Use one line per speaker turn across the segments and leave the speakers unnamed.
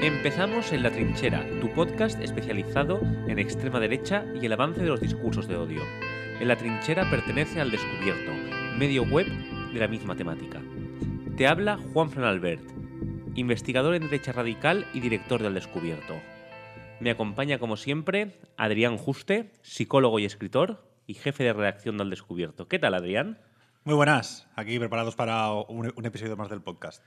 Empezamos en La Trinchera, tu podcast especializado en extrema derecha y el avance de los discursos de odio. En La Trinchera pertenece al Descubierto, medio web de la misma temática. Te habla Juan Fran Albert investigador en derecha radical y director del Descubierto. Me acompaña, como siempre, Adrián Juste, psicólogo y escritor y jefe de redacción del Descubierto. ¿Qué tal, Adrián?
Muy buenas, aquí preparados para un, un episodio más del podcast.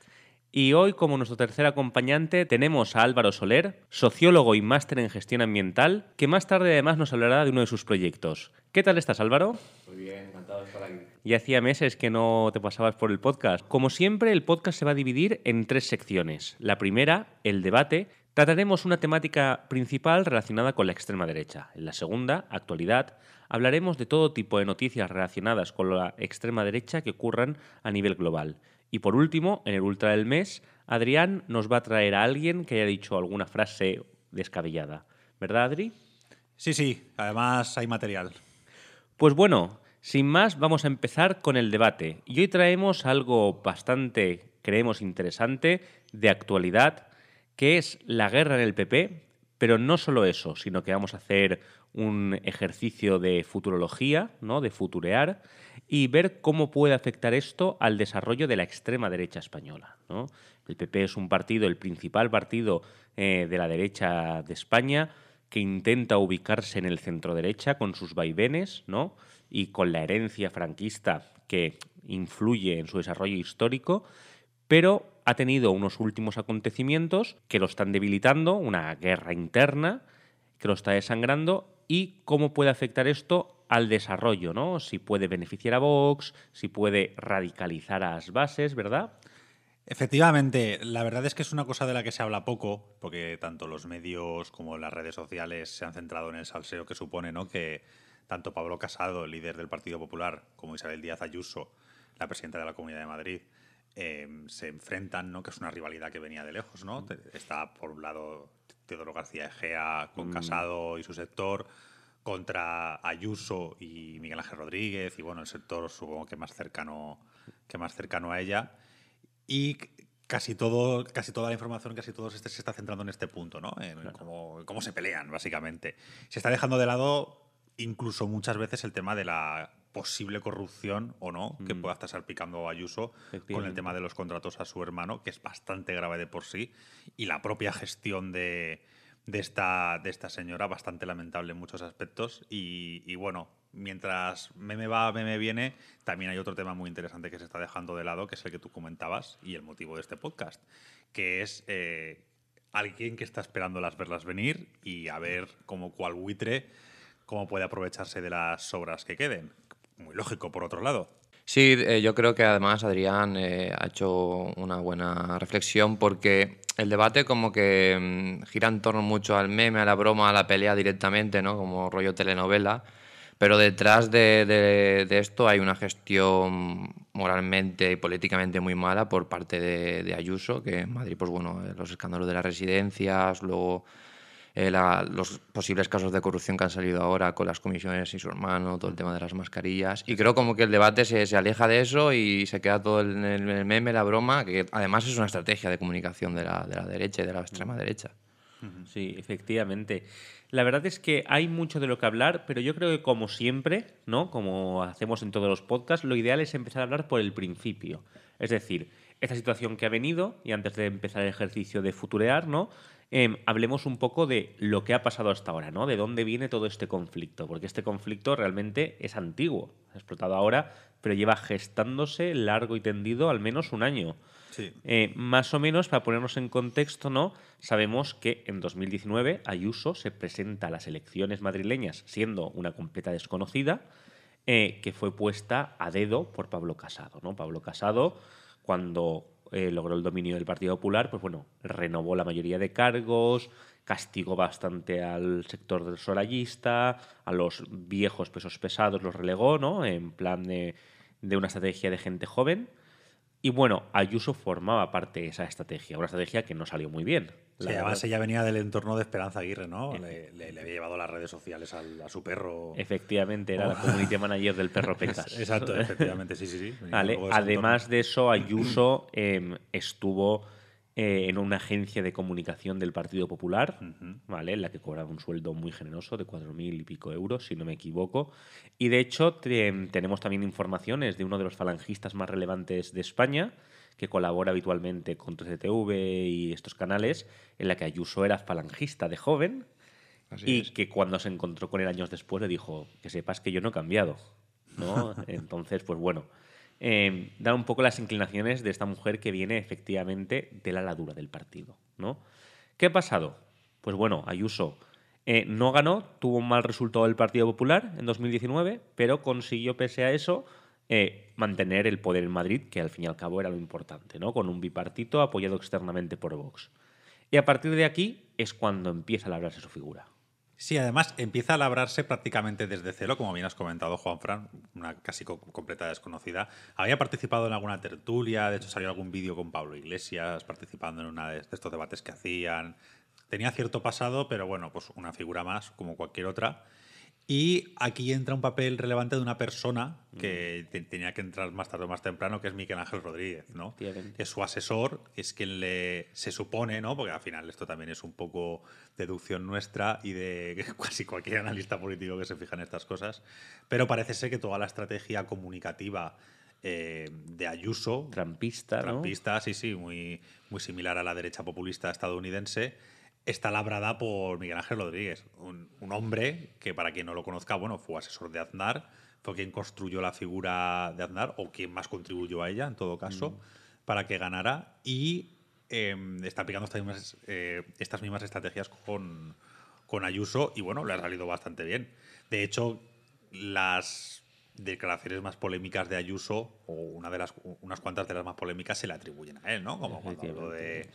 Y hoy, como nuestro tercer acompañante, tenemos a Álvaro Soler, sociólogo y máster en gestión ambiental, que más tarde además nos hablará de uno de sus proyectos. ¿Qué tal estás, Álvaro?
Muy bien, encantado de estar
aquí y hacía meses que no te pasabas por el podcast. Como siempre, el podcast se va a dividir en tres secciones. La primera, el debate. Trataremos una temática principal relacionada con la extrema derecha. En la segunda, actualidad, hablaremos de todo tipo de noticias relacionadas con la extrema derecha que ocurran a nivel global. Y por último, en el Ultra del Mes, Adrián nos va a traer a alguien que haya dicho alguna frase descabellada. ¿Verdad, Adri? Sí, sí, además hay material. Pues bueno, sin más, vamos a empezar con el debate. Y hoy traemos algo bastante, creemos, interesante, de actualidad, que es la guerra en el PP, pero no solo eso, sino que vamos a hacer un ejercicio de futurología, ¿no? de futurear, y ver cómo puede afectar esto al desarrollo de la extrema derecha española. ¿no? El PP es un partido, el principal partido eh, de la derecha de España, que intenta ubicarse en el centro derecha con sus vaivenes, ¿no? y con la herencia franquista que influye en su desarrollo histórico, pero ha tenido unos últimos acontecimientos que lo están debilitando, una guerra interna que lo está desangrando y cómo puede afectar esto al desarrollo, ¿no? Si puede beneficiar a
Vox, si puede radicalizar a las bases, ¿verdad? Efectivamente, la verdad es que es una cosa de la que se habla poco, porque tanto los medios como las redes sociales se han centrado en el salseo que supone, ¿no? Que tanto Pablo Casado, líder del Partido Popular, como Isabel Díaz Ayuso, la presidenta de la Comunidad de Madrid, em, se enfrentan, ¿no? Que es una rivalidad que venía de lejos, ¿no? Está por un lado Teodoro García Egea con mm. Casado y su sector contra Ayuso y Miguel Ángel Rodríguez y bueno, el sector supongo que más cercano que más cercano a ella y casi todo casi toda la información, casi todos se está centrando en este punto, En cómo, cómo se pelean básicamente. Se está dejando de lado incluso muchas veces el tema de la posible corrupción o no que mm. pueda estar salpicando a Ayuso con el tema de los contratos a su hermano, que es bastante grave de por sí, y la propia gestión de, esta, de esta señora, bastante lamentable en muchos aspectos. Y, bueno, mientras meme va, meme viene, también hay otro tema muy interesante que se está dejando de lado, que es el que tú comentabas y el motivo de este podcast, que es... Eh, alguien que está esperando las verlas venir y a ver como cuál buitre cómo puede aprovecharse de las obras que queden. Muy lógico, por otro
lado. Sí, eh, yo creo que además Adrián eh, ha hecho una buena reflexión porque el debate como que mm, gira en torno mucho al meme, a la broma, a la pelea directamente, ¿no? Como rollo telenovela. Pero detrás de, esto hay una gestión moralmente y políticamente muy mala por parte de, de Ayuso, que en Madrid, pues bueno, eh, los escándalos de las residencias, luego eh, los posibles casos de corrupción que han salido ahora con las comisiones y su hermano, todo el tema de las mascarillas. Y creo como que el debate se, aleja de eso y se queda todo en el, meme, la broma, que además es una estrategia de comunicación de la, derecha y de la extrema derecha. Sí, efectivamente. La verdad
es que hay mucho de lo que hablar, pero yo creo que como siempre, ¿no? Como hacemos en todos los podcasts, lo ideal es empezar a hablar por el principio. Es decir, esta situación que ha venido, y antes de empezar el ejercicio de futurear, ¿no? Em, hablemos un poco de lo que ha pasado hasta ahora, ¿no? De dónde viene todo este conflicto, porque este conflicto realmente es antiguo, ha explotado ahora, pero lleva gestándose largo y tendido al menos un año. Eh, más o menos, para ponernos en contexto, ¿no? Sabemos que en 2019 Ayuso se presenta a las elecciones madrileñas siendo una completa desconocida, eh, que fue puesta a dedo por Pablo Casado, ¿no? Pablo Casado, cuando eh, logró el dominio del Partido Popular, pues bueno, renovó la mayoría de cargos, castigó bastante al sector del sorayista, a los viejos pesos pesados los relegó, ¿no? En plan de, de una estrategia de gente joven. Y bueno, Ayuso formaba parte de esa estrategia, una estrategia que no salió muy bien. La además ella
venía del entorno de Esperanza Aguirre, ¿no? Le, había llevado las redes sociales a su perro. Efectivamente, era la oh. community manager del perro Pecas. Exacto, efectivamente, sí, sí, sí. Además
de eso, Ayuso em, estuvo eh, en una agencia de comunicación del Partido Popular, ¿vale? En la que cobraba un sueldo muy generoso de cuatro mil y pico euros, si no me equivoco. Y de hecho, tenemos también informaciones de uno de los falangistas más relevantes de España, que colabora habitualmente con TCTV y estos canales, en la que Ayuso era falangista de joven. y que cuando se encontró con él años después le dijo que sepas que yo no he cambiado. ¿no? Entonces, pues bueno, Em, dar un poco las inclinaciones de esta mujer que viene efectivamente de la ladura del partido. ¿no? ¿Qué ha pasado? Pues bueno, Ayuso eh, no ganó, tuvo un mal resultado del Partido Popular en 2019, pero consiguió, pese a eso, eh, mantener el poder en Madrid, que al fin y al cabo era lo importante, ¿no? con un bipartito apoyado
externamente por Vox. Y a partir de aquí es cuando empieza a labrarse su figura. Sí, además empieza a labrarse prácticamente desde cero, como bien has comentado, Juan Juanfran, una casi completa desconocida. Había participado en alguna tertulia, de hecho salió algún vídeo con Pablo Iglesias participando en uno de estos debates que hacían. Tenía cierto pasado, pero bueno, pues una figura más, como cualquier otra. Y aquí entra un papel relevante de una persona que mm. tenía que entrar más tarde o más temprano, que es Miguel Ángel Rodríguez, ¿no? Que es su asesor, es quien le se supone, ¿no? Porque al final esto también es un poco deducción nuestra y de casi cualquier analista político que se fija en estas cosas. Pero parece ser que toda la estrategia comunicativa eh, de Ayuso. Trampista. Trampista, sí, sí, muy similar a la derecha populista estadounidense está labrada por Miguel Ángel Rodríguez, un, hombre que, para quien no lo conozca, bueno, fue asesor de Aznar, fue quien construyó la figura de Aznar, o quien más contribuyó a ella, en todo caso, para que ganara, y em, está aplicando estas mismas, eh, estas mismas estrategias con, con Ayuso, y bueno, le ha salido bastante bien. De hecho, las declaraciones más polémicas de Ayuso, o una de las, unas cuantas de las más polémicas, se le atribuyen a él, ¿no? Como cuando habló de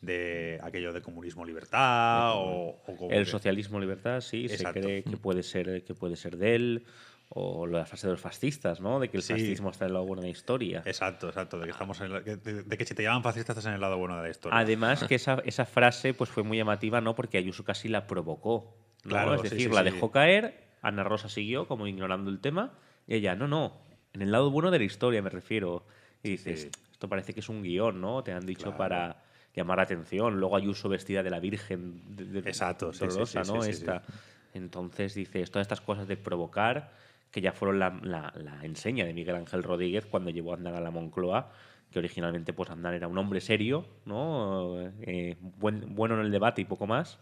de mm. aquello de comunismo libertad o, el
socialismo libertad sí se cree
que puede ser que puede ser de él o la frase de los fascistas, ¿no? De que el fascismo está en el lado bueno de la historia. Exacto, exacto. De que, si te llaman fascista estás en el lado bueno de la historia.
Además que esa, frase pues, fue muy llamativa, ¿no? Porque Ayuso casi la provocó. ¿no? Claro, es decir, la dejó caer, Ana Rosa siguió como ignorando el tema y ella, no, no, en el lado bueno de la historia me refiero. Y dices, esto parece que es un guión, ¿no? Te han dicho para llamar la atención. Luego hay uso vestida de la Virgen. De, Exacto, dolorosa, sí, ¿no? Esta. Entonces dices, todas estas cosas de provocar, que ya fueron la, la, enseña de Miguel Ángel Rodríguez cuando llevó a andar a la Moncloa, que originalmente pues Andar era un hombre serio, ¿no? Eh, bueno en el debate y poco más,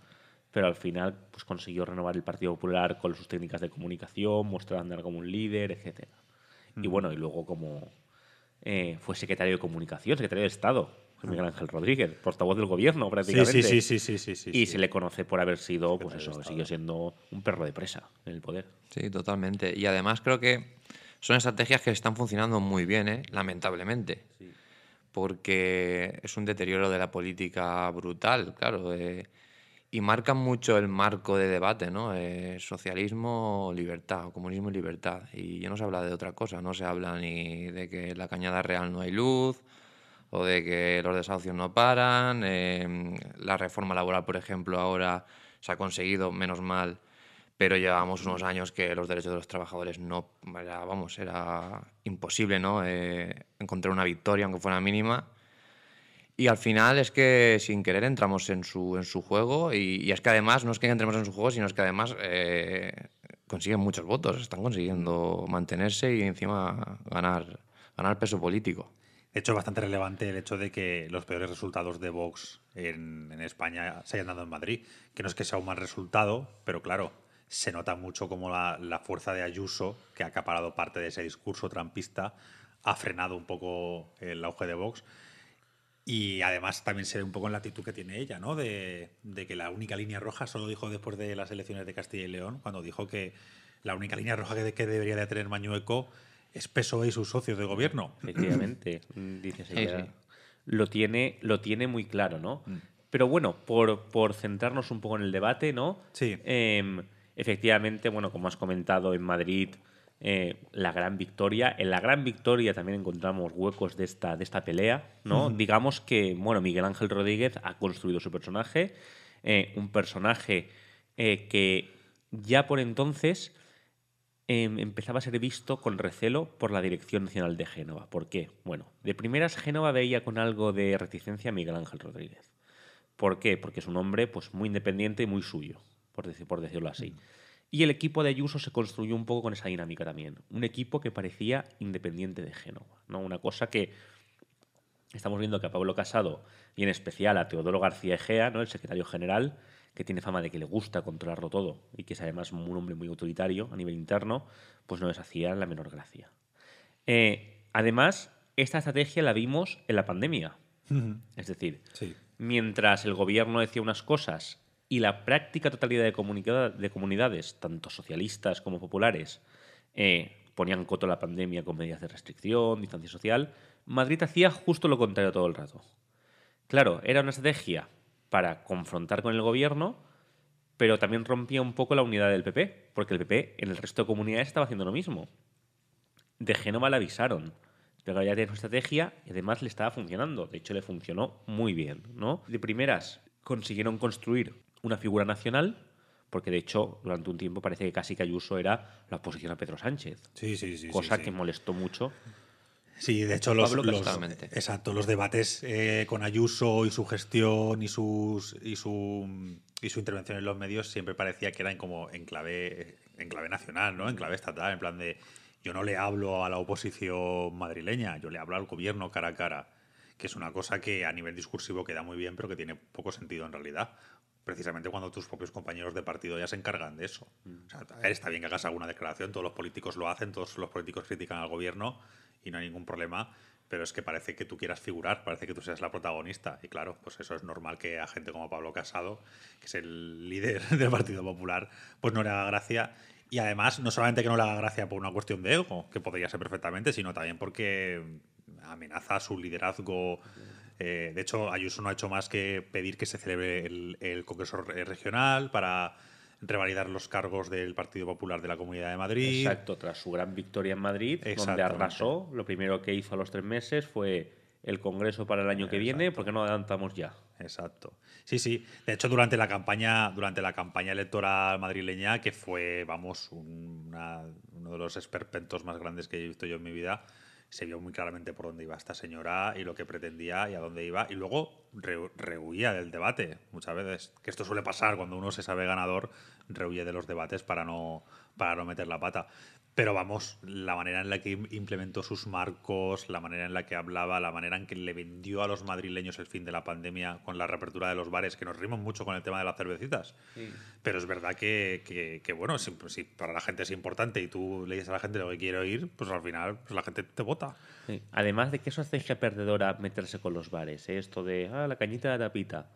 pero al final pues consiguió renovar el Partido Popular con sus técnicas de comunicación, mostrar a Andar como un líder, etc. Y bueno, y luego como eh, fue secretario de Comunicación, secretario de Estado, Miguel Ángel Rodríguez, portavoz del gobierno prácticamente. Sí, sí, sí, y se le conoce por haber sido, pues eso, siguió siendo
un perro de presa en el poder. Sí, totalmente. Y además creo que son estrategias que están funcionando muy bien, ¿eh? lamentablemente. Porque es un deterioro de la política brutal, claro. Eh, y marcan mucho el marco de debate, ¿no? Eh, socialismo, libertad, comunismo y libertad. Y ya no se habla de otra cosa, no se habla ni de que en la cañada real no hay luz, o de que los desahucios no paran, eh, la reforma laboral, por ejemplo, ahora se ha conseguido, menos mal, pero llevamos unos años que los derechos de los trabajadores no, era, vamos, era imposible, ¿no? Eh, encontrar una victoria, aunque fuera mínima. Y al final es que sin querer entramos en su, en su juego y, es que además no es que entremos en su juego, sino es que además eh, consiguen muchos votos, están consiguiendo mantenerse y encima ganar, ganar peso político
hecho, es bastante relevante el hecho de que
los peores resultados
de Vox en, España se hayan dado en Madrid. Que no es que sea un mal resultado, pero claro, se nota mucho como la, fuerza de Ayuso, que ha acaparado parte de ese discurso trampista, ha frenado un poco el auge de Vox. Y además también se ve un poco en la actitud que tiene ella, ¿no? De, que la única línea roja, solo dijo después de las elecciones de Castilla y León, cuando dijo que la única línea roja que, que debería de tener Mañueco es y sus socios de gobierno. Efectivamente, mm,
dice
Lo, tiene, lo tiene muy
claro, ¿no? Mm. Pero bueno, por, centrarnos un poco en el debate, ¿no? Sí. Em, efectivamente, bueno, como has comentado, en Madrid eh, la gran victoria. En la gran victoria también encontramos huecos de esta, de esta pelea, ¿no? Digamos que, bueno, Miguel Ángel Rodríguez ha construido su personaje, eh, un personaje eh, que ya por entonces Em, empezaba a ser visto con recelo por la Dirección Nacional de Génova. ¿Por qué? Bueno, de primeras Génova veía con algo de reticencia a Miguel Ángel Rodríguez. ¿Por qué? Porque es un hombre pues, muy independiente y muy suyo, por, decirlo así. Mm. Y el equipo de Ayuso se construyó un poco con esa dinámica también. Un equipo que parecía independiente de Génova. ¿no? Una cosa que estamos viendo que a Pablo Casado y en especial a Teodoro García Egea, ¿no? el secretario general, que tiene fama de que le gusta controlarlo todo y que es además un hombre muy autoritario a nivel interno, pues no les hacía la menor gracia. Eh, además, esta estrategia la vimos en la pandemia. Es decir, mientras el gobierno decía unas cosas y la práctica totalidad de, comunidades, tanto socialistas como populares, eh, ponían coto a la pandemia con medidas de restricción, distancia social, Madrid hacía justo lo contrario todo el rato. Claro, era una estrategia para confrontar con el gobierno, pero también rompía un poco la unidad del PP, porque el PP en el resto de comunidades estaba haciendo lo mismo. De Génova le avisaron, pero ya tenía su estrategia y además le estaba funcionando. De hecho, le funcionó muy bien. ¿no? De primeras, consiguieron construir una figura nacional, porque de hecho, durante un tiempo parece que casi que Ayuso era la oposición a Pedro Sánchez. Cosa que molestó mucho
Sí, de hecho, los, los debates eh, con Ayuso y su gestión y, sus, y, su, y su intervención en los medios siempre parecía que eran como en clave, en clave nacional, ¿no? en clave estatal, en plan de yo no le hablo a la oposición madrileña, yo le hablo al gobierno cara a cara, que es una cosa que a nivel discursivo queda muy bien, pero que tiene poco sentido en realidad precisamente cuando tus propios compañeros de partido ya se encargan de eso. Mm. está bien que hagas alguna declaración, todos los políticos lo hacen, todos los políticos critican al gobierno y no hay ningún problema, pero es que parece que tú quieras figurar, parece que tú seas la protagonista. Y claro, pues eso es normal que a gente como Pablo Casado, que es el líder del Partido Popular, pues no le haga gracia. Y además, no solamente que no le haga gracia por una cuestión de ego, que podría ser perfectamente, sino también porque amenaza su liderazgo eh, de hecho, Ayuso no ha hecho más que pedir que se celebre el, Congreso Regional para revalidar los cargos del Partido Popular de la Comunidad de
Madrid. Exacto, tras su gran victoria en Madrid,
donde arrasó, lo primero que hizo a los tres meses fue el Congreso para el año que viene, porque no adelantamos ya. Exacto. Sí, sí. De hecho, durante la campaña, durante la campaña electoral madrileña, que fue, vamos, uno de los esperpentos más grandes que he visto yo en mi vida, se vio muy claramente por dónde iba esta señora y lo que pretendía y a dónde iba. Y luego rehuía del debate muchas veces. Que esto suele pasar cuando uno se sabe ganador, rehuye de los debates para no, para no meter la pata. Pero vamos, la manera en la que implementó sus marcos, la manera en la que hablaba, la manera en que le vendió a los madrileños el fin de la pandemia con la reapertura de los bares, que nos rimos mucho con el tema de las cervecitas. Pero es verdad que, que, bueno, si, si, para la gente es importante y tú le a la gente lo que quiere oír, pues al final pues la gente te vota. Además de que eso hace estrategia perdedora meterse con los bares, ¿eh? esto de ah, la cañita
de tapita,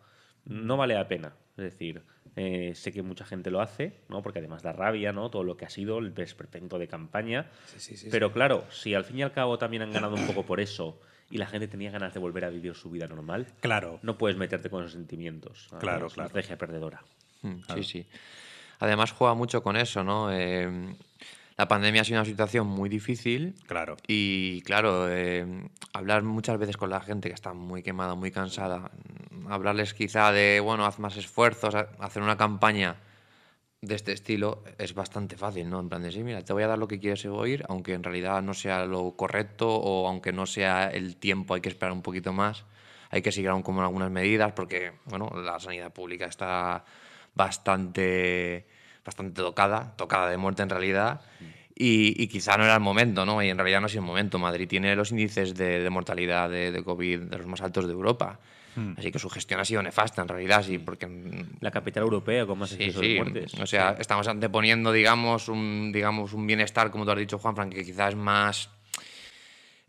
no vale la pena. Es decir, eh, sé que mucha gente lo hace, ¿no? Porque además da rabia, ¿no? Todo lo que ha sido el despretento de campaña. Sí, sí, sí, Pero claro, si al fin y al cabo también han ganado un poco por eso y la gente tenía ganas de volver a vivir su vida normal, claro. no puedes
meterte con los sentimientos. Claro, es una estrategia perdedora. Mm, sí, sí. Además juega mucho con eso, ¿no? Eh, la pandemia ha sido una situación muy difícil. Claro. Y claro, em, hablar muchas veces con la gente que está muy quemada, muy cansada, hablarles quizá de, bueno, haz más esfuerzos, hacer una campaña de este estilo es bastante fácil, ¿no? En plan de, sí, mira, te voy a dar lo que quieres oír, aunque en realidad no sea lo correcto o aunque no sea el tiempo, hay que esperar un poquito más, hay que seguir aún con algunas medidas porque, bueno, la sanidad pública está bastante bastante tocada, tocada de muerte en realidad. Mm. Y, quizá no era el momento, ¿no? Y en realidad no ha sido el momento. Madrid tiene los índices de, mortalidad de, COVID de los más altos de Europa. Mm. Así que su gestión ha sido nefasta, en realidad, sí, mm. porque... La capital europea con más sí, muertes. O sea, estamos anteponiendo, digamos un, digamos, un bienestar, como tú has dicho, Juanfran, que quizás es más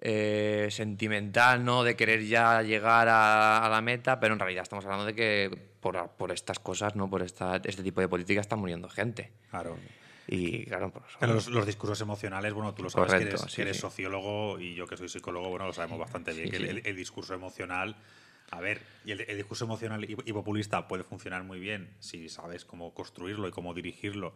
eh, sentimental, ¿no? De querer ya llegar a, a la meta, pero en realidad estamos hablando de que por, estas cosas, ¿no? por esta, este tipo de política, está muriendo gente. Claro. Y claro, los, los, discursos emocionales, bueno, tú lo sabes que eres, sociólogo
y yo que soy psicólogo, bueno, lo sabemos bastante bien, que el, discurso emocional, a ver, el, el discurso emocional y, populista puede funcionar muy bien si sabes cómo construirlo y cómo dirigirlo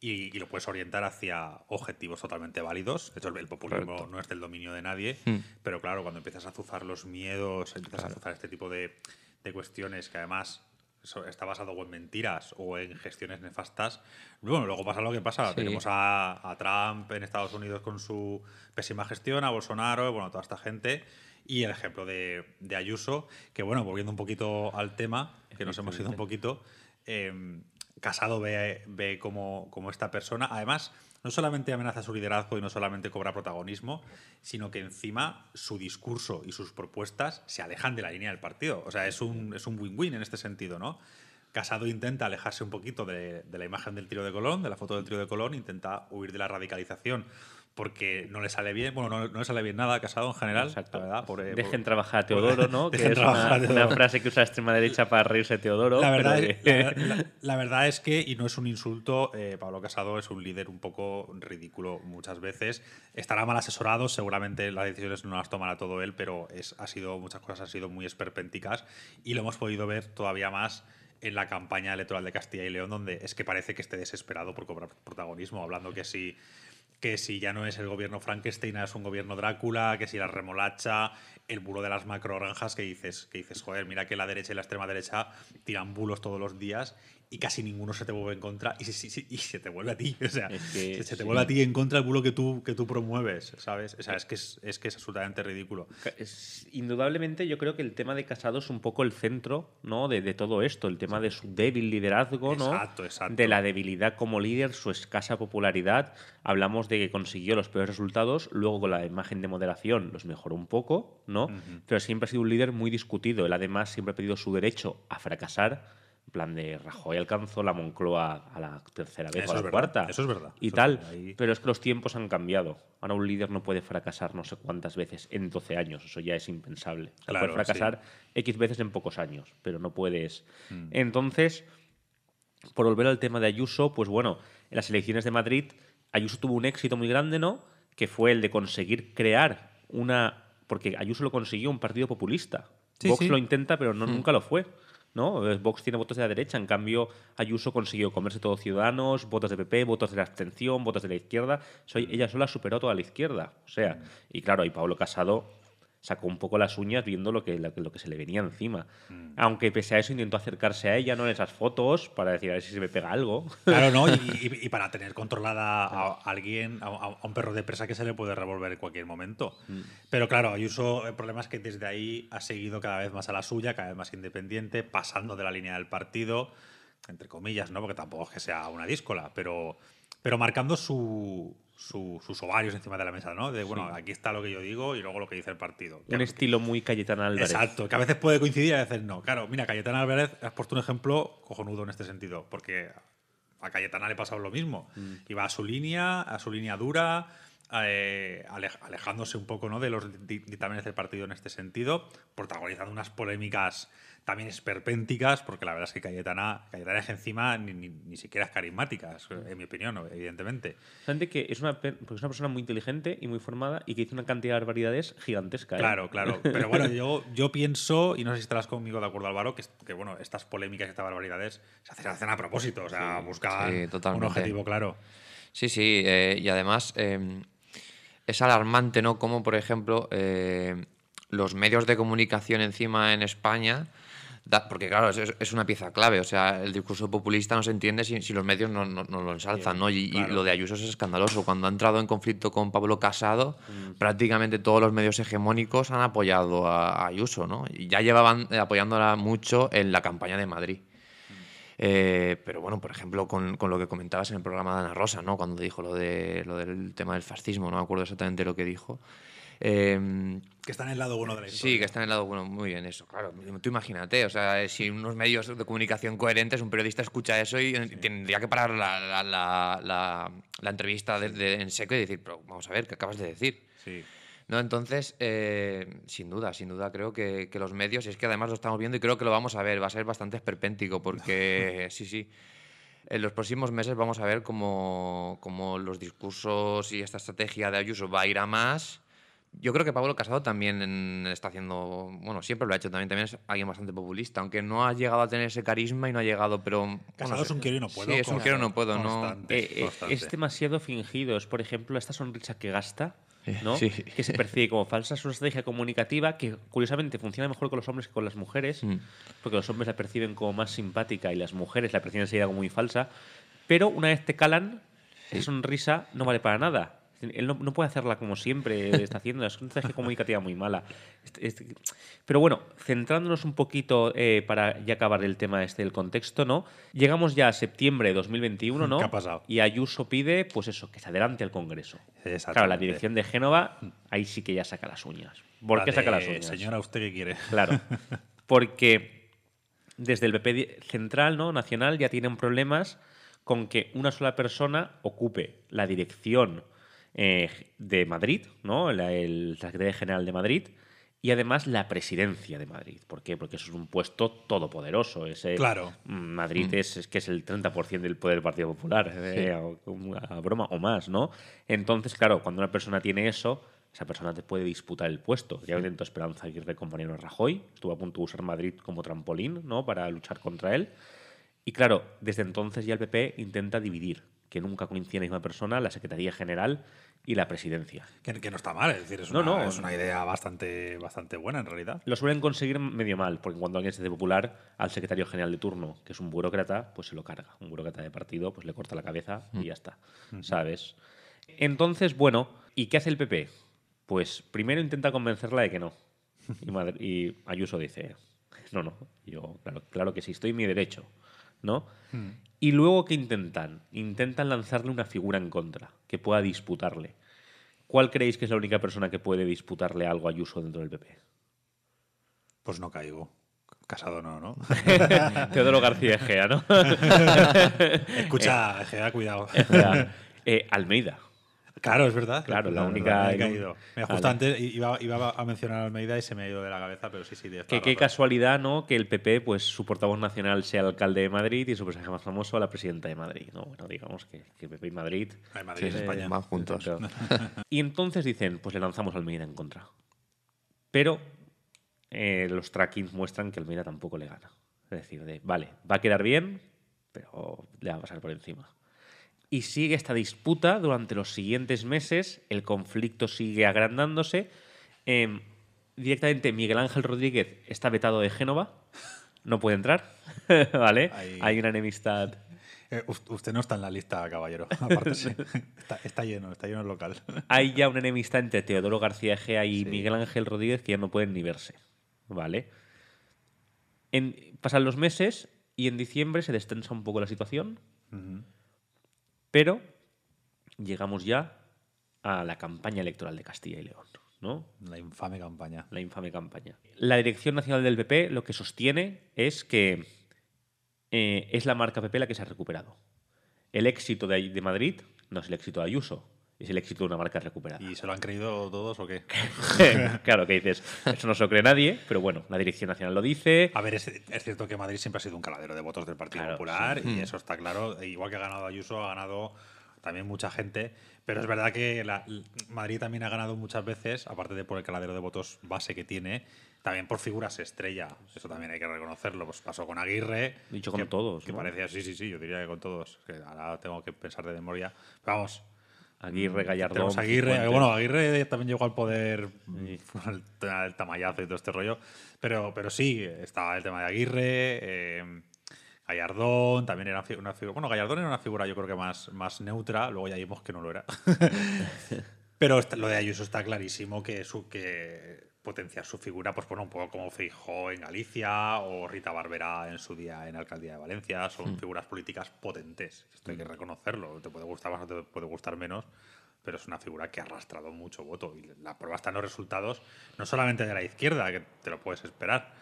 y, lo puedes orientar hacia objetivos totalmente válidos. De hecho, el, populismo no es del dominio de nadie, hmm. pero claro, cuando empiezas a azuzar los miedos, empiezas a azuzar este tipo de cuestiones que además está basado o en mentiras o en gestiones nefastas. Bueno, luego pasa lo que pasa. Tenemos a, Trump en Estados Unidos con su pésima gestión, a Bolsonaro, bueno, toda esta gente. Y el ejemplo de, de Ayuso, que bueno, volviendo un poquito al tema, que nos hemos ido un poquito, eh, Casado ve, ve como, como esta persona. Además, no solamente amenaza su liderazgo y no solamente cobra protagonismo, sino que encima su discurso y sus propuestas se alejan de la línea del partido. O sea, es un es win-win en este sentido, ¿no? Casado intenta alejarse un poquito de, de, la imagen del tiro de Colón, de la foto del tiro de Colón, intenta huir de la radicalización porque no le sale bien, bueno, no, no, le sale bien nada a Casado en general. Exacto. ¿verdad? Eh, Dejen trabajar a Teodoro, ¿no? que es una, frase que usa la
extrema derecha para reírse Teodoro. La verdad, es,
la, verdad, es, que, y no es un insulto, eh, Pablo Casado es un líder un poco ridículo muchas veces. Estará mal asesorado, seguramente las decisiones no las tomará todo él, pero es, ha sido, muchas cosas han sido muy esperpénticas y lo hemos podido ver todavía más en la campaña electoral de Castilla y León, donde es que parece que esté desesperado por cobrar protagonismo, hablando que si... Sí, que si ya no es el gobierno Frankenstein, es un gobierno Drácula, que si la remolacha, el bulo de las macroranjas que dices, que dices, joder, mira que la derecha y la extrema derecha tiran bulos todos los días y casi ninguno se te vuelve en contra y, se, te vuelve a ti. O sea, se, te vuelve a ti en contra el bulo que tú, que tú promueves, ¿sabes? O sea, es que es, que es absolutamente ridículo. indudablemente yo creo que el tema de Casado es un poco el centro
¿no? de, todo esto, el tema de su débil liderazgo, ¿no? de la debilidad como líder, su escasa popularidad. Hablamos de que consiguió los peores resultados, luego con la imagen de moderación los mejoró un poco, ¿no? Pero siempre ha sido un líder muy discutido. Él además siempre ha pedido su derecho a fracasar. En plan de Rajoy alcanzó la Moncloa a la tercera vez o a la cuarta. Eso es verdad. Y tal. Pero es que los tiempos han cambiado. Ahora un líder no puede fracasar no sé cuántas veces en 12 años. Eso ya es impensable. puede fracasar X veces en pocos años, pero no puedes. Mm. Entonces, por volver al tema de Ayuso, pues bueno, en las elecciones de Madrid, Ayuso tuvo un éxito muy grande, ¿no? Que fue el de conseguir crear una porque Ayuso lo consiguió un partido populista. Vox lo intenta, pero no, mm. nunca lo fue. ¿no? Eh, Vox tiene votos de la derecha, en cambio Ayuso consiguió comerse todos ciudadanos, votos de PP, votos de la abstención, votos de la izquierda. Soy, mm. ella sola superó toda la izquierda. O sea, mm. y claro, y Pablo Casado sacó un poco las uñas viendo lo que, lo, que se le venía encima. Mm. Aunque
pese a eso intentó acercarse a ella, ¿no? En esas fotos, para decir a ver si se me pega algo. Claro, ¿no? y, para tener controlada a, alguien, a, un perro de presa que se le puede revolver en cualquier momento. Mm. Pero claro, hay el eh, problema que desde ahí ha seguido cada vez más a la suya, cada vez más independiente, pasando de la línea del partido, entre comillas, ¿no? Porque tampoco es que sea una díscola, pero, pero marcando su, sus ovarios encima de la mesa, ¿no? De, bueno, aquí está lo que yo digo y luego lo que dice el partido. Un estilo muy Cayetana Álvarez. Exacto, que a veces puede coincidir y a veces no. Claro, mira, Cayetana Álvarez, has puesto un ejemplo cojonudo en este sentido, porque a Cayetana le pasado lo mismo. Mm. Iba a su línea, a su línea dura, eh, alejándose un poco ¿no? de los dictámenes del partido en este sentido, protagonizando unas polémicas también esperpénticas, porque la verdad es que Cayetana, Cayetana es encima ni, ni, siquiera es carismática, mm. en mi opinión, evidentemente. Gente que es una, persona muy inteligente y muy formada y que hizo una cantidad de barbaridades gigantesca. ¿eh? Claro, claro. Pero bueno, yo, yo pienso, y no sé si estarás conmigo de acuerdo, Álvaro, que, que bueno, estas polémicas, y estas barbaridades se hacen, a propósito, o sea, buscar un objetivo
claro. Sí, sí, eh, y además em, es alarmante, ¿no? Como, por ejemplo, eh, los medios de comunicación encima en España porque claro, es, una pieza clave, o sea, el discurso populista no se entiende si, los medios no, lo ensalzan, ¿no? Y, lo de Ayuso es escandaloso. Cuando ha entrado en conflicto con Pablo Casado, mm. prácticamente todos los medios hegemónicos han apoyado a, Ayuso, ¿no? Y ya llevaban eh, apoyándola mucho en la campaña de Madrid. Mm. Eh, pero bueno, por ejemplo, con, lo que comentabas en el programa de Ana Rosa, ¿no? cuando dijo lo, de, lo del tema del fascismo, no me acuerdo exactamente lo que dijo. Eh, que está en el lado bueno de la historia. Sí, que está en el lado bueno, muy bien eso, claro. Tú imagínate, o sea, si unos medios de comunicación coherentes, un periodista escucha eso y eh, tendría que parar la, la, entrevista en seco y decir, pero vamos a ver, ¿qué acabas de decir? Sí. ¿no? Entonces, eh, sin duda, sin duda, creo que, los medios, y es que además lo estamos viendo y creo que lo vamos a ver, va a ser bastante esperpéntico, porque sí, sí. En los próximos meses vamos a ver cómo, cómo, los discursos y esta estrategia de Ayuso va a ir a más yo creo que Pablo Casado también está haciendo, bueno, siempre lo ha hecho también, también es alguien bastante populista, aunque no ha llegado a tener ese carisma y no ha llegado, pero... Casado es un quiero y no puedo. Sí, es un quiero y no puedo, ¿no? Eh, es eh,
demasiado fingido, es por ejemplo esta sonrisa que
gasta, que
se percibe como falsa. Es una estrategia comunicativa que, curiosamente, funciona mejor con los hombres que con las mujeres, mm. porque los hombres la perciben como más simpática y las mujeres la perciben enseguida como muy falsa. Pero una vez te calan, esa sonrisa no vale para nada él no, puede hacerla como siempre está haciendo, es una estrategia comunicativa muy mala. Este, este, pero bueno, centrándonos un poquito eh, para ya acabar el tema este del contexto, ¿no? Llegamos ya a septiembre de 2021, ¿no? ¿Qué ha pasado? Y Ayuso pide, pues eso, que se adelante al Congreso. Claro, la dirección de Génova, ahí sí que ya saca las uñas. ¿Por qué saca las uñas? Señora,
¿usted qué quiere? Claro,
porque desde el PP central, ¿no? Nacional, ya tienen problemas con que una sola persona ocupe la dirección eh, de Madrid, ¿no? el, secretario General de Madrid y además la presidencia de Madrid. ¿Por qué? Porque eso es un puesto todopoderoso. Ese claro. Madrid mm. es, que es el 30% del poder del Partido Popular, eh, a, broma o más, ¿no? Entonces, claro, cuando una persona tiene eso, esa persona te puede disputar el puesto. ya Ya intentó Esperanza Aguirre con compañero Rajoy, estuvo a punto de usar Madrid como trampolín, ¿no? Para luchar contra él. Y claro, desde entonces ya el PP intenta dividir que nunca coincide la misma persona, la Secretaría General y la Presidencia.
Que, no está mal, es decir, es, no, una, es una idea bastante, bastante buena en realidad.
Lo suelen conseguir medio mal, porque cuando alguien se hace popular al secretario general de turno, que es un burócrata, pues se lo carga. Un burócrata de partido, pues le corta la cabeza y mm. ya está, ¿sabes? Entonces, bueno, ¿y qué hace el PP? Pues primero intenta convencerla de que no. Y, Madre, y Ayuso dice, no, no, yo, claro, claro que sí, estoy en mi derecho, ¿no? Mm. Y luego, ¿qué intentan? Intentan lanzarle una figura en contra, que pueda disputarle. ¿Cuál creéis que es la única persona que puede disputarle algo a Ayuso dentro del PP?
Pues no caigo. Casado no, ¿no? Teodoro García Egea, ¿no? Escucha, Egea, cuidado.
Eh, Almeida. Claro, es verdad. Claro, la, única. Me justo antes
iba, a mencionar a Almeida y se me ha ido de la cabeza, pero sí, sí. qué
casualidad, ¿no? Que el PP, pues su portavoz nacional sea el alcalde de Madrid y su personaje más famoso la presidenta de Madrid, ¿no? Bueno, digamos que, PP y Madrid. Madrid España. juntos. y entonces dicen, pues le lanzamos a Almeida en contra. Pero eh, los trackings muestran que Almeida tampoco le gana. Es decir, vale, va a quedar bien, pero le va a pasar por encima y sigue esta disputa durante los siguientes meses, el conflicto sigue agrandándose. Em, directamente Miguel Ángel Rodríguez está vetado de Génova, no puede entrar, ¿vale? Hay una enemistad.
Eh, usted no está en la lista, caballero. Aparte, está, lleno, está lleno el local.
Hay ya una enemistad entre Teodoro García Gea y Miguel Ángel Rodríguez que ya no pueden ni verse, ¿vale? pasan los meses y en diciembre se destensa un poco la situación. Pero llegamos ya a la campaña electoral de Castilla y León. ¿no? La infame campaña. La infame campaña. La Dirección Nacional del PP lo que sostiene es que eh, es la marca PP la que se ha recuperado. El éxito de, de Madrid no es el éxito de Ayuso, es el éxito de una marca recuperada.
¿Y se lo han creído todos o qué?
claro, que dices, eso no se lo cree nadie, pero bueno, la dirección nacional lo dice. A ver, es,
cierto que Madrid siempre ha sido un caladero de votos del Partido Popular y mm. eso está claro. E igual que ha ganado Ayuso, ha ganado también mucha gente. Pero es verdad que la, Madrid también ha ganado muchas veces, aparte de por el caladero de votos base que tiene, también por figuras estrella. Eso también hay que reconocerlo. Pues pasó con Aguirre. Dicho con todos. Que parecía, sí, sí, sí, yo diría que con todos. Que ahora tengo que pensar de memoria. vamos Aguirre, mm, Gallardón. Bueno, Aguirre también llegó al poder sí. el, tamayazo y todo este rollo. Pero, pero sí, estaba el tema de Aguirre. Eh, Gallardón también era una figura. Bueno, Gallardón era una figura, yo creo que más, más neutra. Luego ya vimos que no lo era. pero lo de Ayuso está clarísimo que, que potenciar su figura, pues bueno, un poco como Fijo en Galicia o Rita Barbera en su día en Alcaldía de Valencia, son hmm. figuras políticas potentes, esto hay que hmm. reconocerlo, te puede gustar más o te puede gustar menos, pero es una figura que ha arrastrado mucho voto y la prueba está en los resultados, no solamente de la izquierda, que te lo puedes esperar,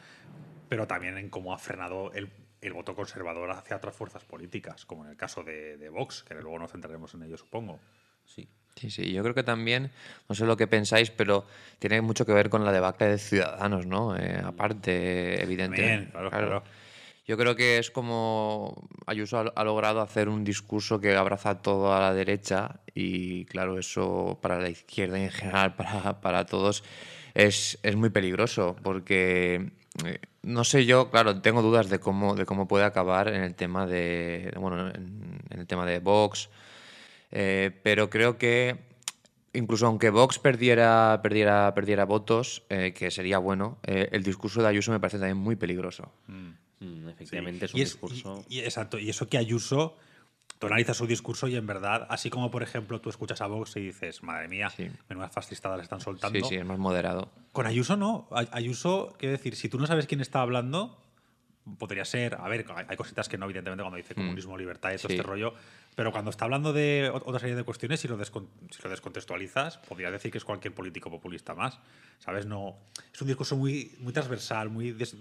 pero también en cómo ha frenado el, el voto conservador hacia otras fuerzas políticas, como en el caso de, de Vox, que luego nos centraremos en ello, supongo. Sí,
Sí, sí, yo creo que también, no sé lo que pensáis, pero tiene mucho que ver con la debacle de Ciudadanos, ¿no? Eh, mm. aparte, evidentemente. Claro, claro. Yo creo que es como Ayuso ha, logrado hacer un discurso que abraza todo a la derecha y claro, eso para la izquierda en general, para, para todos, es, muy peligroso porque... Eh, no sé yo, claro, tengo dudas de cómo, de cómo puede acabar en el tema de, bueno, en el tema de Vox, eh, pero creo que incluso aunque Vox perdiera, perdiera, perdiera votos, eh, que sería bueno, eh, el discurso de Ayuso me parece también muy peligroso. Mm. Mm, efectivamente, es un
discurso. Y, exacto, y eso que Ayuso. Tú su discurso y en verdad, así como por ejemplo tú escuchas a Vox y dices, madre mía, menudas fascistadas le están soltando. Sí, sí, es más moderado. Con Ayuso no. Ayuso, quiero decir, si tú no sabes quién está hablando, podría ser, a ver, hay cositas que no, evidentemente, cuando dice mm. comunismo, libertad, y todo este rollo, pero cuando está hablando de otra serie de cuestiones, si lo, descontextualizas, podría decir que es cualquier político populista más. ¿Sabes? No, es un discurso muy, transversal, muy des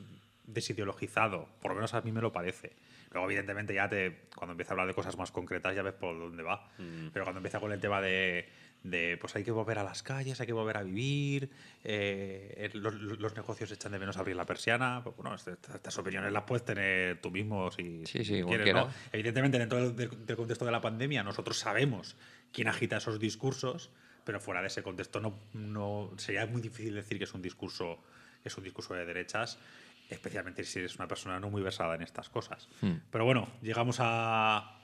desideologizado. Por lo menos a mí me lo parece. Luego, evidentemente, ya te, cuando empieza a hablar de cosas más concretas, ya ves por dónde va. Mm. Pero cuando empieza con el tema de de pues hay que volver a las calles, hay que volver a vivir, eh, los, negocios echan de menos abrir la persiana. Pues este, estas, opiniones las puedes tener tú mismo si, Evidentemente, dentro del, contexto de la pandemia, nosotros sabemos quién agita esos discursos, pero fuera de ese contexto no, sería muy difícil decir que es un discurso, es un discurso de derechas especialmente si eres una persona no muy versada en estas cosas. Hmm. Pero bueno, llegamos a,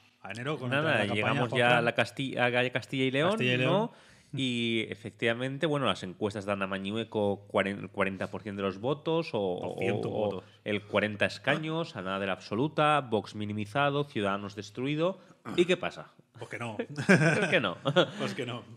Nada, llegamos ya a la
Castilla, a Castilla y León, y efectivamente, bueno, las encuestas dan a Mañueco el 40% de los votos o, el 40 escaños, a nada de la absoluta, Vox minimizado, Ciudadanos destruido. ¿Y qué pasa? Pues que no. pues que no.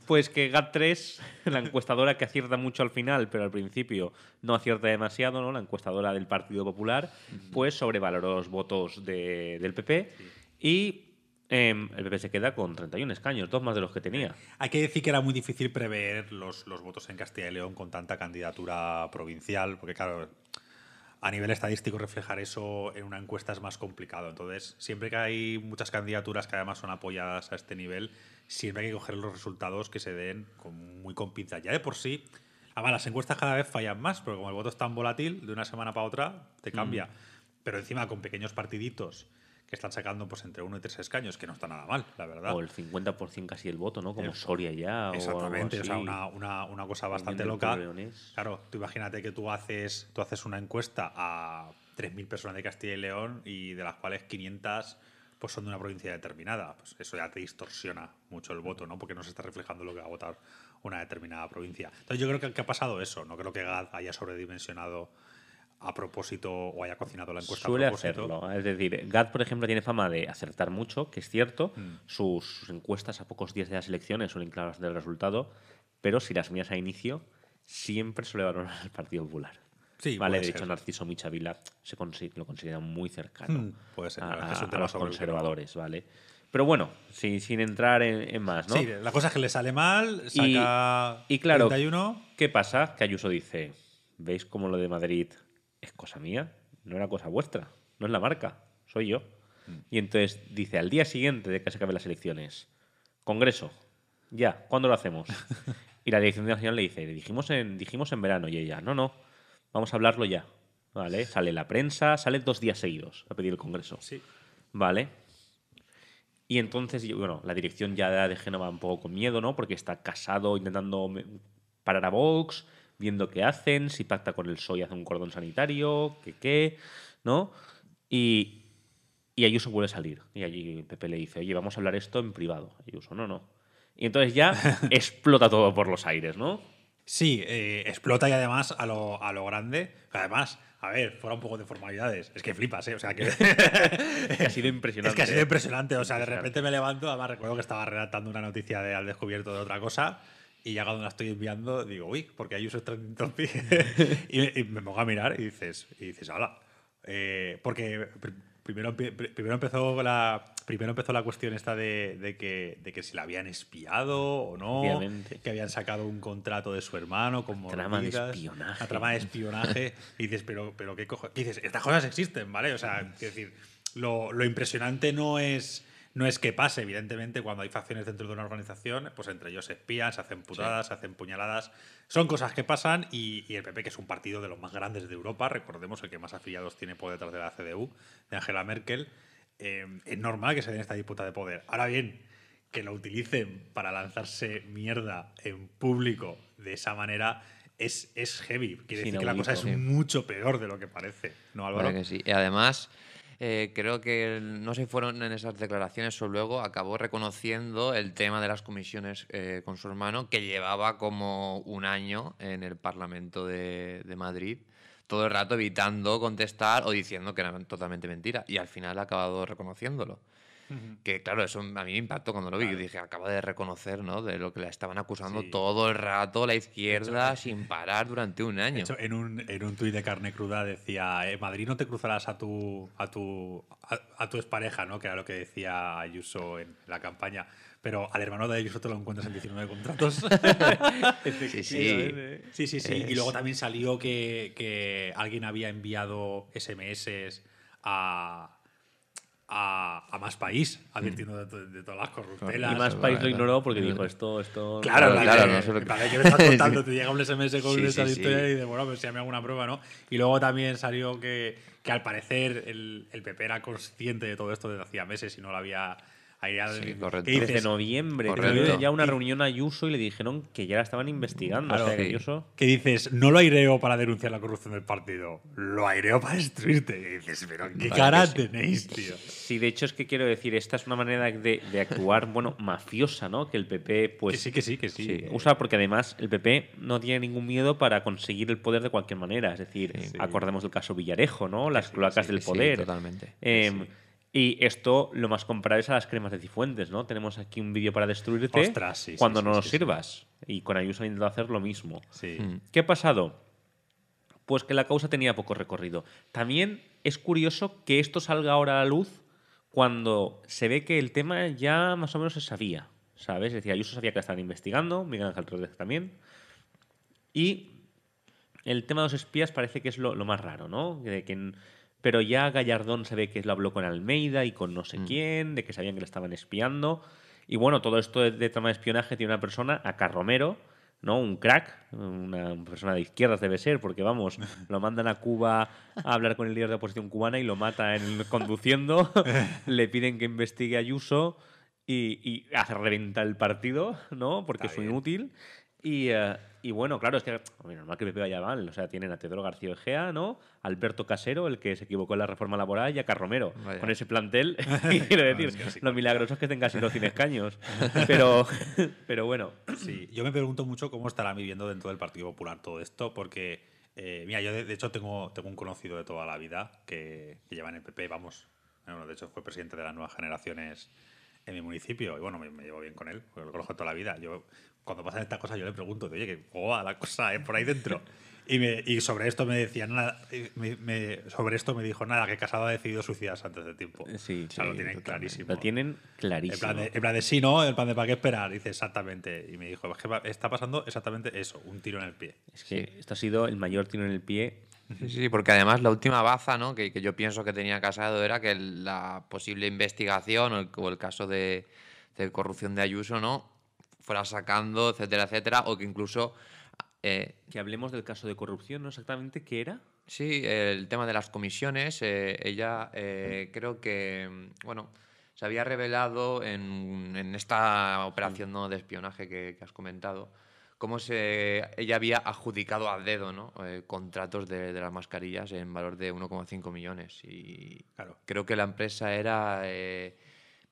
pues que pues GAT3, la encuestadora que acierta mucho al final, pero al principio no acierta demasiado, ¿no? La encuestadora del Partido Popular, pues sobrevaloró los votos del PP y Em, el PP se queda con
31 escaños, dos más de los que tenía. Hay que decir que era muy difícil prever los, votos en Castilla y León con tanta candidatura provincial, porque claro, a nivel estadístico reflejar eso en una encuesta es más complicado. Entonces, siempre que hay muchas candidaturas que además son apoyadas a este nivel, siempre hay que coger los resultados que se den con, muy con pinza. Ya de por sí, además las encuestas cada vez fallan más, porque como el voto es tan volátil, de una semana para otra te mm. cambia. Pero encima con pequeños partiditos que están sacando pues entre uno y tres escaños, que no está nada mal, la verdad. O el
50% casi el voto, ¿no? Como eh, Soria ya. Exactamente, o, sea,
una, cosa bastante loca. Claro, tú imagínate que tú haces, tú haces una encuesta a 3.000 personas de Castilla y León y de las cuales 500 pues son de una provincia determinada. Pues eso ya te distorsiona mucho el voto, ¿no? Porque no se está reflejando lo que va a votar una determinada provincia. Entonces yo creo que, que ha pasado eso. No creo que GAD haya sobredimensionado a propósito o haya cocinado la encuesta Suele Hacerlo.
Es decir, GAD, por ejemplo, tiene fama de acertar mucho, que es cierto. Mm. Sus, encuestas a pocos días de las elecciones suelen claras del resultado, pero si las mías a inicio, siempre suele valorar al Partido Popular. vale, de hecho, Narciso Michavila se lo considera muy cercano mm, puede ser, a, los conservadores, ¿vale? Pero bueno, sin, entrar en, más, ¿no? Sí, la cosa es que
le sale mal, saca y, y claro,
¿Qué pasa? Que Ayuso dice, ¿veis cómo lo de Madrid es cosa mía, no era cosa vuestra, no es la marca, soy yo. Mm. Y entonces dice, al día siguiente de que se acaben las elecciones, Congreso, ya, ¿cuándo lo hacemos? y la dirección de nacional le dice, le dijimos en, dijimos en verano y ella, no, no, vamos a hablarlo ya. ¿Vale? Sale la prensa, sale dos días seguidos a pedir el Congreso. Sí. ¿Vale? Y entonces, bueno, la dirección ya de Génova un poco con miedo, ¿no? Porque está casado intentando parar a Vox, viendo qué hacen, si pacta con el sol y e hace un cordón sanitario, qué qué, ¿no? Y, y Ayuso vuelve a salir. Y allí Pepe le dice, oye, vamos a hablar esto en privado. Ayuso, no, no. Y entonces ya explota todo por los aires, ¿no?
Sí, eh, explota y además a lo, a lo grande. Además, a ver, fuera un poco de formalidades. Es que flipas, ¿eh? O sea, que... ha sido impresionante. Es que ha sido impresionante. O sea, de repente me levanto. Además, recuerdo que estaba redactando una noticia al descubierto de otra cosa. Y ya donde la estoy enviando, digo, uy, porque hay usos trending pies? y, me pongo a mirar y dices, y dices hola. Eh, porque primero, primero, empezó la, primero empezó la cuestión esta de, de, que, de que si la habían espiado o no. Que habían sacado un contrato de su hermano como Trama de espionaje. trama de espionaje. y dices, pero, pero ¿qué cojo dices, estas cosas existen, ¿vale? O sea, es decir, lo, lo impresionante no es no es que pase, evidentemente, cuando hay facciones dentro de una organización, pues entre ellos se espían, se hacen putadas, se hacen puñaladas. Son cosas que pasan y, el PP, que es un partido de los más grandes de Europa, recordemos el que más afiliados tiene por detrás de la CDU, de Angela Merkel, eh, es normal que se den esta disputa de poder. Ahora bien, que lo utilicen para lanzarse mierda en público de esa manera
es, es heavy. Quiere decir que la cosa es mucho peor de lo que parece, ¿no, Álvaro? Claro que sí. Y además eh, creo que no se fueron en esas declaraciones o luego acabó reconociendo el tema de las comisiones eh, con su hermano, que llevaba como un año en el Parlamento de, de Madrid todo el rato evitando contestar o diciendo que era totalmente mentira. Y al final ha acabado reconociéndolo. Que claro, eso a mí me impactó cuando lo vi. y Dije, acaba de reconocer, ¿no? De lo que la estaban acusando todo el rato la izquierda sin parar durante un año. De hecho, en un, en tuit de carne cruda decía, eh, Madrid no te cruzarás a tu,
a tu, a, tu expareja, ¿no? Que era lo que decía Ayuso en la campaña pero al hermano de Ayuso te lo encuentras en 19 contratos. sí, sí. sí, sí, sí. Y luego también salió que, alguien había enviado SMS a, a, más país, advirtiendo mm. de, todas las corruptelas. Y más país lo ignoró porque dijo esto, esto. Claro, claro, claro, que, que me estás contando, te llega un SMS con sí, esa historia y dice, bueno, pues si me hago una prueba, ¿no? Y luego también salió que, que al parecer el, el PP era consciente de todo esto desde hacía meses y no lo había desde de noviembre. ya
una reunión a Ayuso y le dijeron que ya la estaban investigando.
Que dices, no lo aireo para denunciar la corrupción del partido, lo aireo para destruirte. Y dices, pero qué cara tenéis, tío.
Sí, de hecho es que quiero decir, esta es una manera de, actuar, bueno, mafiosa, ¿no? Que el PP, pues... sí, que sí, que sí. Usa porque además el PP no tiene ningún miedo para conseguir el poder de cualquier manera. Es decir, acordemos del caso Villarejo, ¿no? Las cloacas del poder. totalmente. Em, y esto lo más comparable es a las cremas de Cifuentes, ¿no? Tenemos aquí un vídeo para destruirte cuando no nos sirvas. Y con Ayuso han intentado hacer lo mismo. Hmm. ¿Qué ha pasado? Pues que la causa tenía poco recorrido. También es curioso que esto salga ahora a la luz cuando se ve que el tema ya más o menos se sabía, ¿sabes? decía decir, Ayuso sabía que la estaban investigando, Miguel Ángel Rodríguez también. Y el tema de los espías parece que es lo, más raro, ¿no? De pero ya Gallardón se ve que lo habló con Almeida y con no sé mm. quién, de que sabían que le estaban espiando. Y bueno, todo esto de, trama de espionaje tiene una persona, acá Romero, ¿no? Un crack, una persona de izquierdas debe ser, porque vamos, lo mandan a Cuba a hablar con el líder de oposición cubana y lo mata en, conduciendo, le piden que investigue a Ayuso y, y hace reventar el partido, ¿no? Porque fue es inútil. Y, eh, y bueno, claro, es que normal que PP vaya mal. O sea, tienen a Teodoro García Ojea, ¿no? Alberto Casero, el que se equivocó en la reforma laboral, y a Carromero. Con ese plantel, quiero decir, no, milagrosos que lo milagroso es que tenga pero,
pero bueno. Sí, yo me pregunto mucho cómo estará viviendo dentro del Partido Popular todo esto, porque, eh, mira, yo de, hecho tengo, tengo un conocido de toda la vida que, que lleva en el PP, vamos. Bueno, de hecho fue presidente de las nuevas generaciones en mi municipio y bueno, me, llevo bien con él, lo conozco toda la vida. Yo cuando pasan estas cosas yo le pregunto, oye, que oh, la cosa es eh, por ahí dentro. Y, me, y, sobre esto me decía nada, sobre esto me dijo nada, que Casado ha decidido suicidarse antes de tiempo. Eh, sí, o lo tienen clarísimo. Lo tienen clarísimo. En plan, de, sí, ¿no? En plan de para qué esperar. Dice exactamente. Y me dijo, es que está pasando exactamente eso, un tiro en el pie. Es
que esto ha sido el mayor tiro en el pie. Sí, sí, porque además la última baza ¿no? que, que yo pienso que tenía Casado era que la posible investigación o el, caso de, de corrupción de Ayuso, ¿no? fuera sacando, etcétera, etcétera, o que incluso... Eh, que hablemos del caso de corrupción, ¿no? Exactamente, ¿qué era? Sí, el tema de las comisiones, eh, ella eh, creo que, mm, bueno, se había revelado en, esta operación de espionaje que, has comentado, cómo se, ella había adjudicado a dedo ¿no? contratos de, las mascarillas en valor de 1,5 millones. Y claro. creo que la empresa era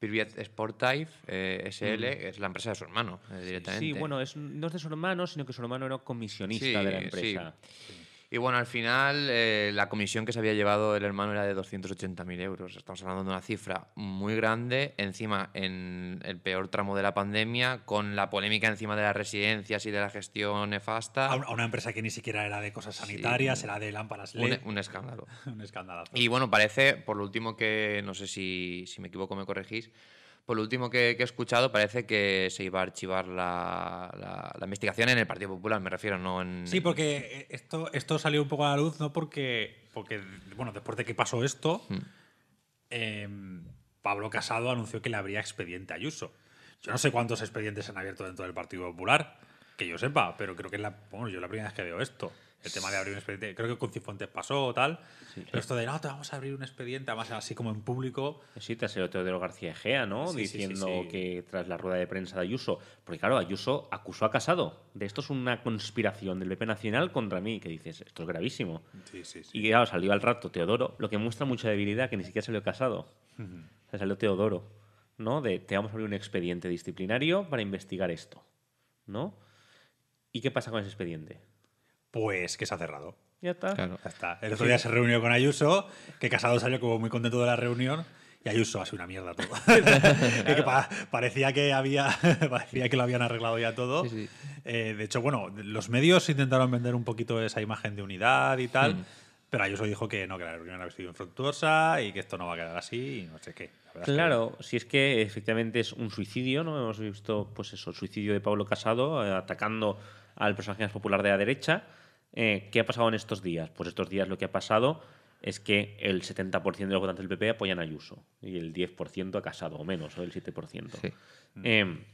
Privet Sportive eh, SL mm. es la empresa de su hermano, eh, directamente. Sí, bueno,
es, no es de su hermano, sino que su hermano era comisionista de la
empresa. Y bueno, al final eh, la comisión que se había llevado el hermano era de 280.000 euros. Estamos hablando de una cifra muy grande, encima en el peor tramo de la pandemia, con la polémica encima de las residencias y de la gestión nefasta. A una empresa que ni siquiera era de cosas sanitarias, era
de lámparas LED. E, un, escándalo. un escándalo. Y
bueno, parece, por lo último que, no sé si, si me equivoco, me corregís, por lo último que, he escuchado, parece que se iba a archivar la, investigación en el Partido Popular, me refiero, no en... Sí, porque
eh, esto, esto salió un poco a la luz, ¿no? Porque, porque bueno, después de que pasó esto, mm. em, Pablo Casado anunció que le habría expediente a Ayuso. Yo no sé cuántos expedientes se han abierto dentro del Partido Popular, que yo sepa, pero creo que es la, bueno, yo la primera vez que veo esto. El tema de abrir un expediente, creo que con Cifuentes pasó o tal, pero esto de, no, te vamos a abrir un expediente, además así como en público. Pues sí, te ha salido Teodoro García ejea ¿no? Diciendo
que tras la rueda de prensa de Ayuso, porque claro, Ayuso acusó a Casado de esto es una conspiración del PP Nacional contra mí, que dices, esto es gravísimo. Y claro, salió al rato Teodoro, lo que muestra mucha debilidad, que ni siquiera salió Casado, salió Teodoro, ¿no? De, te vamos a abrir un expediente disciplinario para investigar esto, ¿no? ¿Y qué pasa con ese expediente?
pues que se ha cerrado. Ya
está.
Ya
está. El otro día se reunió con Ayuso, que Casado salió como muy contento de la reunión. Y Ayuso hace una mierda todo. parecía, que había, parecía que lo habían arreglado ya todo. Eh, de hecho, bueno, los medios intentaron vender un poquito esa imagen de unidad y tal. Hmm. Pero Ayuso dijo que no, que la reunión había sido infructuosa y que esto no va a quedar así y no sé qué. Claro,
si es que efectivamente es un suicidio, ¿no? Hemos visto, pues eso, el suicidio de Pablo Casado eh, atacando al personaje más popular de la derecha. Eh, ¿Qué ha pasado en estos días? Pues estos días lo que ha pasado es que el 70% de los votantes del PP apoyan a Ayuso y el 10% ha Casado, o menos, o el 7%. Eh,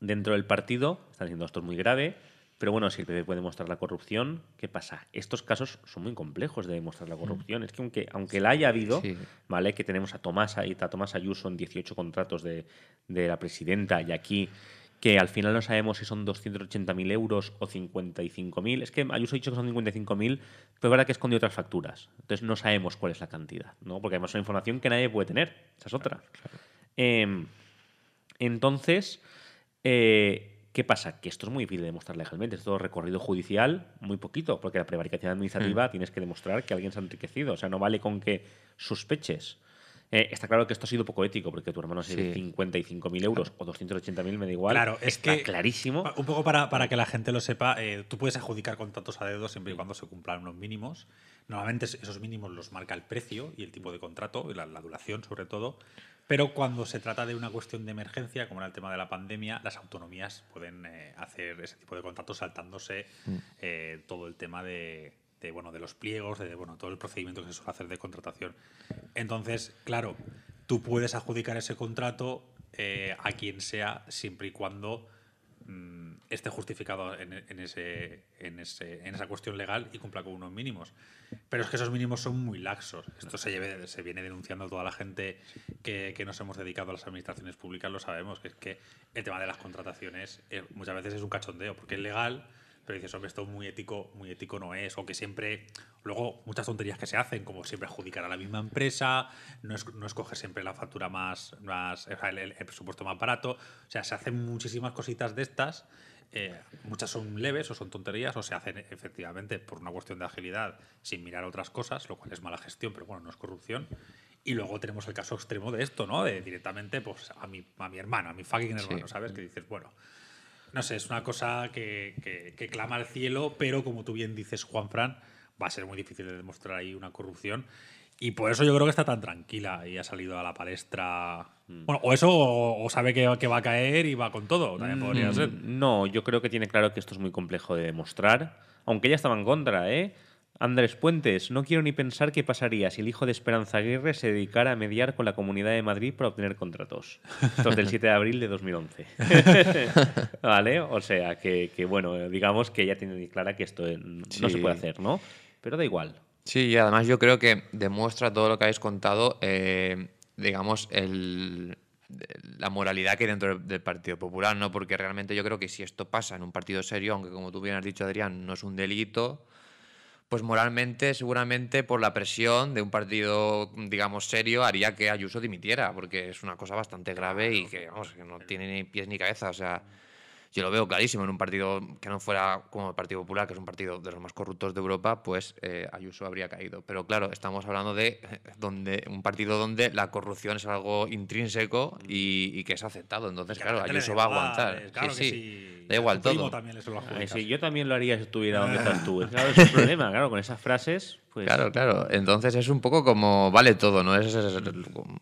dentro del partido están diciendo esto es muy grave, pero bueno, si el PP puede mostrar la corrupción, ¿qué pasa? Estos casos son muy complejos de demostrar la mm. corrupción. Es que aunque, aunque la haya habido, ¿vale? Que tenemos a Tomás, a Tomás Ayuso en 18 contratos de, de la presidenta y aquí que al final no sabemos si son 280.000 euros o 55.000. Es que Ayuso ha dicho que son 55.000, pero es verdad que esconde otras facturas. Entonces no sabemos cuál es la cantidad, ¿no? Porque además es una información que nadie puede tener. Esa es otra. Em, entonces, eh, ¿qué pasa? Que esto es muy difícil de demostrar legalmente. es todo recorrido judicial, muy poquito, porque la prevaricación administrativa mm. tienes que demostrar que alguien se ha enriquecido. O sea, no vale con que sospeches. Eh, está claro que esto ha sido poco ético, porque tu hermano se sí. 55.000 euros o 280.000, me da igual. Claro, es que,
clarísimo. Un poco para, que la gente lo sepa, eh, tú puedes adjudicar contratos a dedo siempre y cuando se cumplan unos mínimos. Normalmente esos mínimos los marca el precio y el tipo de contrato, y la, duración sobre todo. Pero cuando se trata de una cuestión de emergencia, como era el tema de la pandemia, las autonomías pueden eh, hacer ese tipo de contratos saltándose mm. todo el tema de, de, bueno, de los pliegos, de bueno, todo el procedimiento que se suele hacer de contratación. Entonces, claro, tú puedes adjudicar ese contrato eh, a quien sea siempre y cuando mm, esté justificado en, esa cuestión legal y cumpla con unos mínimos. Pero es que esos mínimos son muy laxos. Esto se, se viene denunciando toda la gente que, nos hemos dedicado a las administraciones públicas, lo sabemos, que es que el tema de las contrataciones eh, muchas veces es un cachondeo, porque es legal, pero dices, hombre, esto muy ético, muy ético no es. O que siempre, luego, muchas tonterías que se hacen, como siempre adjudicar a la misma empresa, no, es, no escoger siempre la factura más, más el, presupuesto más barato. O sea, se hacen muchísimas cositas de estas. Eh, muchas son leves o son tonterías o se hacen efectivamente por una cuestión de agilidad sin mirar otras cosas, lo cual es mala gestión, pero bueno, no es corrupción. Y luego tenemos el caso extremo de esto, ¿no? De directamente pues, a, mi, a mi hermano, a mi fucking hermano, ¿sabes? Que dices, bueno, no sé, es una cosa que, clama al cielo, pero como tú bien dices, Juan Fran, va a ser muy difícil de demostrar ahí una corrupción. Y por eso yo creo que está tan tranquila y ha salido a la palestra. Mm. Bueno, o eso, o, sabe que, va a caer y va con todo. También podría mm, ser.
No, yo creo que tiene claro que esto es muy complejo de demostrar. Aunque ella estaba en contra, ¿eh? Andrés Puentes, no quiero ni pensar qué pasaría si el hijo de Esperanza Aguirre se dedicara a mediar con la Comunidad de Madrid para obtener contratos. Esto del 7 de abril de 2011.
¿Vale? O sea, que, bueno, eh, digamos que ya tiene clara que esto eh, no se puede hacer, ¿no? Pero da igual. Sí, y además yo creo que demuestra todo lo que habéis contado, eh, digamos, la moralidad que hay dentro del Partido Popular, ¿no? Porque realmente yo creo que si esto pasa en un partido serio, aunque como tú bien has dicho, Adrián, no es un delito pues moralmente, seguramente por la presión de un partido, digamos, serio, haría que Ayuso dimitiera, porque es una cosa bastante grave y que, vamos, que no tiene ni pies ni cabeza. O sea, yo lo veo clarísimo en un partido que no fuera como el Partido Popular, que es un partido de los más corruptos de Europa, pues eh, Ayuso habría caído. Pero claro, estamos hablando de eh, donde, un partido donde la corrupción es algo intrínseco y, que es aceptado. Entonces, claro, Ayuso va a aguantar. Eh, sí, Da igual todo. yo también lo haría si estuviera donde estás tú.
Claro, es un problema, claro, con esas frases.
Pues claro, claro. Entonces es un poco como vale todo, ¿no? Es,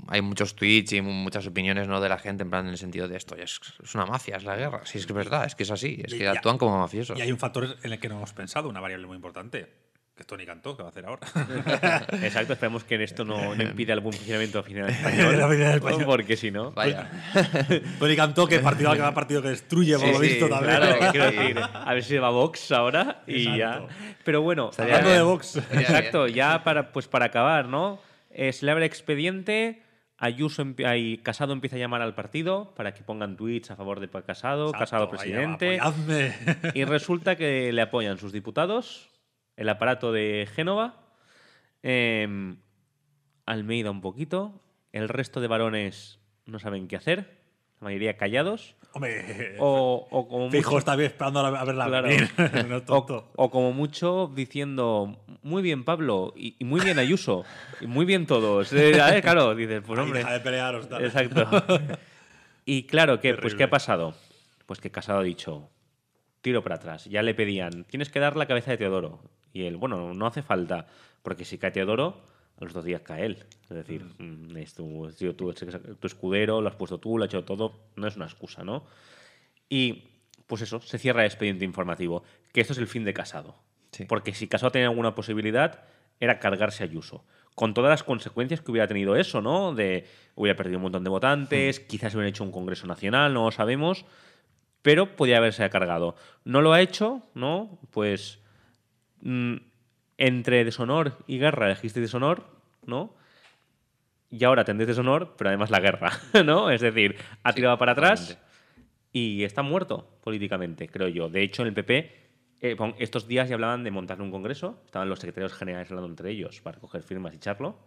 hay muchos tweets y muchas opiniones ¿no? de la gente en en el sentido de esto. Es, una mafia, es la guerra. Sí, es verdad, es que es así. Es que actúan como mafiosos. Y hay un
factor en el que no hemos pensado, una variable muy importante que es Tony Cantó, que va a hacer ahora. Exacto, esperemos que en esto no, no em. impida
algún
buen funcionamiento final español. porque si no. Vaya. Tony Cantó, que partido que va partido que destruye, por lo visto también. Claro, quiero decir, a ver si se va Vox ahora y ya. Pero bueno, hablando de Vox. Exacto, ya para, pues para acabar, ¿no? Eh, se le abre expediente. Ayuso ahí, Casado empieza a llamar al partido para que pongan tweets a favor de Casado, Casado presidente. y resulta que le apoyan sus diputados, el aparato de Génova. Em, Almeida un poquito. El resto de varones no saben qué hacer. La mayoría callados.
Hombre, o, como mucho, está esperando a
O, como mucho diciendo, muy bien Pablo, y, muy bien Ayuso, y muy bien todos. Eh, claro, dices, pues hombre. Exacto. y claro, pues, ¿qué ha pasado? Pues que Casado ha dicho, tiro para atrás. Ya le pedían, tienes que dar la cabeza de Teodoro y él, bueno, no hace falta, porque si cae Teodoro, a los dos días cae él. Es decir, mm, es tu, escudero, lo has puesto tú, lo has hecho todo, no es una excusa, ¿no? Y pues eso, se cierra el expediente informativo, que esto es el fin de Casado. Porque si Casado tenía alguna posibilidad, era cargarse a Ayuso. Con todas las consecuencias que hubiera tenido eso, ¿no? De hubiera perdido un montón de votantes, quizás hubiera hecho un Congreso Nacional, no lo sabemos, pero podía haberse cargado. No lo ha hecho, ¿no? Pues Mm, entre Deshonor y Guerra elegiste Deshonor, ¿no? Y ahora tendréis Deshonor, pero además la guerra, ¿no? Es decir, ha tirado para atrás y está muerto políticamente, creo yo. De hecho, en el PP, eh, estos días ya hablaban de montar un congreso, estaban los secretarios generales hablando entre ellos para coger firmas y charlo.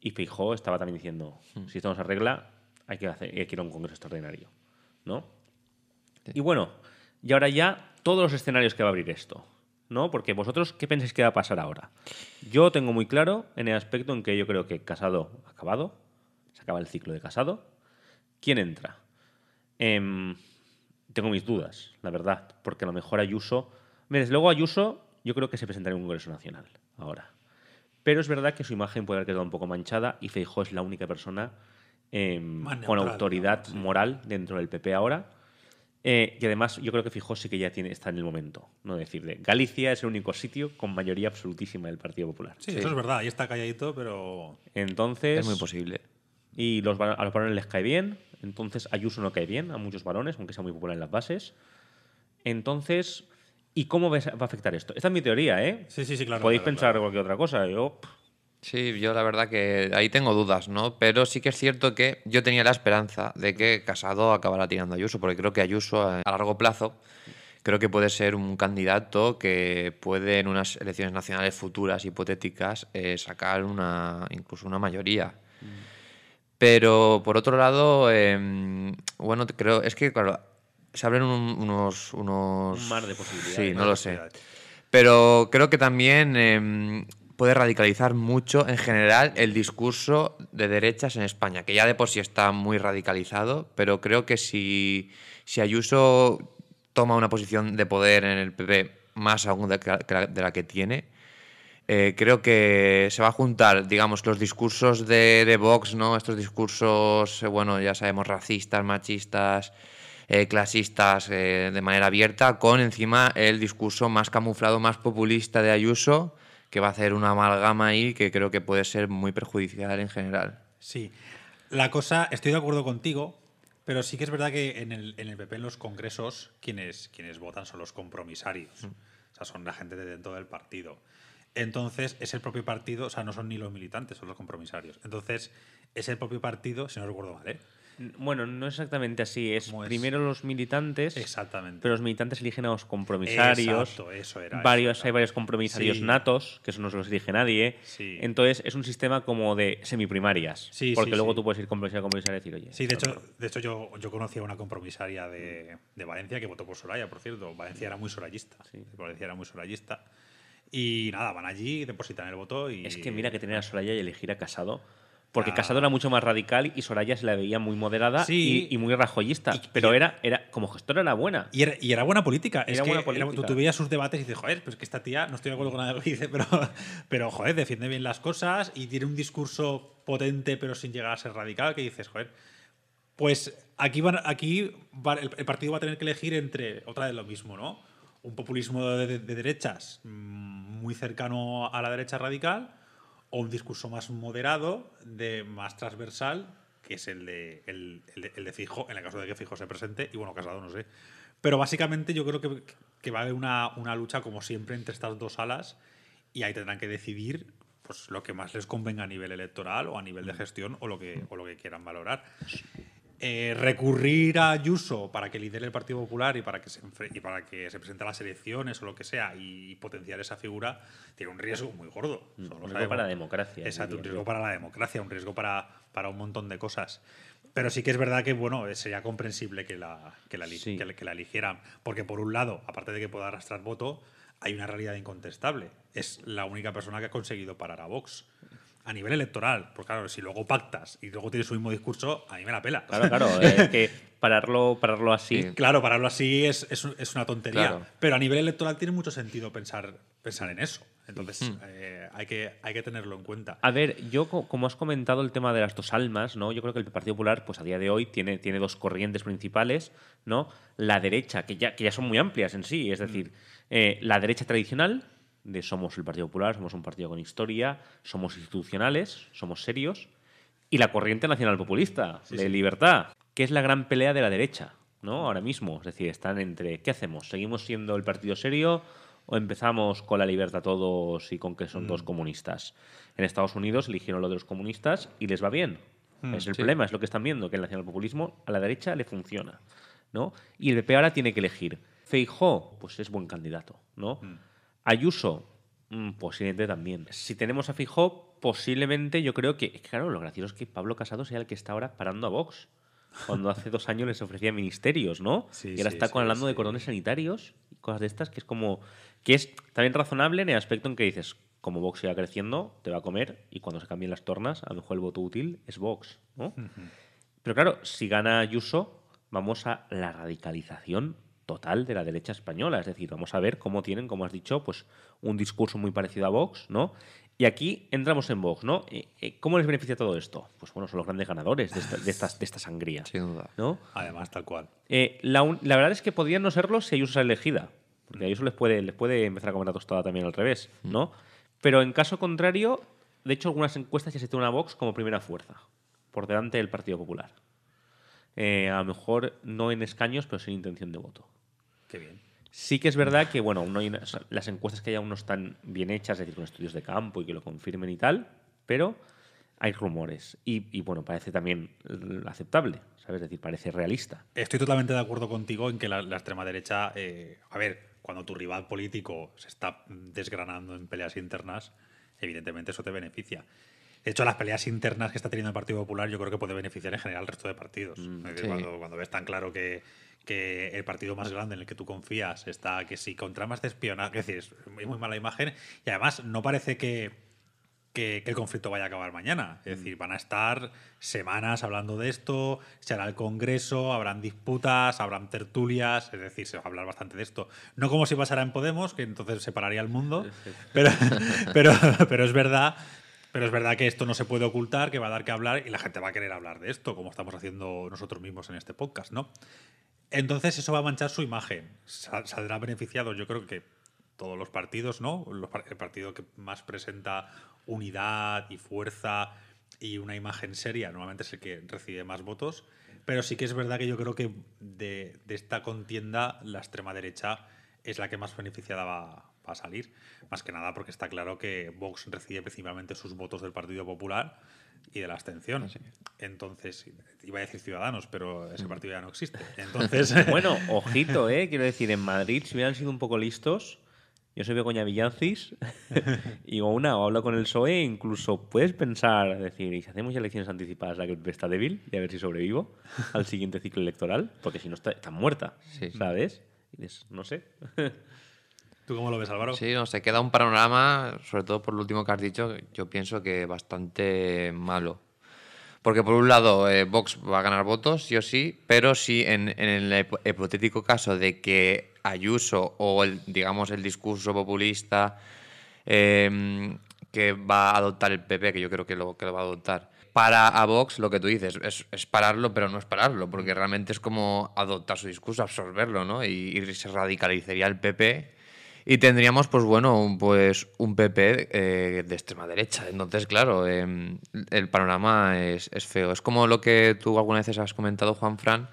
Y fijó, estaba también diciendo, hmm. si esto no se arregla, hay que, hacer, hay que ir a un congreso extraordinario, ¿no? Y bueno, y ahora ya todos los escenarios que va a abrir esto. ¿no? Porque vosotros, ¿qué pensáis que va a pasar ahora? Yo tengo muy claro en el aspecto en que yo creo que Casado ha acabado, se acaba el ciclo de Casado. ¿Quién entra? Em, tengo mis dudas, la verdad, porque a lo mejor Ayuso... Desde luego Ayuso yo creo que se presentará en un Congreso Nacional ahora. Pero es verdad que su imagen puede haber quedado un poco manchada y Feijó es la única persona em, con autoridad moral dentro del PP ahora eh, y además yo creo que Fijó sí que ya está en el momento, ¿no? decir de Galicia es el único sitio con mayoría absolutísima del Partido Popular. Sí, eso es verdad,
ahí está calladito, pero...
Entonces... Es muy posible. Y los, a los varones les cae bien, entonces Ayuso no cae bien a muchos varones, aunque sea muy popular en las bases. Entonces, ¿y cómo va a afectar esto? Esta es mi teoría,
¿eh? Sí, sí, sí, claro. Podéis pensar cualquier otra cosa, yo... Sí, yo la verdad que ahí tengo dudas, ¿no? Pero sí que es cierto que yo tenía la esperanza de que Casado acabara tirando a Ayuso, porque creo que Ayuso eh, a largo plazo creo que puede ser un candidato que puede en unas elecciones nacionales futuras, hipotéticas, eh, sacar una incluso una mayoría. Pero por otro lado, em, bueno, creo, es que claro, se abren unos, unos... Un mar
de posibilidades. Sí, no lo sé.
Pero creo que también... Em, puede radicalizar mucho en general el discurso de derechas en España, que ya de por sí está muy radicalizado, pero creo que si, si Ayuso toma una posición de poder en el PP más aún de, la que tiene, eh, creo que se va a juntar, digamos, los discursos de, Vox, ¿no? Estos discursos, eh, bueno, ya sabemos, racistas, machistas, eh, clasistas de manera abierta, con encima el discurso más camuflado, más populista de Ayuso, que va a hacer una amalgama ahí que creo que puede ser muy perjudicial en general. Sí,
la cosa, estoy de acuerdo contigo, pero sí que es verdad que en el, PP, en los congresos, quienes, quienes votan son los compromisarios, mm. o sea, son la gente de dentro del partido. Entonces, es el propio partido, o sea, no son ni los militantes, son los compromisarios. Entonces, es el propio partido, si no recuerdo mal, ¿eh? Bueno, no exactamente así. Es, primero
los militantes. Exactamente. Pero los militantes eligen a los compromisarios. Varios, hay varios compromisarios natos, que eso no se los elige nadie. Entonces es un sistema como de semiprimarias. primarias, porque luego tú puedes ir compromisario a compromisario y decir, oye. Sí, de hecho,
de hecho yo, yo conocí a una compromisaria de, Valencia que votó por Soraya, por cierto. Valencia era muy sorayista. Valencia era muy sorayista. Y nada, van allí, depositan el voto y. Es que mira que tener a Soraya y elegir a Casado. Porque
Casado era mucho más radical y Soraya se la veía muy moderada y, muy rajoyista. pero e- era, era, como gestora era buena. Y era, era
buena política. Era Tú, veías sus debates y dices, joder, pues que esta tía, no estoy de acuerdo con nada de lo que dice, pero, pero joder, defiende bien las cosas y tiene un discurso potente pero sin llegar a ser radical que dices, joder, pues aquí, van, aquí el, partido va a tener que elegir entre otra vez lo mismo, ¿no? Un populismo de derechas mm, muy cercano a la derecha radical o un discurso más moderado, de, más transversal, que es el de, el, de Fijo, en el caso de que Fijo se presente, y bueno, Casado no sé. Pero básicamente yo creo que, va a haber una, una, lucha, como siempre, entre estas dos alas, y ahí tendrán que decidir pues, lo que más les convenga a nivel electoral o a nivel de mm. gestión o lo que, o lo que quieran valorar. Eh, recurrir a Ayuso para que lidere el Partido Popular y para que se, presente a las elecciones o lo que sea y, potenciar esa figura tiene un riesgo muy gordo. Mm, un riesgo para la democracia. Exacto, un riesgo para la democracia, un riesgo para, para un montón de cosas. Pero sí que es verdad que bueno, eh, sería comprensible que la, que que la eligieran. Porque por un lado, aparte de que pueda arrastrar voto, hay una realidad incontestable. Es la única persona que ha conseguido parar a Vox a nivel electoral. Porque claro, si luego pactas y luego tienes su mismo discurso, a mí me la pela. Claro, claro, es que pararlo, pararlo así. Claro, pararlo así es, es, una tontería. Pero a nivel electoral tiene mucho sentido pensar, pensar en eso. Entonces hmm. eh, hay, que, hay que tenerlo en cuenta. A ver, yo como has comentado el tema de
las dos almas, ¿no? Yo creo que el Partido Popular, pues a día de hoy, tiene, tiene dos corrientes principales, ¿no? La derecha, que ya, que ya son muy amplias en sí, es decir, hmm. eh, la derecha tradicional, de somos el Partido Popular, somos un partido con historia, somos institucionales, somos serios, y la corriente nacional populista de libertad, que es la gran pelea de la derecha, ¿no? Ahora mismo, es decir, están entre ¿qué hacemos? ¿Seguimos siendo el partido serio o empezamos con la libertad todos y con que son dos mm. comunistas? En Estados Unidos eligieron lo de los comunistas y les va bien.
Mm, es el problema,
es lo que están viendo, que el nacionalpopulismo a la derecha le funciona, ¿no? Y el PP ahora tiene que elegir. Feijó, pues es buen candidato, ¿no? Mm. Ayuso, mm, posiblemente también. Si tenemos a Fijo, posiblemente yo creo que. claro, lo gracioso es que Pablo Casado sea el que está ahora parando a Vox. Cuando hace dos años les ofrecía ministerios, ¿no? Sí, y ahora está hablando de cordones sanitarios y cosas de estas que es como. que es también razonable en el aspecto en que dices, como Vox siga creciendo, te va a comer y cuando se cambien las tornas, a lo mejor el voto útil es Vox, ¿no? Pero claro, si gana Ayuso, vamos a la radicalización total de la derecha española. Es decir, vamos a ver cómo tienen, como has dicho, pues un discurso muy parecido a Vox, ¿no? Y aquí entramos en Vox, ¿no? Eh, eh, ¿Cómo les beneficia todo esto? Pues bueno, son los grandes ganadores de esta, de de sangría. Sin duda. ¿no?
Además, tal cual.
Eh, la, verdad es que podrían no serlo si Ayuso es elegida. Porque Ayuso les puede, les puede empezar a comer la tostada también al revés, mm. ¿no? Pero en caso contrario, de hecho, algunas encuestas ya se tienen a Vox como primera fuerza, por delante del Partido Popular. Eh, a lo mejor no en escaños, pero sin intención de voto. Qué bien. Sí que es verdad que, bueno, las encuestas que hay aún no están bien hechas, es decir, con estudios de campo y que lo confirmen y tal, pero hay rumores. Y, bueno, parece también aceptable, ¿sabes? Es decir, parece realista.
Estoy totalmente de acuerdo contigo en que la, extrema derecha, eh, a ver, cuando tu rival político se está desgranando en peleas internas, evidentemente eso te beneficia. De hecho, las peleas internas que está teniendo el Partido Popular yo creo que puede beneficiar en general al resto de partidos. Mm, cuando, ves tan claro que, el partido más grande en el que tú confías está que si contra más de espionaje, es decir, es muy, mala imagen y además no parece que, el conflicto vaya a acabar mañana. Es mm. decir, van a estar semanas hablando de esto, se hará el Congreso, habrán disputas, habrán tertulias, es decir, se va a hablar bastante de esto. No como si pasara en Podemos, que entonces separaría pararía el mundo, pero, pero, pero es verdad pero es verdad que esto no se puede ocultar, que va a dar que hablar y la gente va a querer hablar de esto, como estamos haciendo nosotros mismos en este podcast, ¿no? Entonces eso va a manchar su imagen. saldrá beneficiado, yo creo que todos los partidos, ¿no? el partido que más presenta unidad y fuerza y una imagen seria, normalmente es el que recibe más votos. Pero sí que es verdad que yo creo que de, de esta contienda la extrema derecha es la que más beneficiada va, va a salir. Más que nada porque está claro que Vox recibe principalmente sus votos del Partido Popular y de la abstención. Entonces, iba a decir ciudadanos, pero ese mm. partido ya no existe. Entonces, bueno,
ojito, ¿eh? quiero decir, en Madrid, si hubieran sido un poco listos, yo soy Begoña Villancis y una, o hablo con el PSOE, incluso puedes pensar, decir, ¿y si hacemos elecciones anticipadas la que está débil y a ver si sobrevivo al siguiente ciclo electoral? Porque si no, está, muerta,
¿sabes? no sé. ¿Tú cómo lo ves, Álvaro? Sí, no, se queda un panorama, sobre todo por lo último que has dicho, yo pienso que bastante malo. Porque por un lado, eh, Vox va a ganar votos, sí o sí, pero sí en, el hipotético caso de que Ayuso o el, digamos el discurso populista em, que va a adoptar el PP, que yo creo que lo, que va a adoptar, para a Vox, lo que tú dices, es, pararlo, pero no es pararlo, porque realmente es como adoptar su discurso, absorberlo, ¿no? y se radicalizaría el PP y tendríamos, pues bueno, un, pues un PP eh, de extrema derecha. Entonces, claro, em, el panorama es, es, feo. Es como lo que tú alguna vez has comentado, Juan Fran.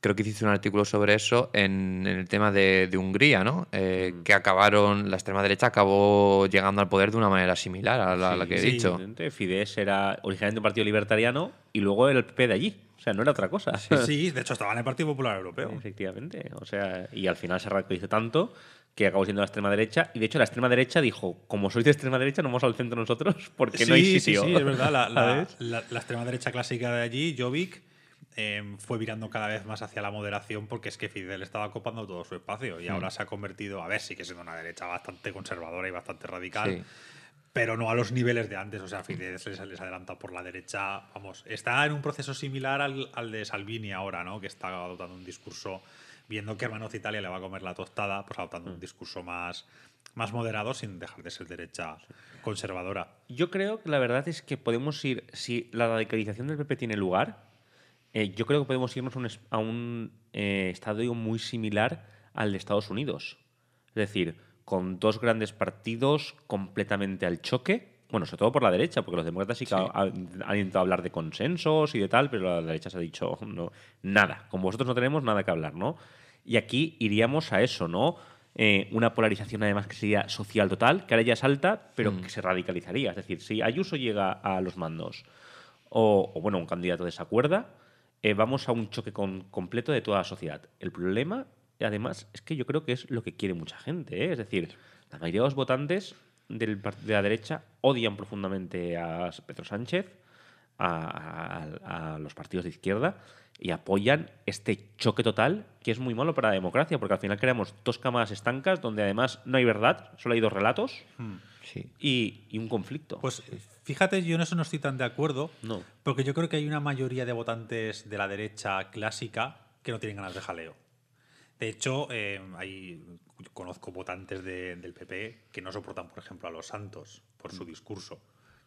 Creo que hiciste un artículo sobre eso en, el tema de, Hungría, ¿no? Eh, mm. Que acabaron, la extrema derecha acabó llegando al poder de una manera similar a la, que he sí, dicho. Fidesz era originalmente un partido libertariano
y luego el PP de allí. O sea, no era otra cosa. Sí,
de hecho estaba en el Partido Popular Europeo. Efectivamente.
O sea, y al final se radicalizó tanto que acabó siendo la extrema derecha. Y de hecho, la extrema derecha dijo: Como sois de extrema derecha, no vamos al centro nosotros porque no hay Sí, sí, es verdad.
La, extrema derecha clásica de allí, Jovic em, fue virando cada vez más hacia la moderación porque es que Fidel estaba copando todo su espacio y mm. ahora se ha convertido, a ver, sí que siendo una derecha bastante conservadora y bastante radical. Pero no a los niveles de antes, o sea, Fidel se les, adelanta por la derecha. Vamos, está en un proceso similar al, de Salvini ahora, ¿no? Que está adoptando un discurso viendo que Hermanos Italia le va a comer la tostada, pues adoptando un mm. discurso más, más moderado sin dejar de ser derecha conservadora.
Yo creo que la verdad es que podemos ir, si la radicalización del PP tiene lugar, eh, yo creo que podemos irnos a un eh, estado muy similar al de Estados Unidos. Es decir, con dos grandes partidos completamente al choque. Bueno, sobre todo por la derecha, porque los demócratas sí que han, intentado hablar de consensos y de tal, pero la derecha se ha dicho oh, no, nada. como vosotros no tenemos nada que hablar, ¿no? Y aquí iríamos a eso, ¿no? Eh, una polarización además que sería social total, que ahora ya es alta, pero mm. que se radicalizaría. Es decir, si Ayuso llega a los mandos o, bueno, un candidato desacuerda, eh, vamos a un choque completo de toda la sociedad. El problema, además, es que yo creo que es lo que quiere mucha gente. ¿eh? Es decir, la mayoría de los votantes del, de la derecha odian profundamente a Pedro Sánchez, a los partidos de izquierda y apoyan este choque total que es muy malo para la democracia, porque al final creamos dos cámaras estancas donde además no hay verdad, solo hay dos relatos
hmm. y, un conflicto. Pues eh, fíjate, yo en eso no estoy tan de acuerdo, porque yo creo que hay una mayoría de votantes de la derecha clásica que no tienen ganas de jaleo. De hecho, eh, hay, conozco votantes del PP e que no soportan, por ejemplo, a los santos por su hmm. discurso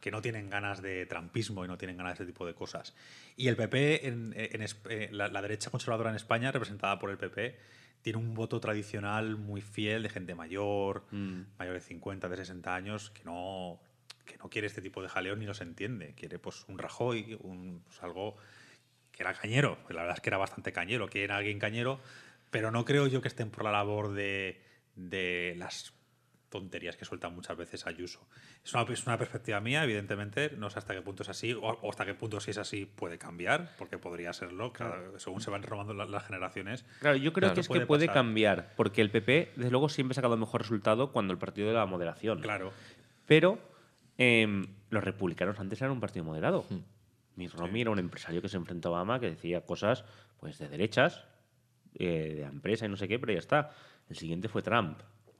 que no tienen ganas de trampismo y no tienen ganas de ese tipo de cosas. Y el PP, en, eh, la, derecha conservadora en España, representada por el PP, tiene un voto tradicional muy fiel de gente mayor, mm. mayor de 50, de 60 años, que no, que no quiere este tipo de jaleo ni los entiende. Quiere pues un Rajoy, un, pues, algo que era cañero. La verdad es que era bastante cañero, que era alguien cañero, pero no creo yo que estén por la labor de, de las tonterías que suelta muchas veces Ayuso. Es una, es una perspectiva mía, evidentemente, no sé hasta qué punto es así, o, hasta qué punto si es así puede cambiar, porque podría serlo, según se van robando las generaciones. Claro, yo creo que
es que puede cambiar, porque el PP, desde luego, siempre ha sacado mejor resultado cuando el partido de la moderación. Claro. Pero em, los republicanos antes eran un partido moderado. Mm. Mitt Romney era un empresario que se enfrentó a Obama, que decía cosas pues de derechas, eh, de empresa y no sé qué, pero ya está. El siguiente fue Trump,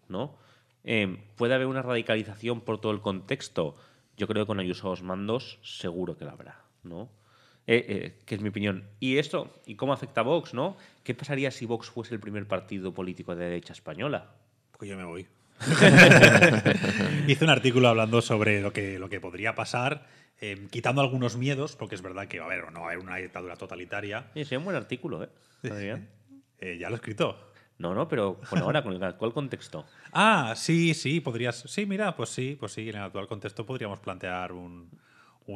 ¿no? Em, ¿Puede haber una radicalización por todo el contexto? Yo creo que con Ayuso a los mandos seguro que la habrá, ¿no? Eh, eh, que es mi opinión. Y esto, ¿y cómo afecta a Vox, no? ¿Qué pasaría si Vox fuese el
primer partido político de derecha española? Pues yo me voy. Hice un artículo hablando sobre lo que, lo que podría pasar, em, quitando algunos miedos, porque es verdad que va a haber, no haber una dictadura totalitaria. Sí, es un buen artículo, ¿eh? ¿eh? ya lo he escrito.
No, no, pero bueno, ahora, con el actual contexto.
Ah, sí, sí, podrías. Sí, mira, pues sí, pues sí, en el actual contexto podríamos plantear un,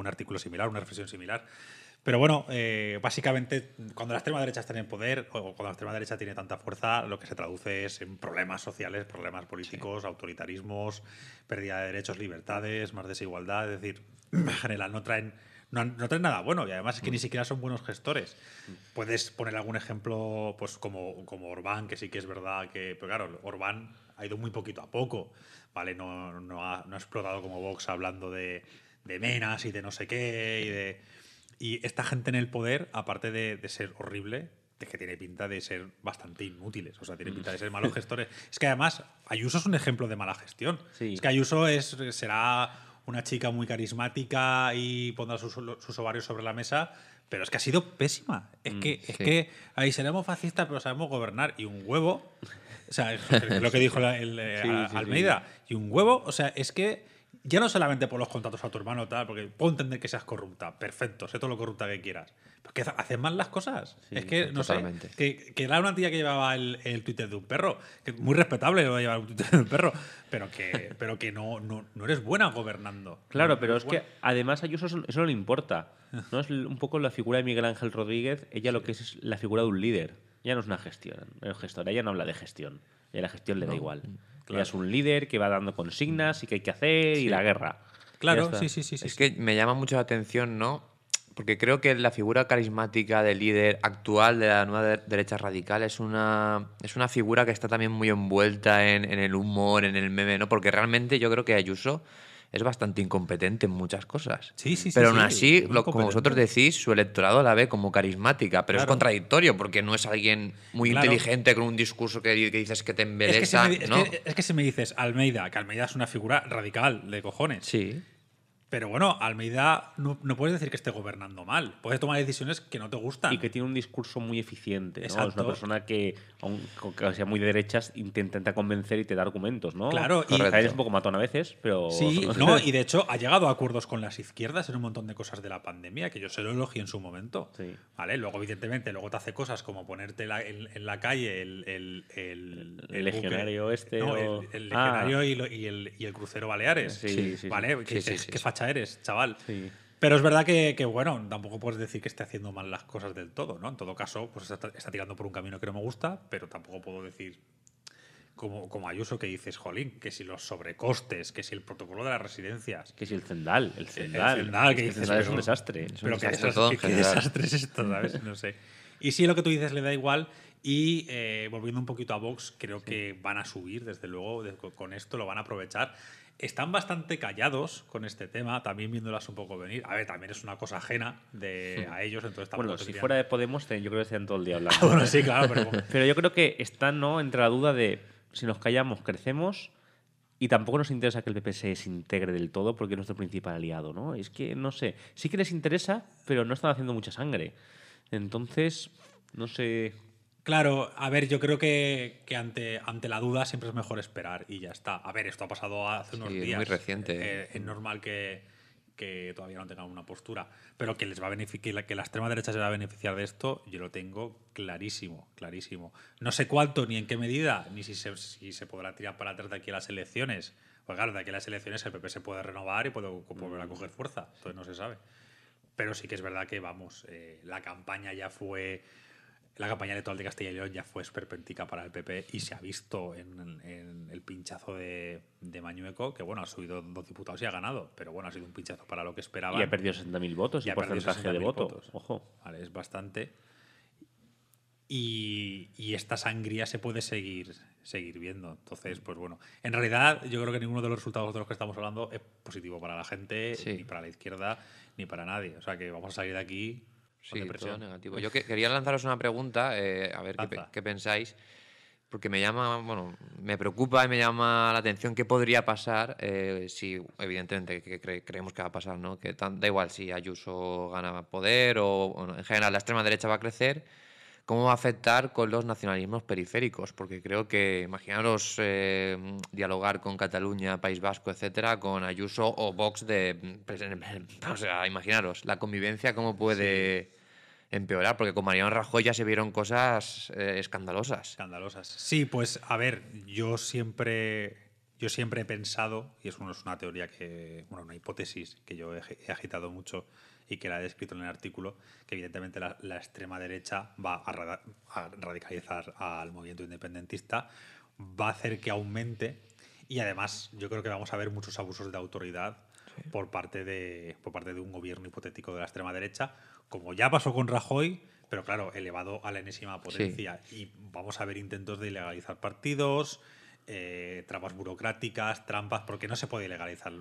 artículo similar, una reflexión similar. Pero bueno, eh, básicamente, cuando la extrema derecha está en poder, o cuando la extrema derecha tiene tanta fuerza, lo que se traduce es en problemas sociales, problemas políticos, autoritarismos, pérdida de derechos, libertades, más desigualdad. Es decir, en general no traen no, no nada bueno y además es que ni mm. siquiera son buenos gestores. Mm. Puedes poner algún ejemplo, pues como, como Orbán, que sí que es verdad que, pero claro, Orbán ha ido muy poquito a poco, ¿vale? No, no, ha, explotado como Vox hablando de, de menas y de no sé qué y de... Y esta gente en el poder, aparte de, ser horrible, es que tiene pinta de ser bastante inútiles, o sea, tiene mm. pinta de ser malos gestores. es que además Ayuso es un ejemplo de mala gestión. Es que Ayuso es, será una chica muy carismática y pondrá sus, ovarios sobre la mesa, pero es que ha sido pésima. Es mm, que, es que ahí seremos fascistas, pero sabemos gobernar. Y un huevo. O sea, es lo que dijo Almeida. Y un huevo, o sea, es que ya no solamente por los contratos a tu hermano, tal, porque puedo entender que seas corrupta, perfecto, sé todo lo corrupta que quieras. Porque mal las cosas. es que, no sé, que, era una tía que llevaba el, Twitter de un perro, que muy respetable llevar un Twitter de un perro, pero que, pero que no, no, eres buena gobernando. Claro, pero es que además a ellos eso, no le importa. ¿no? Es un
poco la figura de Miguel Ángel Rodríguez, ella lo que es es la figura de un líder. ya no es una gestión, gestora, ella no habla de gestión, a la gestión le da igual. Mm, ella es un líder que va dando consignas y qué hay que
hacer y la guerra. Claro, sí, sí, sí. Es que me llama mucho la atención, ¿no? porque creo que la figura carismática del líder actual de la nueva derecha radical es una, es una figura que está también muy envuelta en, el humor, en el meme, ¿no? Porque realmente yo creo que Ayuso es bastante incompetente en muchas cosas. Sí, sí, sí. Pero aún así, como vosotros decís, su electorado la ve como carismática, pero es contradictorio porque no es alguien muy inteligente con un discurso que, dices que te embeleza. Es que,
es si me dices Almeida, que Almeida es una figura radical de cojones. Sí. Pero bueno, Almeida no, no, puedes decir que esté gobernando mal. Puedes tomar decisiones que no te gustan. Y que tiene un discurso muy eficiente. Es una persona que,
aunque sea muy de derechas, intenta convencer y te da argumentos, ¿no? Claro. Y es un poco matón a veces, pero... Sí, no, y
de hecho ha llegado a acuerdos con las izquierdas en un montón de cosas de la pandemia, que yo se lo elogié en su momento. ¿Vale? Luego, evidentemente, luego te hace cosas como ponerte en, la calle el... El, legionario este. el, ah. legionario y, y, el, crucero Baleares. Sí, sí, ¿Vale? que, es que eres, chaval. Pero es verdad que, bueno, tampoco puedes decir que esté haciendo mal las cosas del todo, ¿no? En todo caso, pues está, tirando por un camino que no me gusta, pero tampoco puedo decir como, como, Ayuso que dices, jolín, que si los sobrecostes, que si el protocolo de las residencias. Que si el cendal, el cendal. que dices, es un desastre. Es un pero desastre, que, desastre, es esto, No sé. Y sí, lo que tú dices le da igual. Y eh, volviendo un poquito a Vox, creo que van a subir, desde luego, con esto lo van a aprovechar están bastante callados con este tema, también viéndolas un poco venir. A ver, también es una cosa ajena de, a ellos, entonces Bueno, si fuera
de Podemos, yo creo que estarían todo el día hablando. bueno, sí, claro, pero... pero... yo creo que están ¿no? entre la duda de si nos callamos, crecemos. Y tampoco nos interesa que el PP se integre del todo porque es nuestro principal aliado, ¿no? Es que, no sé, sí que les interesa, pero no están
haciendo mucha sangre. Entonces, no sé Claro, a ver, yo creo que, ante, ante la duda siempre es mejor esperar y ya está. A ver, esto ha pasado hace unos días. Es muy reciente. ¿eh? Eh, es normal que, todavía no tengan una postura, pero que les va a beneficiar, que la extrema derecha se va a beneficiar de esto, yo lo tengo clarísimo, clarísimo. No sé cuánto ni en qué medida, ni si se, podrá tirar para atrás de aquí a las elecciones. Pues claro, de aquí a las elecciones el PP se puede renovar y puede volver a mm. coger fuerza, entonces no se sabe. Pero sí que es verdad que, vamos, eh, la campaña ya fue la campaña electoral de Castilla y León ya fue esperpéntica para el PP y se ha visto en, el pinchazo de, Mañueco, que bueno, ha subido dos diputados y ha ganado, pero bueno, ha sido un pinchazo para lo que esperaba. Y ha perdido 60.000 votos y, ha porcentaje de votos. Ojo. Vale, es bastante. Y, esta sangría se puede seguir, seguir viendo. Entonces, pues bueno, en realidad yo creo que ninguno de los resultados de los que estamos hablando es positivo para la gente, ni para la izquierda, ni para nadie. O sea que vamos a salir de aquí
Sí, todo. negativo. Yo quería lanzaros una pregunta, eh, a ver qué, pensáis, porque me llama, bueno, me preocupa y me llama la atención qué podría pasar eh, si, evidentemente, que creemos que va a pasar, ¿no? Que da igual si Ayuso gana poder o, en general la extrema derecha va a crecer, cómo va a afectar con los nacionalismos periféricos, porque creo que imaginaros eh, dialogar con Cataluña, País Vasco, etcétera, con Ayuso o Vox de, mm, pues, o sea, imaginaros la convivencia cómo puede empeorar, porque con Mariano Rajoy ya se vieron cosas eh, escandalosas. Escandalosas.
Sí, pues a ver, yo siempre, yo siempre he pensado, y es una, es una teoría que, una hipótesis que yo he, agitado mucho y que la he descrito en el artículo, que evidentemente la, extrema derecha va a, a radicalizar al movimiento independentista, va a hacer que aumente y además yo creo que vamos a ver muchos abusos de autoridad por parte de por parte de un gobierno hipotético de la extrema derecha como ya pasó con Rajoy, pero claro, elevado a la enésima potencia. Y vamos a ver intentos de ilegalizar partidos, eh, trampas burocráticas, trampas, porque no se puede ilegalizar.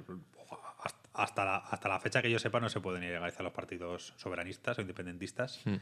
Hasta la, hasta la fecha que yo sepa, no se pueden ilegalizar los partidos soberanistas o independentistas. Hmm.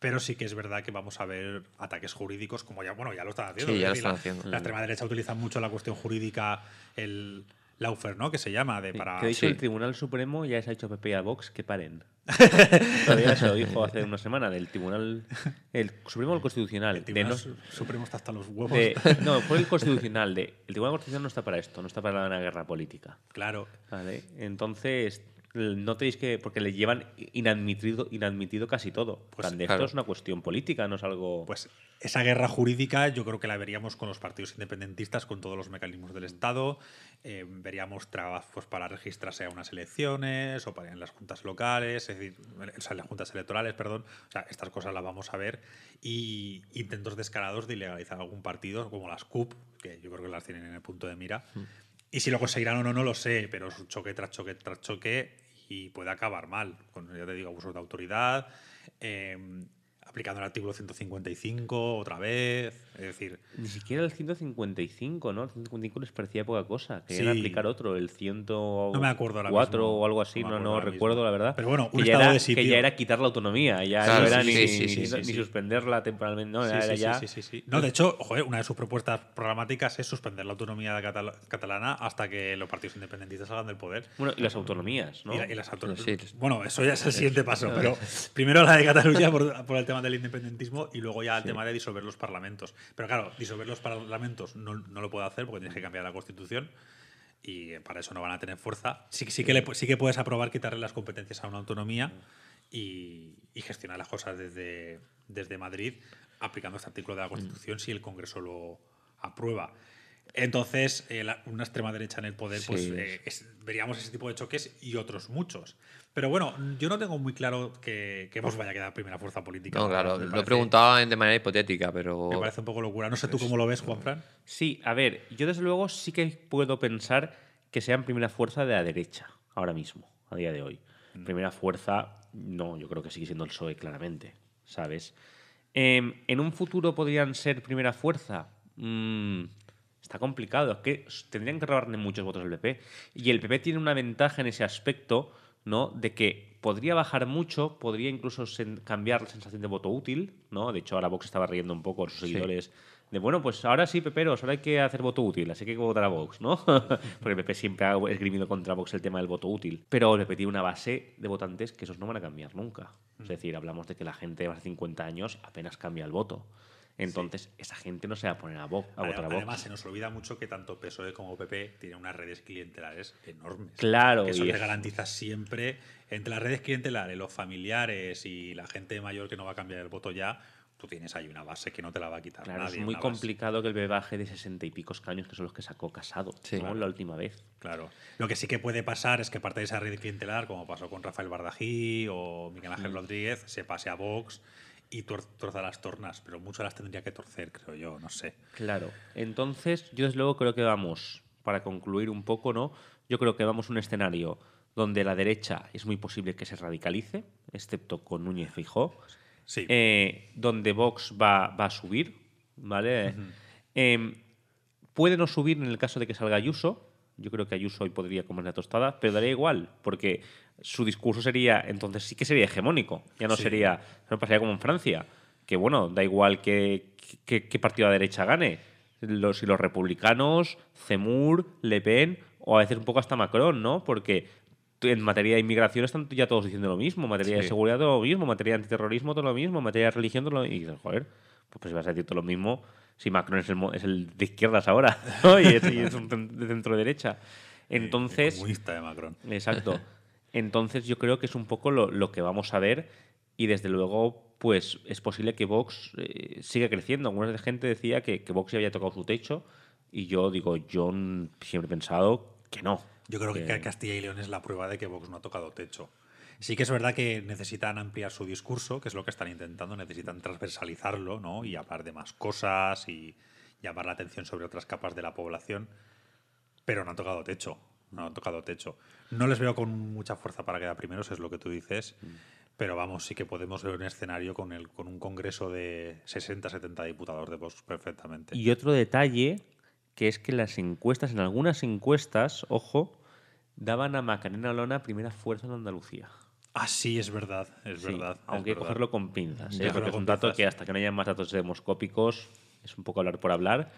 Pero sí que es verdad que vamos a ver ataques jurídicos, como ya, bueno, ya lo están haciendo. ya La, la, extrema derecha utiliza mucho la cuestión jurídica, el, Laufer, ¿no? Que se llama. De para... Que dicho el Tribunal Supremo ya se ha hecho PP a Vox que paren.
Todavía
se lo dijo hace una semana del Tribunal el Supremo el Constitucional. El Tribunal Supremo está hasta los huevos. no, fue el Constitucional. el Tribunal Constitucional no está para esto, no está para una guerra política. Claro. Vale, entonces no tenéis que. Porque le llevan inadmitido, inadmitido
casi todo. Pues, esto es una cuestión política, no es algo. Pues esa guerra jurídica yo creo que la veríamos con los partidos independentistas, con todos los mecanismos del mm. Estado. Eh, veríamos trabajos para registrarse a unas elecciones o para en las juntas locales, o sea, las juntas electorales, perdón. O sea, estas cosas las vamos a ver. Y intentos descarados de ilegalizar algún partido, como las CUP, que yo creo que las tienen en el punto de mira. Mm. Y si lo conseguirán o no, no lo sé, pero choque tras choque tras choque y puede acabar mal, con, ya te digo, abusos de autoridad, em, aplicando el artículo 155 otra vez. Es decir.
Ni siquiera el 155, ¿no? El 155 les parecía poca cosa. Querían aplicar otro, el 104 o algo así, no, recuerdo la verdad. Pero bueno, que, ya era, quitar la autonomía, ya no era ni, suspenderla
temporalmente, no, era ya. No, de hecho, una de sus propuestas programáticas es suspender la autonomía catalana hasta que los partidos independentistas salgan del poder.
Bueno, y
las
autonomías,
¿no? Y, las autonomías. Bueno, eso ya es el siguiente paso, pero
primero la de Cataluña por
el tema del independentismo y luego ya el tema de disolver los parlamentos. Pero claro, disolver los parlamentos no, no lo puedo hacer porque tienes que cambiar la constitución y para eso no van a tener fuerza. Sí, que, eh, sí que puedes aprobar quitarle las competencias a una autonomía y, gestionar las cosas desde, desde Madrid aplicando este artículo de la Constitución si el Congreso lo aprueba. Entonces, eh, una extrema derecha en el poder, pues eh, veríamos ese tipo de choques y otros muchos. Pero bueno, yo no tengo muy claro que, vos vaya a quedar primera fuerza política.
No, claro, Lo lo preguntado de manera hipotética, pero. Me parece un poco locura. No sé tú
pues cómo lo ves, Juanfran. Sí, a ver, yo desde luego sí que puedo pensar que sean primera fuerza de la derecha ahora mismo, a día de hoy. Mm. Primera fuerza, no, yo creo que sigue siendo el PSOE, claramente, ¿sabes? Em, ¿En un futuro podrían ser primera fuerza? Mm, Está complicado. Es que tendrían que robarle muchos votos al PP. Y el PP tiene una ventaja en ese aspecto, ¿no? De que podría bajar mucho, podría incluso cambiar la sensación de voto útil, ¿no? De hecho, ahora Vox estaba riendo un poco a sus seguidores. De bueno, pues ahora sí, peperos, ahora hay que hacer voto útil, así que hay que votar a Vox, ¿no? Porque el PP siempre ha esgrimido contra Vox el tema del voto útil. Pero el PP tiene una base de votantes que esos no van a cambiar nunca. Es mm. decir, hablamos de que la gente de más de 50 años apenas cambia el voto. Entonces, esa gente no se va a poner a, a votar Vox. Además, se
nos olvida mucho que tanto PSOE como PP tienen unas redes clientelares enormes. Claro. eso te garantiza siempre, entre las redes clientelares, los familiares y la gente mayor que no va a cambiar el voto ya, tú tienes ahí una base que no te la va a quitar claro, nadie, Es muy complicado que el PP baje de sesenta y pico caños, que son los que sacó Casado, la última vez. Claro. Lo que sí que puede pasar es que parte de esa red clientelar, como pasó con Rafael Bardají o Miguel Ángel mm. Rodríguez, se pase a Vox y torza las tornas, pero muchas las tendría que torcer, creo yo, no sé.
Claro. Entonces, yo desde luego creo que vamos, para concluir un poco, ¿no? Yo creo que vamos a un escenario donde la derecha es muy posible que se radicalice, excepto con Núñez Fijó. Sí. Eh, donde Vox va, a subir, ¿vale? Em, puede no subir en el caso de que salga Ayuso. Yo creo que Ayuso hoy podría comer la tostada, pero daría igual, porque su discurso sería, entonces sí que sería hegemónico, ya no sería, no pasaría como en Francia, que bueno, da igual qué que, que, partido de derecha gane, los, si los republicanos, Zemur, Le Pen o a veces un poco hasta Macron, ¿no? Porque en materia de inmigración están ya todos diciendo lo mismo, en materia de seguridad todo lo mismo, en materia de antiterrorismo todo lo mismo, en materia de religión todo lo mismo, y dices, joder, pues, pues vas a decir todo lo mismo, si Macron es el, es el de izquierdas ahora, y, es, un de centro derecha. Entonces. de Macron. Exacto. Entonces yo creo que es un poco lo, que vamos a ver y desde luego pues es posible que Vox eh, siga creciendo. de gente decía que, que Vox ya había tocado su techo y yo digo, yo siempre he pensado que no. Yo creo que,
Castilla y León es la prueba de que Vox no ha tocado techo. Sí que es verdad que necesitan ampliar su discurso, que es lo que están intentando, necesitan transversalizarlo ¿no? y hablar de más cosas y llamar la atención sobre otras capas de la población, pero no ha tocado techo no han tocado techo. No les veo con mucha fuerza para quedar primeros, es lo que tú dices, mm. pero vamos, sí que podemos ver un escenario con, el, con un congreso de 60, 70 diputados de Vox perfectamente.
Y otro detalle, que es que las encuestas, en algunas encuestas, ojo, daban a Macarena Lona primera fuerza en Andalucía. Ah, sí, es verdad, es verdad. Aunque cogerlo con pinzas, ¿eh? es un dato que hasta que no haya más datos demoscópicos, es un poco hablar por hablar,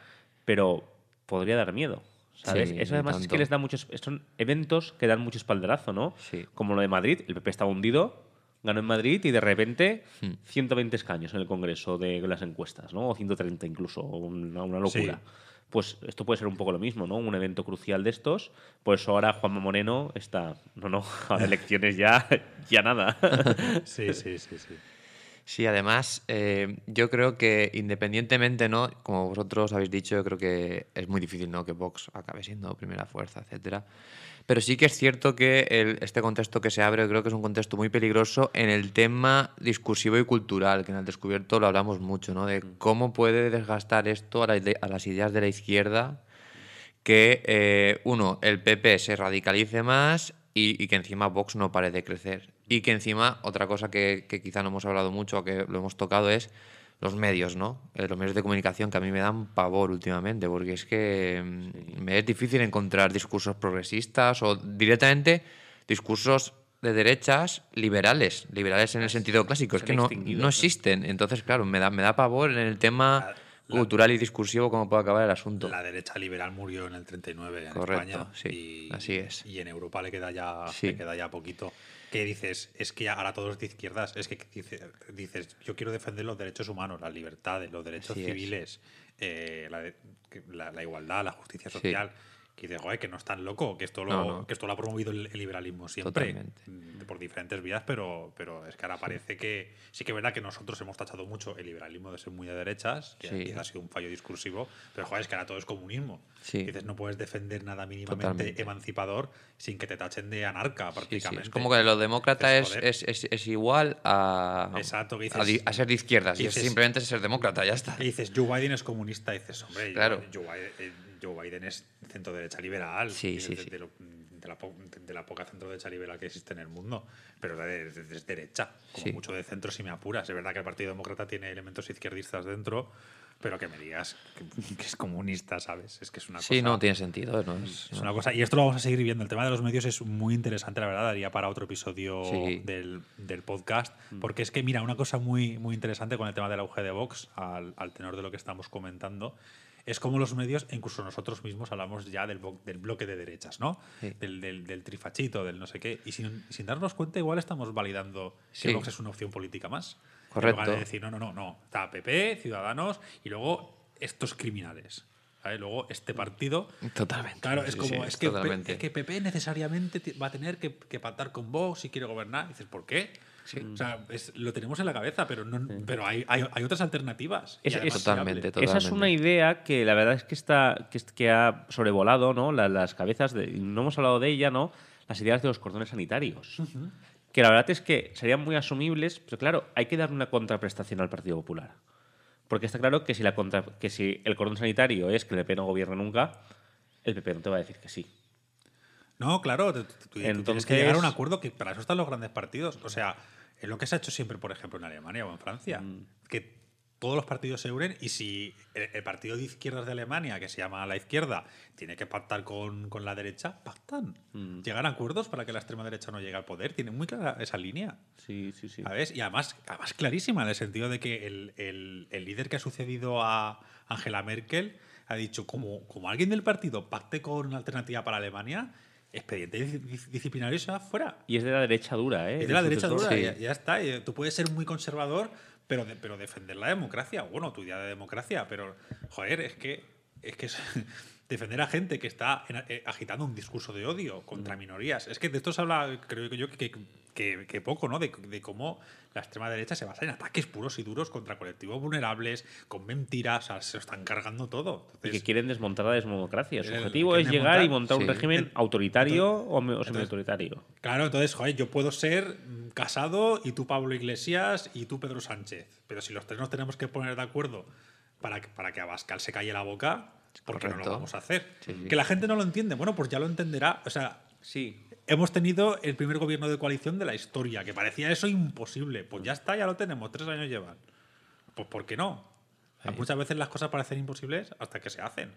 pero podría dar miedo. Eso además es que les da muchos. Son eventos que dan mucho espaldarazo, ¿no? Como lo de Madrid, el PP estaba hundido, ganó en Madrid y de repente 120 hmm. escaños en el Congreso de las encuestas, ¿no? O 130 incluso, una, locura. Pues esto puede ser un poco lo mismo, ¿no? Un evento crucial de estos. Pues ahora Juanma
Moreno está. No, no, a elecciones ya, ya nada. sí,
sí, sí,
sí.
Sí, además, eh, yo creo que independientemente, ¿no? Como vosotros habéis dicho, yo creo que es muy difícil, ¿no? Que Vox acabe siendo primera fuerza, etcétera. Pero sí que es cierto que este contexto que se abre, yo creo que es un contexto muy peligroso en el tema discursivo y cultural, que en el descubierto lo hablamos mucho, ¿no? De mm. cómo puede desgastar esto a, las ideas de la izquierda que, eh, uno, el PP se radicalice más y, y que encima Vox no pare de crecer. Y que encima, otra cosa que, quizá no hemos hablado mucho o que lo hemos tocado es los medios, ¿no? Eh, los medios de comunicación que a mí me dan pavor últimamente, porque es que mm, me es difícil encontrar discursos progresistas o directamente discursos de derechas liberales, liberales en el sentido clásico, es que no, no existen. Entonces, claro, me da, me da pavor en el tema cultural y discursivo cómo puede acabar el asunto. La derecha liberal murió en el 39 en España. y, así es. Y
en Europa le queda ya, le queda ya poquito que dices, es que ahora todos de izquierdas, es que dices, yo quiero defender los derechos humanos, las libertades, los derechos civiles, eh, la, igualdad, la justicia social. Y joder, que no es tan loco, que esto lo, Que esto lo ha promovido el, liberalismo siempre, mm, por diferentes vías, pero, pero es que ahora parece que sí que es verdad que nosotros hemos tachado mucho el liberalismo de ser muy de derechas, que ha sido un fallo discursivo, pero joder, es que ahora todo es comunismo. Dices, no puedes defender nada mínimamente emancipador sin que te tachen de anarca
prácticamente. Es como que lo demócrata es, es, igual a, a, ser de izquierdas, Simplemente y es simplemente ser demócrata, ya está. Y
dices, Joe Biden es comunista, dices, hombre, claro. Joe Biden, eh, Joe Biden es centro derecha liberal. de, la poca centro derecha liberal que existe en el mundo. Pero es derecha. Como mucho de centro si me apuras. Es verdad que el Partido Demócrata tiene elementos izquierdistas dentro. Pero que me digas que, es comunista, ¿sabes? Es que es una cosa. Sí, no tiene sentido. No es, una cosa. Y esto lo vamos a seguir viendo. El tema de los medios es muy interesante, la verdad. Daría para otro episodio del, podcast. Mm. Porque es que, mira, una cosa muy, muy interesante con el tema del auge de Vox, al, al tenor de lo que estamos comentando, es como los medios, e incluso nosotros mismos hablamos ya del, bloque de derechas, ¿no? Del, trifachito, del no sé qué. Y sin, darnos cuenta, igual estamos validando que Vox es una opción política más. Correcto. En lugar de decir, no, no, no, no. Está PP, Ciudadanos y luego estos criminales. Luego este partido. Totalmente. Claro, es como, es, que, que PP necesariamente va a tener que, que, pactar con Vox si quiere gobernar. dices, ¿por qué? O sea, lo tenemos en la cabeza, pero, no, pero hay, hay, otras alternativas. Esa
es una
idea que la verdad es que, está, que, ha sobrevolado ¿no? las cabezas, de, no hemos hablado de ella, ¿no? las ideas de los cordones sanitarios. Que la verdad es que serían muy asumibles, pero claro, hay que dar una contraprestación al Partido Popular. Porque está claro que si, la contra, que si el cordón sanitario es que el PP no gobierna nunca, el PP no te va a decir que sí. No, claro,
tú, tienes que llegar a un acuerdo que para eso están los grandes partidos. O sea, es lo que se ha hecho siempre, por ejemplo, en Alemania o en Francia, mm. que todos los partidos se unen y si el, partido de izquierdas de Alemania, que se llama la izquierda, tiene que pactar con, la derecha, pactan. Mm. Llegan a acuerdos para que la extrema derecha no llegue al poder. tiene muy clara esa línea. Y además, además clarísima en el sentido de que el, líder que ha sucedido a Angela Merkel ha dicho, como, como alguien del partido pacte con una alternativa para Alemania, Expediente disciplinario se va fuera.
Y es de la derecha dura, ¿eh? Es de la derecha dura, ya,
está. Eh, tú puedes ser muy conservador, pero, pero defender la democracia, bueno, tu idea de democracia, pero, joder, es que, es que defender a gente que está eh, agitando un discurso de odio contra mm. minorías. Es que de esto se habla, creo yo, que que, poco, ¿no? De, cómo la extrema derecha se basa en ataques puros y duros contra colectivos vulnerables, con mentiras, o sea, se lo están cargando todo.
y que quieren desmontar la democracia. Su objetivo es llegar y montar un régimen autoritario o semi-autoritario.
Claro, entonces, joder, yo puedo ser mm, Casado y tú Pablo Iglesias y tú Pedro Sánchez, pero si los tres nos tenemos que poner de acuerdo para que, para que Abascal se calle la boca, porque qué no lo vamos a hacer. Que la gente no lo entiende. Bueno, pues ya lo entenderá. O sea, sí hemos tenido el primer gobierno de coalición de la historia, que parecía eso imposible. Pues ya está, ya lo tenemos, tres años llevan. Pues ¿por qué no? Pues muchas veces las cosas parecen imposibles hasta que se hacen.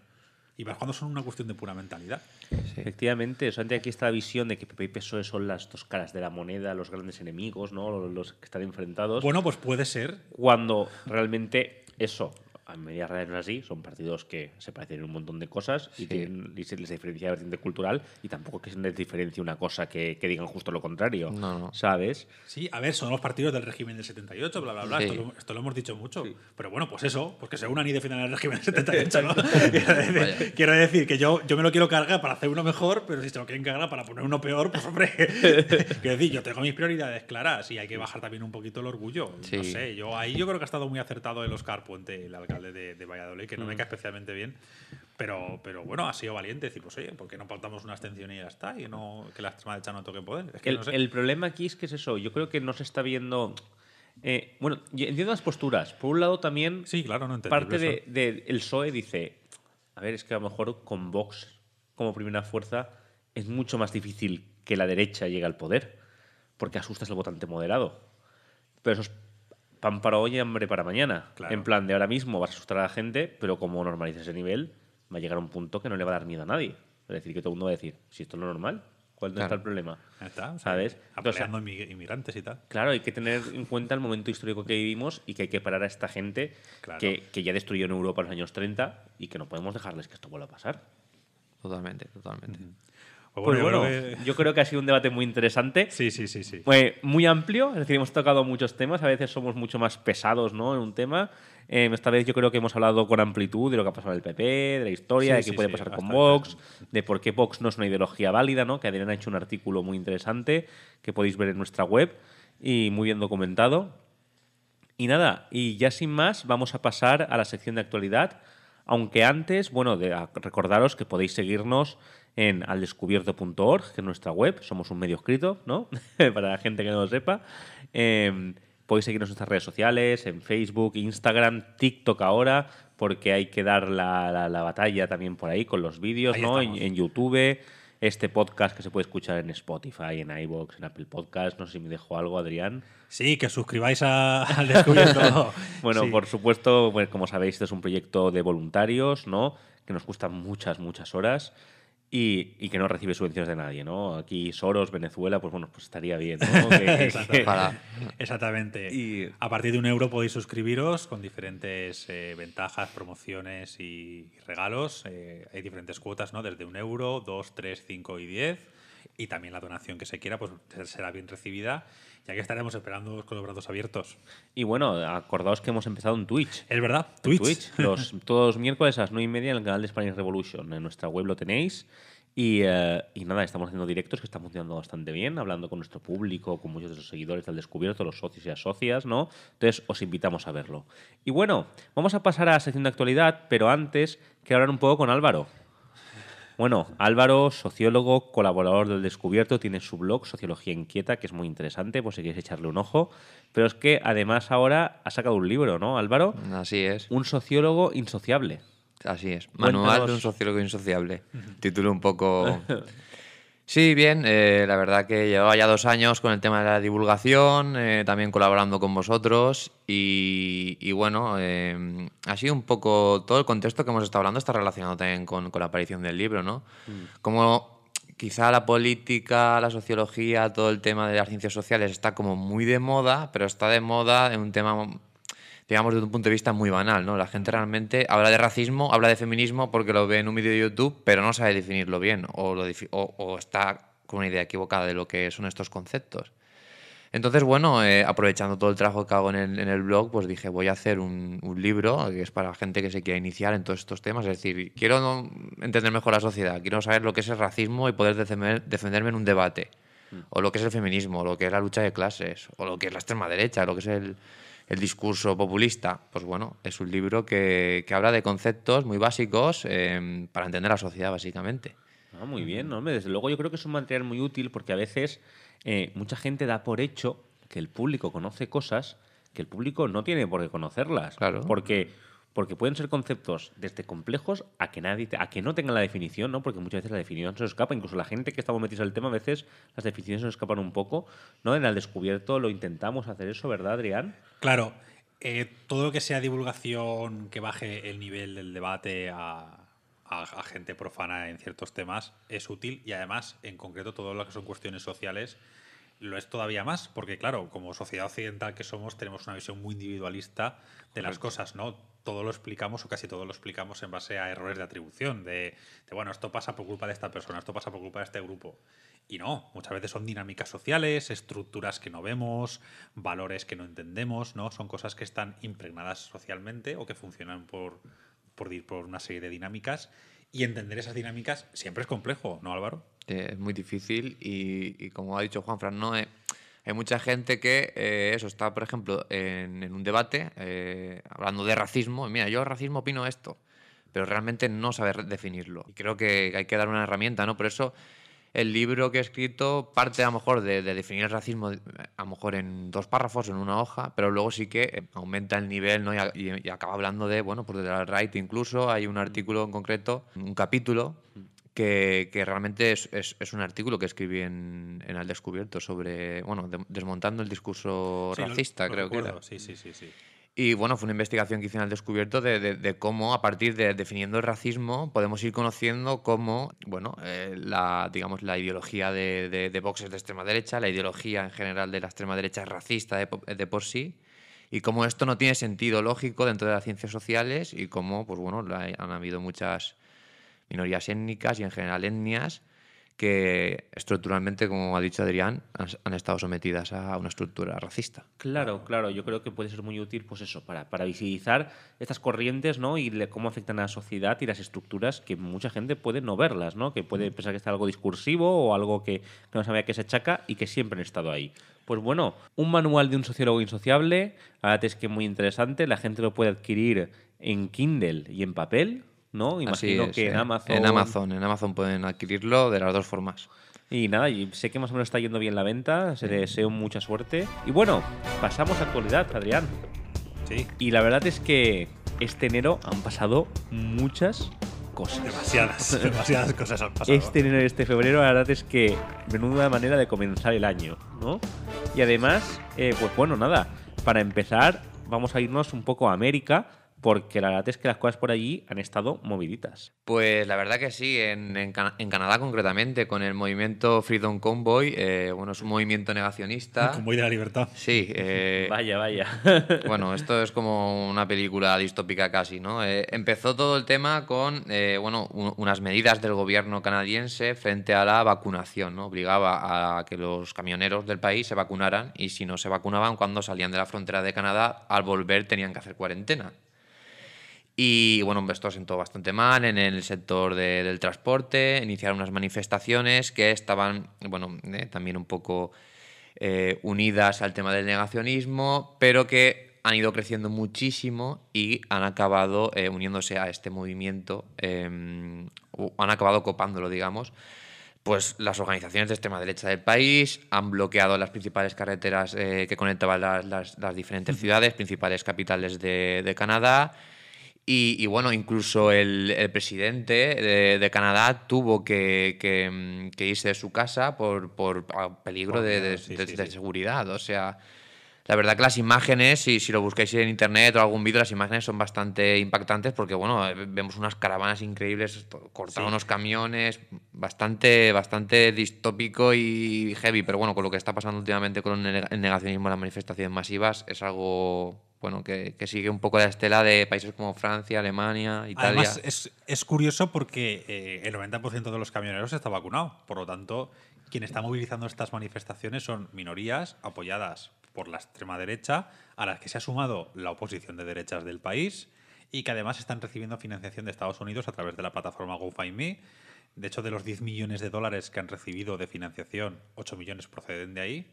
Y más cuando son una cuestión de pura mentalidad. Efectivamente, o aquí esta
visión de que PP y PSOE son las dos caras de la moneda, los grandes enemigos, ¿no? los que están enfrentados. Bueno, pues
puede ser.
Cuando realmente eso, a medida real no es así, son partidos que se parecen en un montón de cosas y, tienen, se les diferencia la vertiente cultural y tampoco que se les diferencie una cosa que, digan justo lo contrario, no. ¿sabes?
Sí, a ver, son los partidos del régimen del 78, bla, bla, bla, esto, lo, hemos dicho mucho, pero bueno, pues eso, pues que se unan y defiendan el régimen del 78, ¿no? quiero, decir, que yo, yo me lo quiero cargar para hacer uno mejor, pero si se lo quieren cargar para poner uno peor, pues hombre, quiero decir, yo tengo mis prioridades claras y hay que bajar también un poquito el orgullo, no sé, yo ahí yo creo que ha estado muy acertado el Oscar Puente, el de, Valladolid, que no me mm. cae especialmente bien. Pero, pero bueno, ha sido valiente decir, pues oye, ¿por no pautamos una abstención y ya está? Y no, que la extrema derecha no toque poder. el, no el,
problema aquí es que es eso. Yo creo que no se está viendo. Eh, bueno, entiendo las posturas. Por un lado, también. Sí, claro, no Parte del de, el PSOE dice. A ver, es que a lo mejor con Vox como primera fuerza es mucho más difícil que la derecha llegue al poder, porque asustas al votante moderado. Pero eso es pan para hoy y hambre para mañana. En plan, de ahora mismo vas a asustar a la gente, pero como normalices ese nivel, va a llegar a un punto que no le va a dar miedo a nadie. Es decir, que todo el mundo va a decir, si esto es lo normal, ¿cuál es el problema? Está, ¿sabes? inmigrantes y tal. Claro, hay que tener en cuenta el momento histórico que vivimos y que hay que parar a esta gente que, ya destruyó en Europa en los años 30 y que no podemos dejarles que esto vuelva a pasar. Totalmente, totalmente. Pues pues bueno, yo, creo que... ha sido un debate muy interesante. Sí, sí, sí, sí. Muy, amplio, es decir, hemos tocado muchos temas, a veces somos mucho más pesados ¿no? en un tema. Eh, esta vez yo creo que hemos hablado con amplitud de lo que ha pasado en el PP, de la historia, de qué puede pasar con Vox, de por qué Vox no es una ideología válida, ¿no? que Adrián ha hecho un artículo muy interesante que podéis ver en nuestra web y muy bien documentado. Y nada, y ya sin más vamos a pasar a la sección de actualidad, aunque antes, bueno, recordaros que podéis seguirnos en aldescubierto.org, que es nuestra web, somos un medio escrito, ¿no? Para la gente que no lo sepa. Em, podéis seguirnos en nuestras redes sociales, en Facebook, Instagram, TikTok ahora, porque hay que dar la, batalla también por ahí con los vídeos, ¿no? En, YouTube, este podcast que se puede escuchar en Spotify, en iVoox, en Apple Podcast. No sé si me dejo algo, Adrián. Sí, que suscribáis a, al descubierto bueno, por supuesto, pues, como sabéis, este es un proyecto de voluntarios, ¿no? Que nos gustan muchas, muchas horas. Y, que no recibe subvenciones de nadie, ¿no? Aquí Soros, Venezuela, pues bueno, pues estaría bien, ¿no?
Exactamente. Y... A partir de un euro podéis suscribiros con diferentes eh, ventajas, promociones y, regalos. Eh, hay diferentes cuotas, ¿no? Desde un euro, dos, tres, cinco y diez. Y también la donación que se quiera, pues será bien recibida ya que estaremos esperando con los brazos abiertos. Y bueno, acordaos que hemos empezado en Twitch. Es verdad, Twitch. los, todos miércoles a las 9
y media en el canal de Spanish Revolution. En nuestra web lo tenéis. Eh, y, nada, estamos haciendo directos que están funcionando bastante bien, hablando con nuestro público, con muchos de sus seguidores al descubierto, los socios y asocias ¿no? Entonces os invitamos a verlo. Y bueno, vamos a pasar a la sección de actualidad, pero antes quiero hablar un poco con Álvaro. Bueno, Álvaro, sociólogo, colaborador del Descubierto, tiene su blog Sociología Inquieta, que es muy interesante, por pues si quieres echarle un ojo. Pero es que además ahora ha sacado un libro, ¿no, Álvaro? Así es. Un sociólogo insociable. Así
es. Manual de un sociólogo insociable. Título un poco Sí, bien, eh, la verdad que llevaba ya dos años con el tema de la divulgación, eh, también colaborando con vosotros y, bueno, em, así un poco todo el contexto que hemos estado hablando está relacionado también con, la aparición del libro, ¿no? Mm. Como quizá la política, la sociología, todo el tema de las ciencias sociales está como muy de moda, pero está de moda en un tema digamos, desde un punto de vista muy banal, ¿no? La gente realmente habla de racismo, habla de feminismo porque lo ve en un vídeo de YouTube, pero no sabe definirlo bien o, está con una idea equivocada de lo que son estos conceptos. Entonces, bueno, eh, aprovechando todo el trabajo que hago en el, blog, pues dije, voy a hacer un, libro que es para gente que se quiera iniciar en todos estos temas. Es decir, quiero entender mejor la sociedad, quiero saber lo que es el racismo y poder defenderme en un debate. Mm. O lo que es el feminismo, lo que es la lucha de clases, o lo que es la extrema derecha, lo que es el, el discurso populista, pues bueno, es un libro que, habla de conceptos muy básicos eh, para entender la sociedad, básicamente.
Ah, muy bien, ¿no? desde luego yo creo que es un material muy útil porque a veces eh, mucha gente da por hecho que el público conoce cosas que el público no tiene por qué conocerlas. Claro. Porque porque pueden ser conceptos desde complejos a que nadie a que no tengan la definición, ¿no? Porque muchas veces la definición se nos escapa, incluso la gente que estamos metidos en el tema a veces las definiciones se nos escapan un poco, ¿no? En el descubierto lo intentamos hacer eso, ¿verdad, Adrián?
Claro, eh, todo lo que sea divulgación que baje el nivel del debate a, gente profana en ciertos temas es útil y además, en concreto, todo lo que son cuestiones sociales lo es todavía más, porque claro, como sociedad occidental que somos, tenemos una visión muy individualista de las cosas, ¿no? todo lo explicamos o casi todo lo explicamos en base a errores de atribución, de, bueno, esto pasa por culpa de esta persona, esto pasa por culpa de este grupo. Y no, muchas veces son dinámicas sociales, estructuras que no vemos, valores que no entendemos, ¿no? Son cosas que están impregnadas socialmente o que funcionan por, por, por una serie de dinámicas. Y entender esas dinámicas siempre es complejo, ¿no, Álvaro?
Eh, es muy difícil y, como ha dicho Juan no es hay mucha gente que eh, eso está, por ejemplo, en, un debate eh, hablando de racismo. Y mira, yo racismo opino esto, pero realmente no saber definirlo. Y creo que hay que dar una herramienta, ¿no? Por eso el libro que he escrito parte a lo mejor de, definir el racismo a lo mejor en dos párrafos, en una hoja, pero luego sí que eh, aumenta el nivel ¿no? y, acaba hablando de, bueno, pues de la right incluso hay un artículo en concreto, un capítulo que, realmente es, es, un artículo que escribí en, en Al Descubierto sobre, bueno, desmontando el discurso racista, creo que era.
Sí, sí, sí, sí.
Y bueno, fue una investigación que hice en Al descubierto de, de, cómo, a partir de definiendo el racismo, podemos ir conociendo cómo, bueno, eh, la, digamos, la ideología de, de, de, boxes de extrema derecha, la ideología en general de la extrema derecha es racista de, por sí, y cómo esto no tiene sentido lógico dentro de las ciencias sociales y cómo, pues bueno, han habido muchas minorías étnicas y en general etnias que estructuralmente, como ha dicho Adrián, han, estado sometidas a una estructura racista.
Claro, claro, yo creo que puede ser muy útil, pues eso, para, visibilizar estas corrientes, ¿no? Y cómo afectan a la sociedad y las estructuras que mucha gente puede no verlas, ¿no? Que puede mm. pensar que está algo discursivo o algo que, no sabía que se achaca y que siempre han estado ahí. Pues bueno, un manual de un sociólogo insociable, ahora es que es muy interesante, la gente lo puede adquirir en Kindle y en papel, ¿no? Imagino que en, ¿eh? Amazon. En Amazon, en Amazon pueden adquirirlo de las dos formas. Y nada, y sé que más o menos está yendo bien la venta, se deseo mucha suerte. Y bueno, pasamos a actualidad, Adrián. Sí. Y la verdad es que este enero han pasado muchas cosas. Demasiadas, demasiadas cosas han pasado. Este enero y este febrero, la verdad es que menuda manera de comenzar el año, ¿no? Y además, eh, pues bueno, nada, para empezar, vamos a irnos un poco a América porque la verdad es que las cosas por allí han estado
moviditas. Pues la verdad que sí, en, Canadá concretamente, con el movimiento Freedom Convoy, eh, bueno, es un movimiento negacionista. El convoy de la libertad. Sí. Eh, vaya, vaya. bueno, esto es como una película distópica casi, ¿no? Eh, empezó todo el tema con, bueno, unas medidas del gobierno canadiense frente a la vacunación, ¿no? Obligaba a que los camioneros del país se vacunaran y si no se vacunaban cuando salían de la frontera de Canadá, al volver tenían que hacer cuarentena. Y bueno, esto sentó bastante mal en el sector del transporte, iniciaron unas manifestaciones que estaban, bueno, eh, también un poco eh, unidas al tema del negacionismo, pero que han ido creciendo muchísimo y han acabado eh, uniéndose a este movimiento, em, han acabado copándolo, digamos. Pues las organizaciones de extrema derecha del país han bloqueado las principales carreteras que conectaban las, diferentes ciudades, principales capitales de, de Canadá y, bueno, incluso el, el presidente de, Canadá tuvo que, que, mm, que, irse de su casa por, por ah, peligro de, de, seguridad. O sea, la verdad que las imágenes, si, si lo buscáis en internet o algún vídeo, las imágenes son bastante impactantes porque, bueno, eh, vemos unas caravanas increíbles, cortando unos camiones, bastante, bastante distópico y heavy. Pero bueno, con lo que está pasando últimamente con el negacionismo en las manifestaciones masivas, es algo bueno, que, sigue un poco la estela de países como Francia, Alemania, Italia. Además,
es,
es curioso porque eh, el 90% de los camioneros está vacunado. Por lo tanto, quien está movilizando estas manifestaciones son minorías apoyadas por la extrema derecha, a las que se ha sumado la oposición de derechas del país y que además están recibiendo financiación de Estados Unidos a través de la plataforma GoFundMe. De hecho, de los 10 millones de dólares que han recibido de financiación, 8 millones proceden de ahí.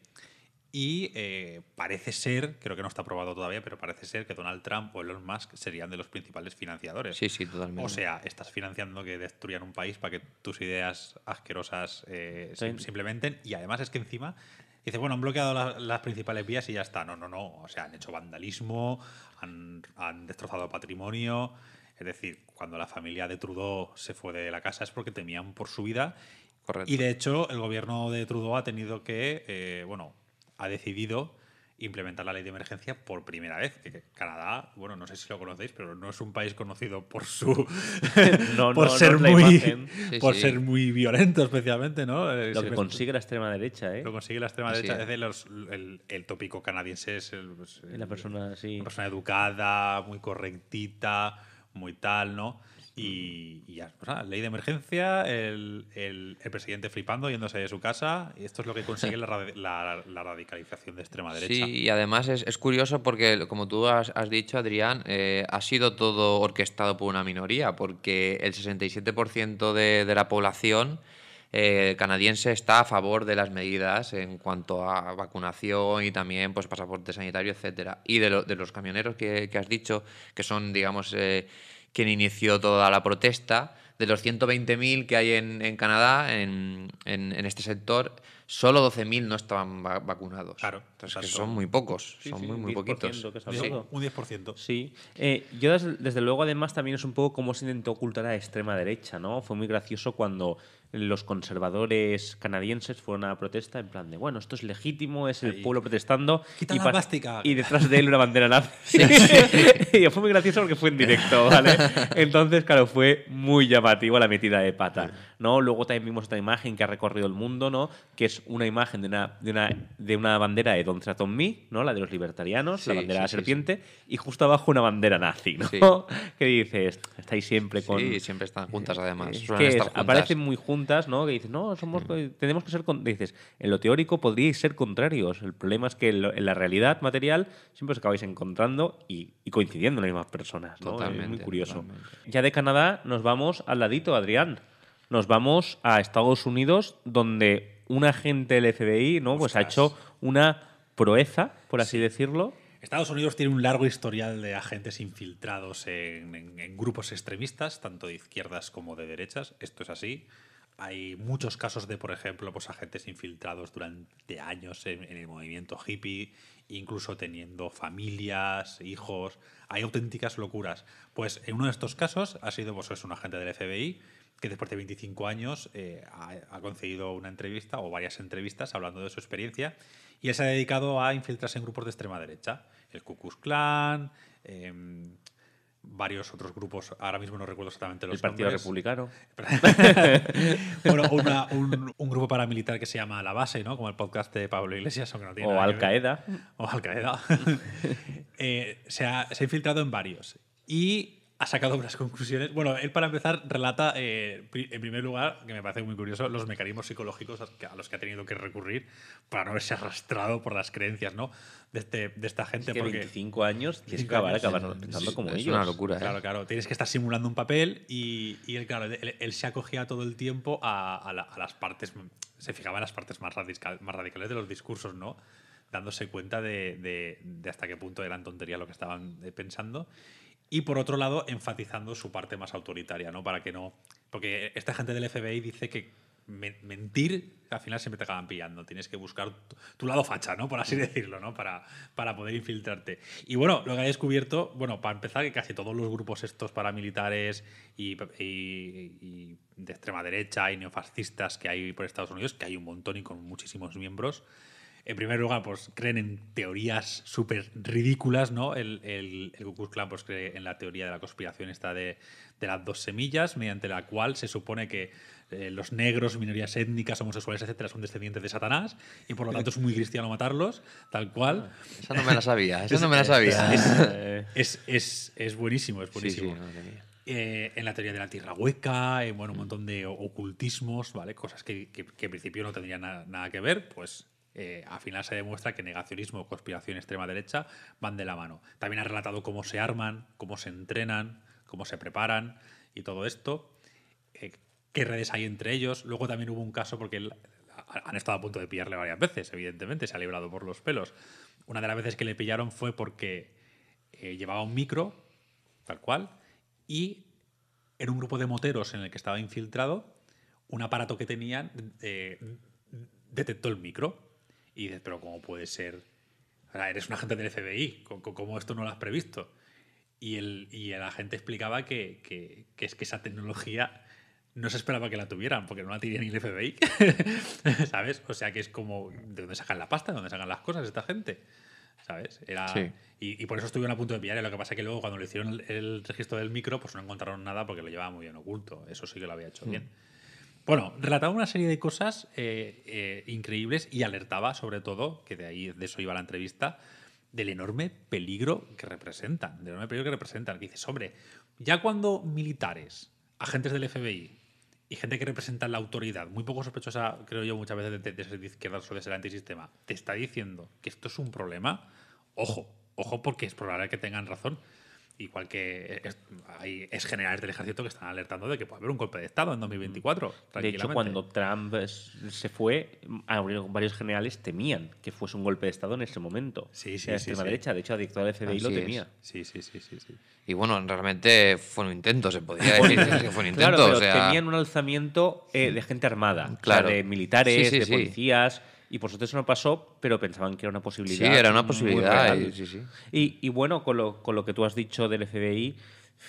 Y eh, parece ser, creo que no está aprobado todavía, pero parece ser que Donald Trump o Elon Musk serían de los principales financiadores. Sí, sí, totalmente. O sea, estás financiando que destruyan un país para que tus ideas asquerosas eh, se implementen. Y además es que encima dice, bueno, han bloqueado las principales vías y ya está. No, no, no. O sea, han hecho vandalismo, han, destrozado patrimonio. Es decir, cuando la familia de Trudeau se fue de la casa es porque temían por su vida. Correcto. Y de hecho, el gobierno de Trudeau ha tenido que, eh, bueno, ha decidido implementar la ley de emergencia por primera vez. Que Canadá, bueno, no sé si lo conocéis, pero no es un país conocido por su no, por ser muy por ser muy violento especialmente, ¿no? Eh, lo que consigue la extrema derecha, ¿eh? Lo consigue la extrema derecha. Es los, el, el, tópico canadiense es pues, la persona, sí. persona educada, muy correctita, muy tal, ¿no? Y, ya, pues ley de emergencia, el, el, presidente flipando, yéndose de su casa, y esto es lo que consigue la, radicalización de extrema derecha. Sí, y
además es, curioso porque, como tú has, dicho, Adrián, eh, ha sido todo orquestado por una minoría, porque el 67% de, de la población... Eh, canadiense está a favor de las medidas en cuanto a vacunación y también pues pasaporte sanitario, etcétera. Y de, los camioneros que, que, has dicho, que son, digamos, eh, quien inició toda la protesta. De los 120.000 que hay en, Canadá, en este sector, solo 12.000 no estaban vacunados. Claro. Entonces, son muy pocos, son muy, muy poquitos. un 10%.
Sí. Eh, yo, desde, luego, además, también es un poco como se intentó ocultar a la extrema derecha, ¿no? Fue muy gracioso cuando los conservadores canadienses fueron a la protesta en plan de, bueno, esto es legítimo, es el pueblo protestando. y, y detrás de él una bandera nazi. y fue muy gracioso porque fue en directo, ¿vale? Entonces, claro, fue muy llamativo la metida de pata, ¿no? Luego también vimos otra imagen que ha recorrido el mundo, ¿no? Que una imagen de una, de una, de una bandera de Don Tratón Me, ¿no? la de los libertarianos, la bandera de la serpiente, y justo abajo una bandera nazi, ¿no? que dices, estáis siempre con... Sí, siempre están juntas eh, además. que aparecen muy juntas, ¿no? que dices, no, somos, mm. tenemos que ser... Dices, en lo teórico podríais ser contrarios, el problema es que en, la realidad material siempre os acabáis encontrando y, coincidiendo en las mismas personas, Totalmente, muy curioso. Ya de Canadá nos vamos al ladito, Adrián nos vamos a Estados Unidos, donde un agente del FBI, ¿no? Pues ha hecho una proeza, por así decirlo.
Estados Unidos tiene un largo historial de agentes infiltrados en, grupos extremistas, tanto de izquierdas como de derechas. Esto es así hay muchos casos de, por ejemplo, pues, agentes infiltrados durante años en, el movimiento hippie, incluso teniendo familias, hijos. Hay auténticas locuras. Pues en uno de estos casos ha sido pues, un agente del FBI que después de 25 años eh, ha, conseguido concedido una entrevista o varias entrevistas hablando de su experiencia y él se ha dedicado a infiltrarse en grupos de extrema derecha, el Ku Klux Klan, em, varios otros grupos, ahora mismo no recuerdo exactamente los El Partido Republicano. bueno, un, grupo paramilitar que se llama La Base, ¿no? Como el podcast de Pablo Iglesias, aunque no tiene o Al Qaeda. O Al Qaeda. Eh, se, ha, se ha infiltrado en varios. Y ha sacado unas conclusiones. Bueno, él para empezar relata, eh, en primer lugar, que me parece muy curioso, los mecanismos psicológicos a los que ha tenido que recurrir para no verse arrastrado por las creencias ¿no? de, este, de esta gente. Es porque 25 años tienes que acabar, pensando como es Es una locura. ¿eh? Claro, claro. Tienes que estar simulando un papel y, y él, claro, él, se acogía todo el tiempo a, las partes, se fijaba en las partes más, más radicales de los discursos, ¿no? dándose cuenta de, de hasta qué punto eran tonterías lo que estaban eh, pensando y por otro lado enfatizando su parte más autoritaria, ¿no? Para que no... Porque esta gente del FBI dice que mentir al final siempre te acaban pillando, tienes que buscar tu lado facha, ¿no? Por así mm. decirlo, ¿no? Para, para poder infiltrarte. Y bueno, lo que he descubierto, bueno, para empezar, que casi todos los grupos estos paramilitares y, y de extrema derecha y neofascistas que hay por Estados Unidos, que hay un montón y con muchísimos miembros, en primer lugar, pues creen en teorías súper ridículas, ¿no? El, el, el Ku Klux Klan pues, cree en la teoría de la conspiración esta de, las dos semillas, mediante la cual se supone que eh, los negros, minorías étnicas, homosexuales, etcétera, son descendientes de Satanás y por lo tanto es muy cristiano matarlos, tal cual. Ah, esa no me la sabía, esa no me la sabía. Es, buenísimo, es buenísimo. Eh, en la teoría de la tierra hueca, en bueno, un montón de ocultismos, ¿vale? Cosas que, en principio no tendrían nada que ver, pues a eh, al final se demuestra que negacionismo, conspiración extrema derecha van de la mano. También ha relatado cómo se arman, cómo se entrenan, cómo se preparan y todo esto. Eh, qué redes hay entre ellos. Luego también hubo un caso porque han estado a punto de pillarle varias veces, evidentemente, se ha librado por los pelos. Una de las veces que le pillaron fue porque eh, llevaba un micro, tal cual, y en un grupo de moteros en el que estaba infiltrado, un aparato que tenían detectó el micro y dices, pero ¿cómo puede ser? O eres un agente del FBI, ¿cómo esto no lo has previsto? Y el, y el agente explicaba que, que, es que esa tecnología no se esperaba que la tuvieran, porque no la tenía ni el FBI, ¿sabes? O sea que es como, ¿de dónde sacan la pasta? ¿De dónde sacan las cosas esta gente? ¿Sabes? Era, y, y, por eso estuvieron a punto de pillar, y lo que pasa es que luego cuando le hicieron el, registro del micro, pues no encontraron nada porque lo llevaba muy bien oculto, eso sí que lo había hecho hmm. bien. Bueno, relataba una serie de cosas eh, eh, increíbles y alertaba, sobre todo, que de ahí de eso iba la entrevista, del enorme peligro que representan. Del enorme peligro que representan. dices, hombre, ya cuando militares, agentes del FBI y gente que representa la autoridad, muy poco sospechosa, creo yo, muchas veces de, de ser de izquierdas o de ser antisistema, te está diciendo que esto es un problema, ojo, ojo, porque es probable que tengan razón igual que hay ex generales del ejército que están alertando de que puede haber un golpe de Estado en 2024. De hecho, cuando
Trump se fue, ah, varios generales temían que fuese un golpe de Estado en ese momento. Sí, sí, sí. la extrema derecha, de hecho, la directora del FBI lo temía.
Sí, sí, sí, Y bueno, realmente fue un intento, se podría decir que fue un
intento. Claro, pero tenían un alzamiento eh, de gente armada, claro. de militares, de policías y por suerte eso no pasó, pero pensaban que era una posibilidad. Sí, era una posibilidad. Eh, y, bueno, con lo, con lo que tú has dicho del FBI,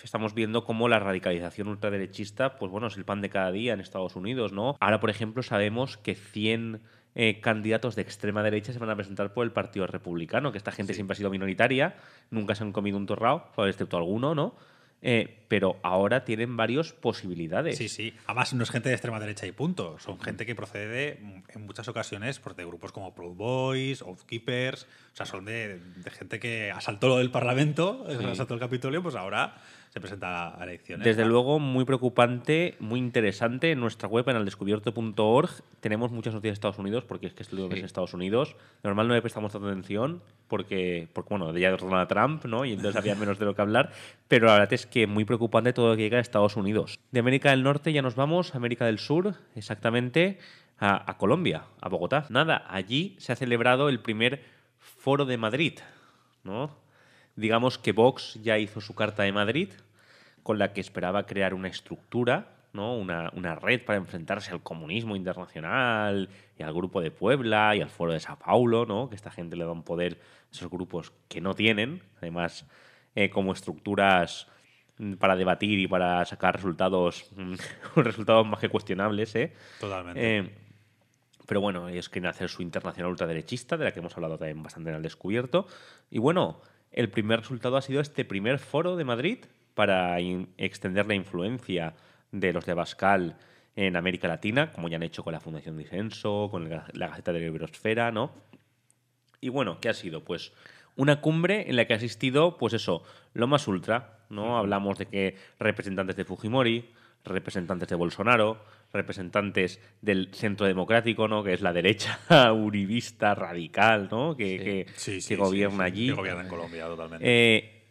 estamos viendo cómo la radicalización ultraderechista, pues bueno, es el pan de cada día en Estados Unidos, ¿no? Ahora, por ejemplo, sabemos que 100 eh, candidatos de extrema derecha se van a presentar por el Partido Republicano, que esta gente siempre ha sido minoritaria, nunca se han comido un torrao, excepto alguno, ¿no? Eh, pero ahora tienen varias posibilidades.
Sí, sí. Además, no es gente de extrema derecha y punto. Son gente que procede en muchas ocasiones pues, de grupos como Proud Boys, Keepers O sea, son de, gente que asaltó lo del Parlamento, asaltó el Capitolio, pues ahora se presenta a elección. Desde
luego, muy preocupante, muy interesante. En nuestra web, en aldescubierto.org, tenemos muchas noticias de Estados Unidos, porque es que es lo que Estados Unidos. Normal no le prestamos tanta atención, porque, porque bueno, ya Donald Trump, ¿no? Y entonces había menos de lo que hablar. Pero la verdad es que muy preocupante todo lo que llega a Estados Unidos. De América del Norte ya nos vamos, América del Sur, exactamente, a, a Colombia, a Bogotá. Nada, allí se ha celebrado el primer Foro de Madrid, ¿no? digamos que Vox ya hizo su Carta de Madrid, con la que esperaba crear una estructura, ¿no? una, red para enfrentarse al comunismo internacional y al Grupo de Puebla y al Foro de Sao Paulo, ¿no? que esta gente le da un poder a esos grupos que no tienen, además eh, como estructuras mm, para debatir y para sacar resultados, mm, resultados más que cuestionables. ¿eh? Totalmente. Eh, pero bueno, ellos quieren hacer su internacional ultraderechista, de la que hemos hablado también bastante en el descubierto. Y bueno, el primer resultado ha sido este primer foro de Madrid para extender la influencia de los de Abascal en América Latina, como ya han hecho con la Fundación Disenso, con la Gaceta de la Biosfera, ¿no? Y bueno, ¿qué ha sido? Pues una cumbre en la que ha asistido, pues eso, lo más ultra, ¿no? Hablamos de que representantes de Fujimori, representantes de Bolsonaro, representantes del centro democrático, ¿no? Que es la derecha uribista radical, ¿no? Que, gobierna allí.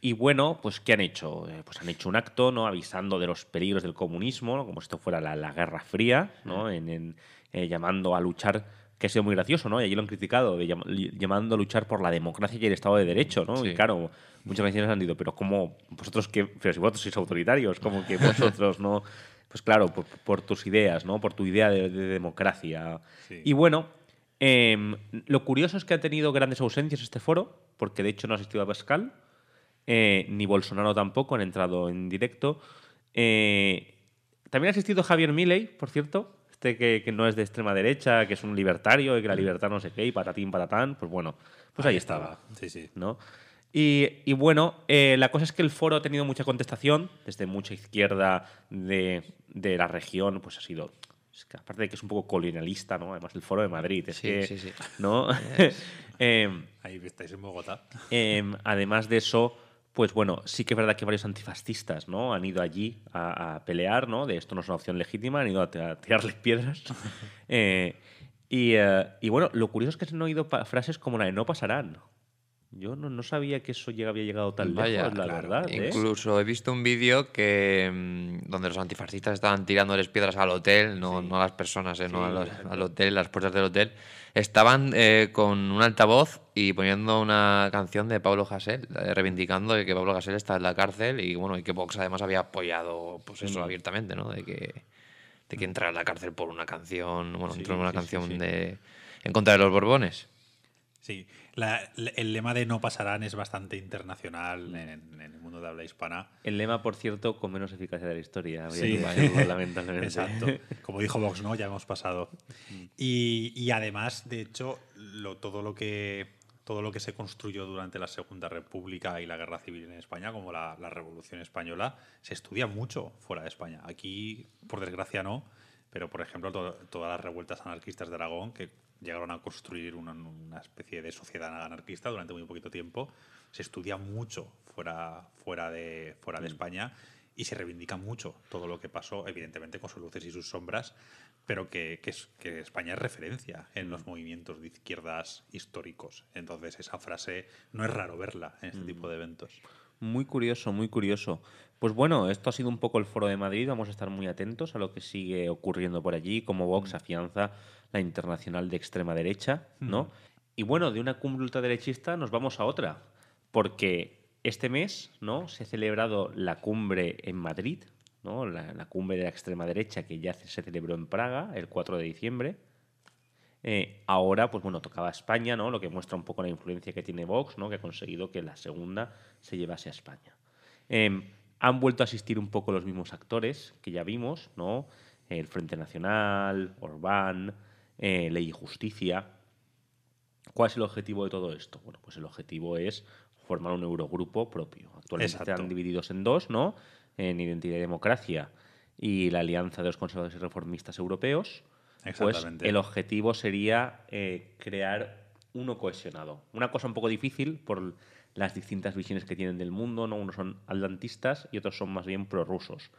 y bueno, pues ¿qué han hecho? Eh, pues han hecho un acto, ¿no? Avisando de los peligros del comunismo, como si esto fuera la, Guerra Fría, ¿no? Mm. En, eh, llamando a luchar que ha sido muy gracioso, ¿no? Y allí lo han criticado, de llamando a luchar por la democracia y el Estado de Derecho, ¿no? Y claro, muchas veces han dicho, pero como vosotros que, si vosotros sois autoritarios, como que vosotros no pues claro, por, tus ideas, ¿no? Por tu idea de, democracia. Y bueno, em, lo curioso es que ha tenido grandes ausencias este foro, porque de hecho no ha asistido a Pascal, eh, ni Bolsonaro tampoco han entrado en directo. Eh, también ha asistido Javier Milei, por cierto, este que, no es de extrema derecha, que es un libertario y que la libertad no sé qué, y patatín, patatán, pues bueno, pues ahí, estaba. estaba. Sí, sí. ¿no? Y, bueno, eh, la cosa es que el foro ha tenido mucha contestación desde mucha izquierda de, la región, pues ha sido aparte de que es un poco colonialista, ¿no? Además, el Foro de Madrid. sí, sí. ¿no? Em, Ahí estáis en Bogotá. Em, además de eso, pues bueno, sí que es verdad que varios antifascistas, ¿no? Han ido allí a, pelear, ¿no? De esto no es una opción legítima, han ido a, tirarles piedras. Eh, y, eh, y, bueno, lo curioso es que se han oído frases como la de no pasarán. Yo no, no sabía que eso había
llegado tan lejos, la verdad. ¿eh? Incluso he visto un vídeo que mm, donde los antifascistas estaban las piedras al hotel, no, no a las personas, eh, no a al hotel, las puertas del hotel. Estaban eh, con un altavoz y poniendo una canción de Pablo Gasel eh, reivindicando que Pablo Gasel está en la cárcel y bueno, y que Vox además había apoyado pues eso mm. abiertamente, ¿no? De que, de que entrar a la cárcel por una canción, bueno, en una canción de en contra de los Borbones.
Sí, el lema de no pasarán es bastante internacional mm. en, el mundo de habla hispana. El lema, por cierto, con menos eficacia de la historia. Exacto. Como dijo Vox, ¿no? Ya hemos pasado. Mm. Y, además, de hecho, lo, todo lo que todo lo que se construyó durante la Segunda República y la Guerra Civil en España, como la, Revolución Española, se estudia mucho fuera de España. Aquí, por desgracia, no, pero por ejemplo, todas las revueltas anarquistas de Aragón, que llegaron a construir una, especie de sociedad anarquista durante muy poquito tiempo. Se estudia mucho fuera, fuera, de, fuera de mm. España y se reivindica mucho todo lo que pasó, evidentemente con sus luces y sus sombras, pero que, que, es, que España es referencia en los mm. movimientos de izquierdas históricos. Entonces esa frase no es raro verla en este mm. tipo de eventos.
Muy curioso, muy curioso. Pues bueno, esto ha sido un poco el foro de Madrid, vamos a estar muy atentos a lo que sigue ocurriendo por allí, como Vox afianza la internacional de extrema derecha, ¿no? Y bueno, de una cumbre ultraderechista nos vamos a otra, porque este mes, ¿no? Se ha celebrado la cumbre en Madrid, ¿no? La, cumbre de la extrema derecha que ya se celebró en Praga el 4 de diciembre. Eh, ahora, pues bueno, tocaba España, ¿no? Lo que muestra un poco la influencia que tiene Vox, ¿no? Que ha conseguido que la segunda se llevase a España. Em, han vuelto a asistir un poco los mismos actores que ya vimos, ¿no? El Frente Nacional, Orbán, eh, ley y justicia. ¿Cuál es el objetivo de todo esto? Bueno, pues el objetivo es formar un eurogrupo propio. Actualmente están divididos en dos, ¿no? En Identidad y Democracia y la Alianza de los Conservadores y Reformistas Europeos.
Pues Exactamente. Pues el
objetivo sería eh, crear uno cohesionado. Una cosa un poco difícil por las distintas visiones que tienen del mundo, ¿no? Unos son atlantistas y otros son más bien prorrusos.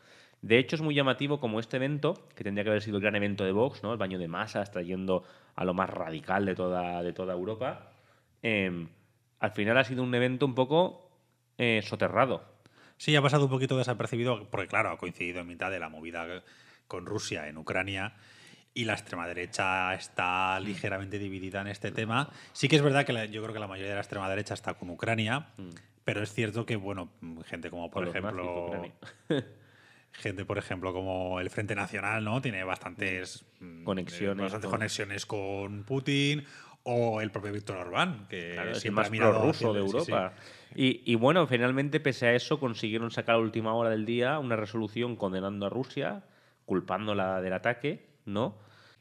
De hecho, es muy llamativo como este evento, que tendría que haber sido el gran evento de Vox, ¿no? El baño de masas trayendo a lo más radical de toda, de toda Europa. Em, al final ha sido un evento un poco
eh, soterrado. Sí, ha pasado un poquito desapercibido, porque claro, ha coincidido en mitad de la movida con Rusia en Ucrania y la extrema derecha está ligeramente dividida en este tema. Sí que es verdad que yo creo que la mayoría de la extrema derecha está con Ucrania, mm. pero es cierto que, bueno, gente como por ejemplo... gente, por ejemplo, como el Frente Nacional, ¿no? Tiene bastantes mm, conexiones, con... conexiones con Putin o el propio Víctor Orbán, que siempre es el más ruso de Europa. Y,
bueno, finalmente, pese a eso, consiguieron sacar a última hora del día una resolución condenando a Rusia, culpándola del ataque, ¿no?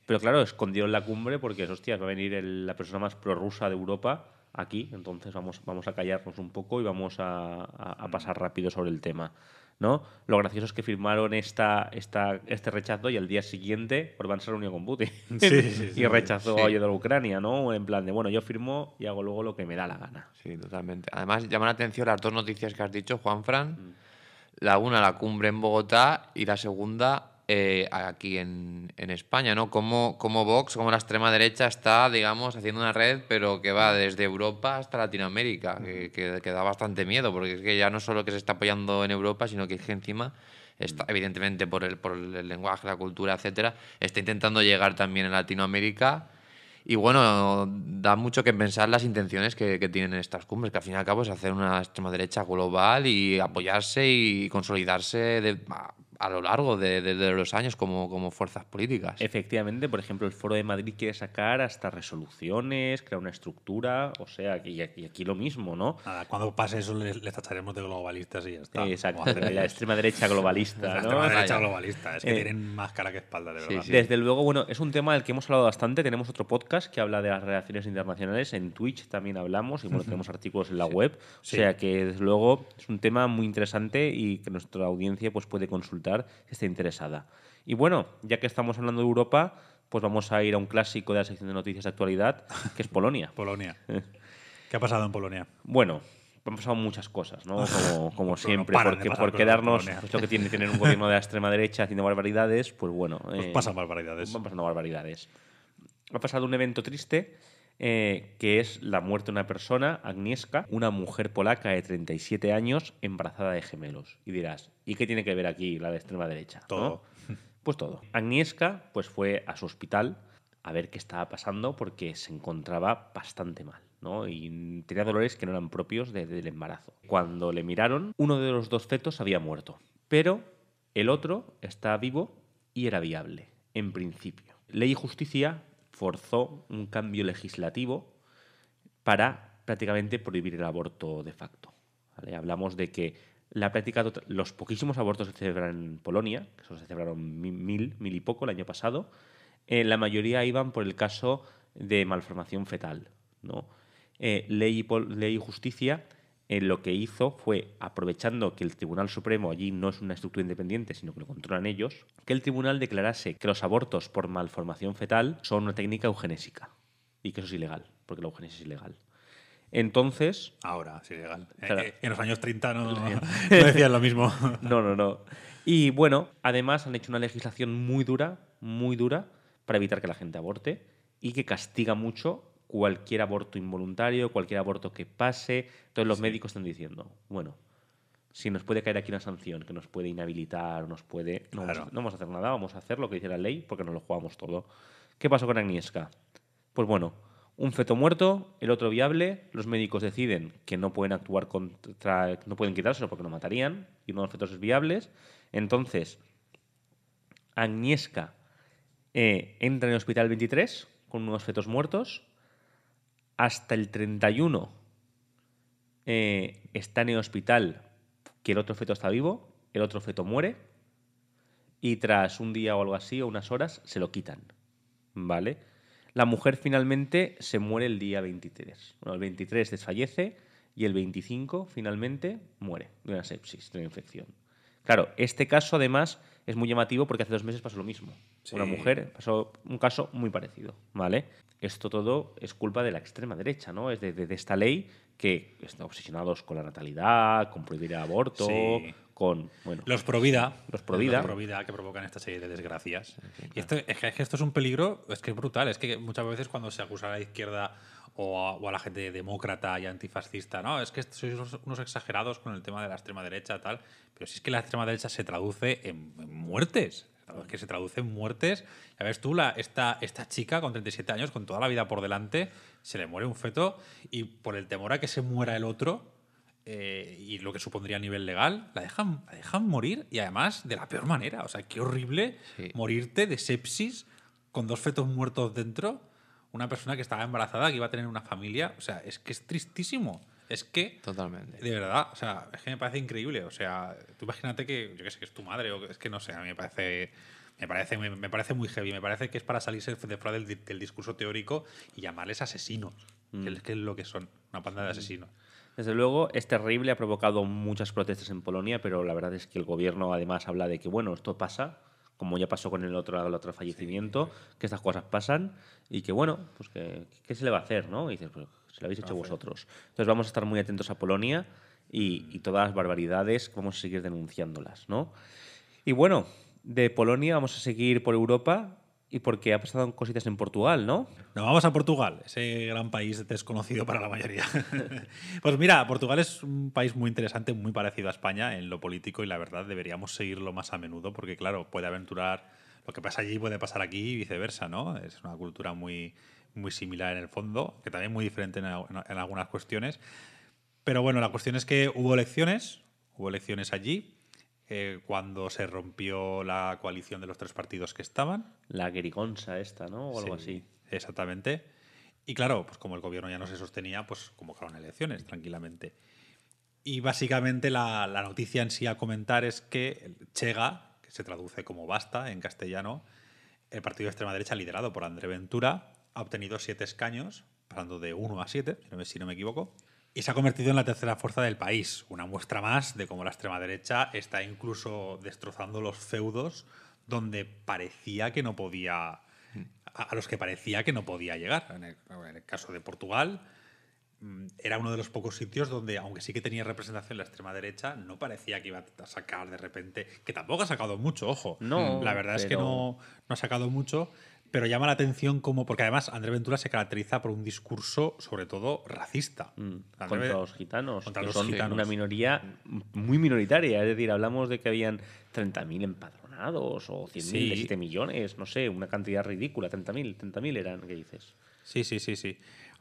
Pero claro, en la cumbre porque, hostia, va a venir la persona más prorrusa de Europa aquí, entonces vamos, vamos a callarnos un poco y vamos a mm. pasar rápido sobre el tema. ¿no? Lo gracioso es que firmaron esta, esta, este rechazo y al día siguiente a se reunió con Putin y rechazó sí. ayuda a Ucrania,
¿no? En plan de, bueno, yo firmo y hago luego lo que me da la gana. Sí, totalmente. Además, llaman la atención las dos noticias que has dicho, Juan Fran. Mm. La una, la cumbre en Bogotá, y la segunda, eh, aquí en, España, ¿no? Como, Vox, como la extrema derecha está, digamos, haciendo una red, pero que va desde Europa hasta Latinoamérica, que, da bastante miedo, porque es que ya no solo que se está apoyando en Europa, sino que encima está evidentemente por el, por lenguaje, la cultura, etcétera, está intentando llegar también a Latinoamérica. Y bueno, da mucho que pensar las intenciones que, que, tienen estas cumbres, que al fin y al cabo es hacer una extrema derecha global y apoyarse y consolidarse de, a lo largo de, los años como, como, fuerzas políticas. Efectivamente, por ejemplo, el Foro de Madrid quiere sacar hasta
resoluciones, crear una estructura, o sea, y, y aquí lo mismo, ¿no? cuando pase eso
les, tacharemos de globalistas y ya está. Exacto, la extrema derecha globalista. La extrema derecha globalista, es que eh, tienen más cara que espalda, de verdad. Desde
luego, bueno, es un tema del que hemos hablado bastante, tenemos otro podcast que habla de las relaciones internacionales, en Twitch también hablamos y bueno, tenemos artículos en la web, o sea que desde luego es un tema muy interesante y que nuestra audiencia pues puede consultar que interesada. Y bueno, ya que estamos hablando de Europa, pues vamos a ir a un clásico de la sección de noticias de actualidad, que es Polonia. Polonia. ¿Qué ha pasado en Polonia? Bueno, han pasado muchas cosas, ¿no? Como, siempre, porque por quedarnos, puesto que tiene tener un gobierno de la extrema derecha haciendo barbaridades, pues bueno. Pues eh, pasan barbaridades. Van pasando barbaridades. Ha pasado un evento triste eh, que es la muerte de una persona, Agnieszka, una mujer polaca de 37 años embarazada de gemelos. Y dirás, ¿y qué tiene que ver aquí la de extrema derecha? Todo. Pues todo. Agnieszka pues, fue a su hospital a ver qué estaba pasando porque se encontraba bastante mal. ¿no? Y tenía dolores que no eran propios del embarazo. Cuando le miraron, uno de los dos fetos había muerto, pero el otro está vivo y era viable, en principio. Ley y justicia forzó un cambio legislativo para prácticamente prohibir el aborto de facto. Hablamos de que la práctica los poquísimos abortos que se celebran en Polonia, que solo se celebraron mil, mil y poco el año pasado, eh, la mayoría iban por el caso de malformación fetal. Eh, ley, ley y Justicia eh, lo que hizo fue, aprovechando que el Tribunal Supremo allí no es una estructura independiente, sino que lo controlan ellos, que el tribunal declarase que los abortos por malformación fetal son una técnica eugenésica y que eso es ilegal, porque la eugenesia es ilegal. Entonces. Ahora es ilegal. Eh, eh, en los años 30 no, decían lo mismo. no, no, no. Y bueno, además han hecho una legislación muy dura, muy dura, para evitar que la gente aborte y que castiga mucho cualquier aborto involuntario, cualquier aborto que pase. Entonces los médicos están diciendo, bueno, si nos puede caer aquí una sanción que nos puede inhabilitar, nos puede... No, vamos, a hacer nada, vamos a hacer lo que dice la ley porque nos lo jugamos todo. ¿Qué pasó con Agnieszka? Pues bueno, un feto muerto, el otro viable, los médicos deciden que no pueden actuar contra, no pueden quitárselo porque lo matarían, y uno de los fetos es viables. Entonces, Agnieszka eh, entra en el hospital 23 con unos fetos muertos, hasta el 31 eh, está en el hospital que el otro feto está vivo, el otro feto muere y tras un día o algo así o unas horas se lo quitan, ¿vale? La mujer finalmente se muere el día 23. el 23 desfallece y el 25 finalmente muere de una sepsis, de una infección. Claro, este caso además es muy llamativo porque hace dos meses pasó lo mismo. Una mujer pasó un caso muy parecido, ¿vale? Esto todo es culpa de la extrema derecha, ¿no? Es de, esta ley que están obsesionados con la natalidad, con prohibir el aborto, con bueno, los provida, los que
provocan esta serie de desgracias. Y esto es que, esto es un peligro, es que es brutal, es que muchas veces cuando se acusa a la izquierda o a, la gente demócrata y antifascista. No, es que sois unos, exagerados con el tema de la extrema derecha, tal. Pero si es que la extrema derecha se traduce en muertes que se traduce en muertes. Ya ves tú, la, esta, esta chica con 37 años, con toda la vida por delante, se le muere un feto y por el temor a que se muera el otro, eh, y lo que supondría a nivel legal, la dejan, la dejan morir y además de la peor manera. O sea, qué horrible morirte de sepsis con dos fetos muertos dentro, una persona que estaba embarazada, que iba a tener una familia. O sea, es que es tristísimo es que. Totalmente. De verdad, o sea, es que me parece increíble. O sea, tú imagínate que, yo qué sé, que es tu madre, o es que no sé, a mí me parece. Me parece, me, parece muy heavy, me parece que es para salirse de fuera del, discurso teórico y llamarles asesinos, que, mm. es, que, es, lo que son, una panda de mm. asesinos. Desde luego
es terrible, ha provocado muchas protestas en Polonia, pero la verdad es que el gobierno además habla de que, bueno, esto pasa, como ya pasó con el otro, el otro fallecimiento, que estas cosas pasan y que, bueno, pues ¿qué se le va a hacer? ¿no? Y dices, pues, si lo habéis hecho ah, vosotros. Entonces vamos a estar muy atentos a Polonia y, todas las barbaridades, vamos a seguir denunciándolas, ¿no? Y bueno, de Polonia
vamos a seguir por Europa y porque ha pasado cositas en Portugal, ¿no? No, vamos a Portugal, ese gran país desconocido para la mayoría. pues mira, Portugal es un país muy interesante, muy parecido a España en lo político y la verdad deberíamos seguirlo más a menudo porque claro, puede aventurar lo que pasa allí puede pasar aquí y viceversa, ¿no? Es una cultura muy muy similar en el fondo, que también muy diferente en, algunas cuestiones. Pero bueno, la cuestión es que hubo elecciones, hubo elecciones allí, eh, cuando se rompió la coalición de los tres partidos que estaban. La grigonza esta, ¿no? O algo así. Exactamente. Y claro, pues como el gobierno ya no se sostenía, pues convocaron elecciones tranquilamente. Y básicamente la, la noticia en sí a comentar es que Chega, que se traduce como basta en castellano, el partido de extrema derecha liderado por André Ventura, ha obtenido siete escaños, pasando de uno a siete, si no, me, equivoco, y se ha convertido en la tercera fuerza del país, una muestra más de cómo la extrema derecha está incluso destrozando los feudos donde parecía que no podía, a los que parecía que no podía llegar. En el, caso de Portugal, mm, era uno de los pocos sitios donde, aunque sí que tenía representación la extrema derecha, no parecía que iba a sacar de repente, que tampoco ha sacado mucho, ojo. No, la verdad es que no, no ha sacado mucho, pero llama la atención como, porque además Andrés Ventura se caracteriza por un discurso sobre todo racista. Mm, contra los gitanos, contra que los son gitanos. una
minoría muy minoritaria. Es decir, hablamos de que habían 30.000 empadronados o 100.000,
millones, no sé, una cantidad ridícula, 30.000, 30.000 eran, ¿qué dices? Sí, sí, sí, sí.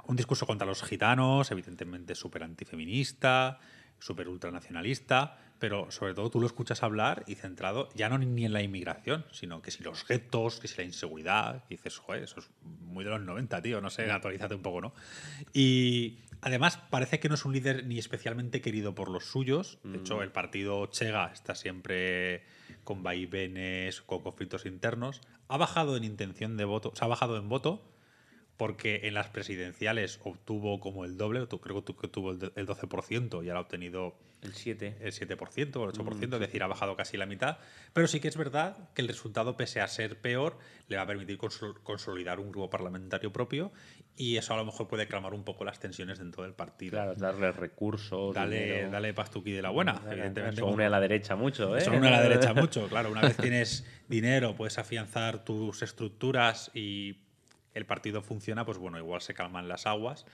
Un discurso contra los gitanos, evidentemente súper antifeminista, súper ultranacionalista, pero sobre todo tú lo escuchas hablar y centrado ya no ni en la inmigración, sino que si los guetos, que si la inseguridad, dices, joder, eso es muy de los 90, tío, no sé, mm. actualízate un poco, ¿no? Y además parece que no es un líder ni especialmente querido por los suyos, de hecho mm. el partido Chega está siempre con vaivenes, con conflictos internos, ha bajado en intención de voto, se ha bajado en voto, porque en las presidenciales obtuvo como el doble, creo que tuvo el 12% y ahora ha obtenido el 7%, el 7% o el 8%, mm, es decir, ha bajado casi la mitad. Pero sí que es verdad que el resultado, pese a ser peor, le va a permitir consolidar un grupo parlamentario propio y eso a lo mejor puede clamar un poco las tensiones dentro del partido. Claro, darle recursos. Dale, dale pastuqui de la buena, evidentemente. Son una a la derecha mucho, ¿eh? Son una a la derecha mucho, claro. Una vez tienes dinero, puedes afianzar tus estructuras y el partido funciona, pues bueno, igual se calman las aguas.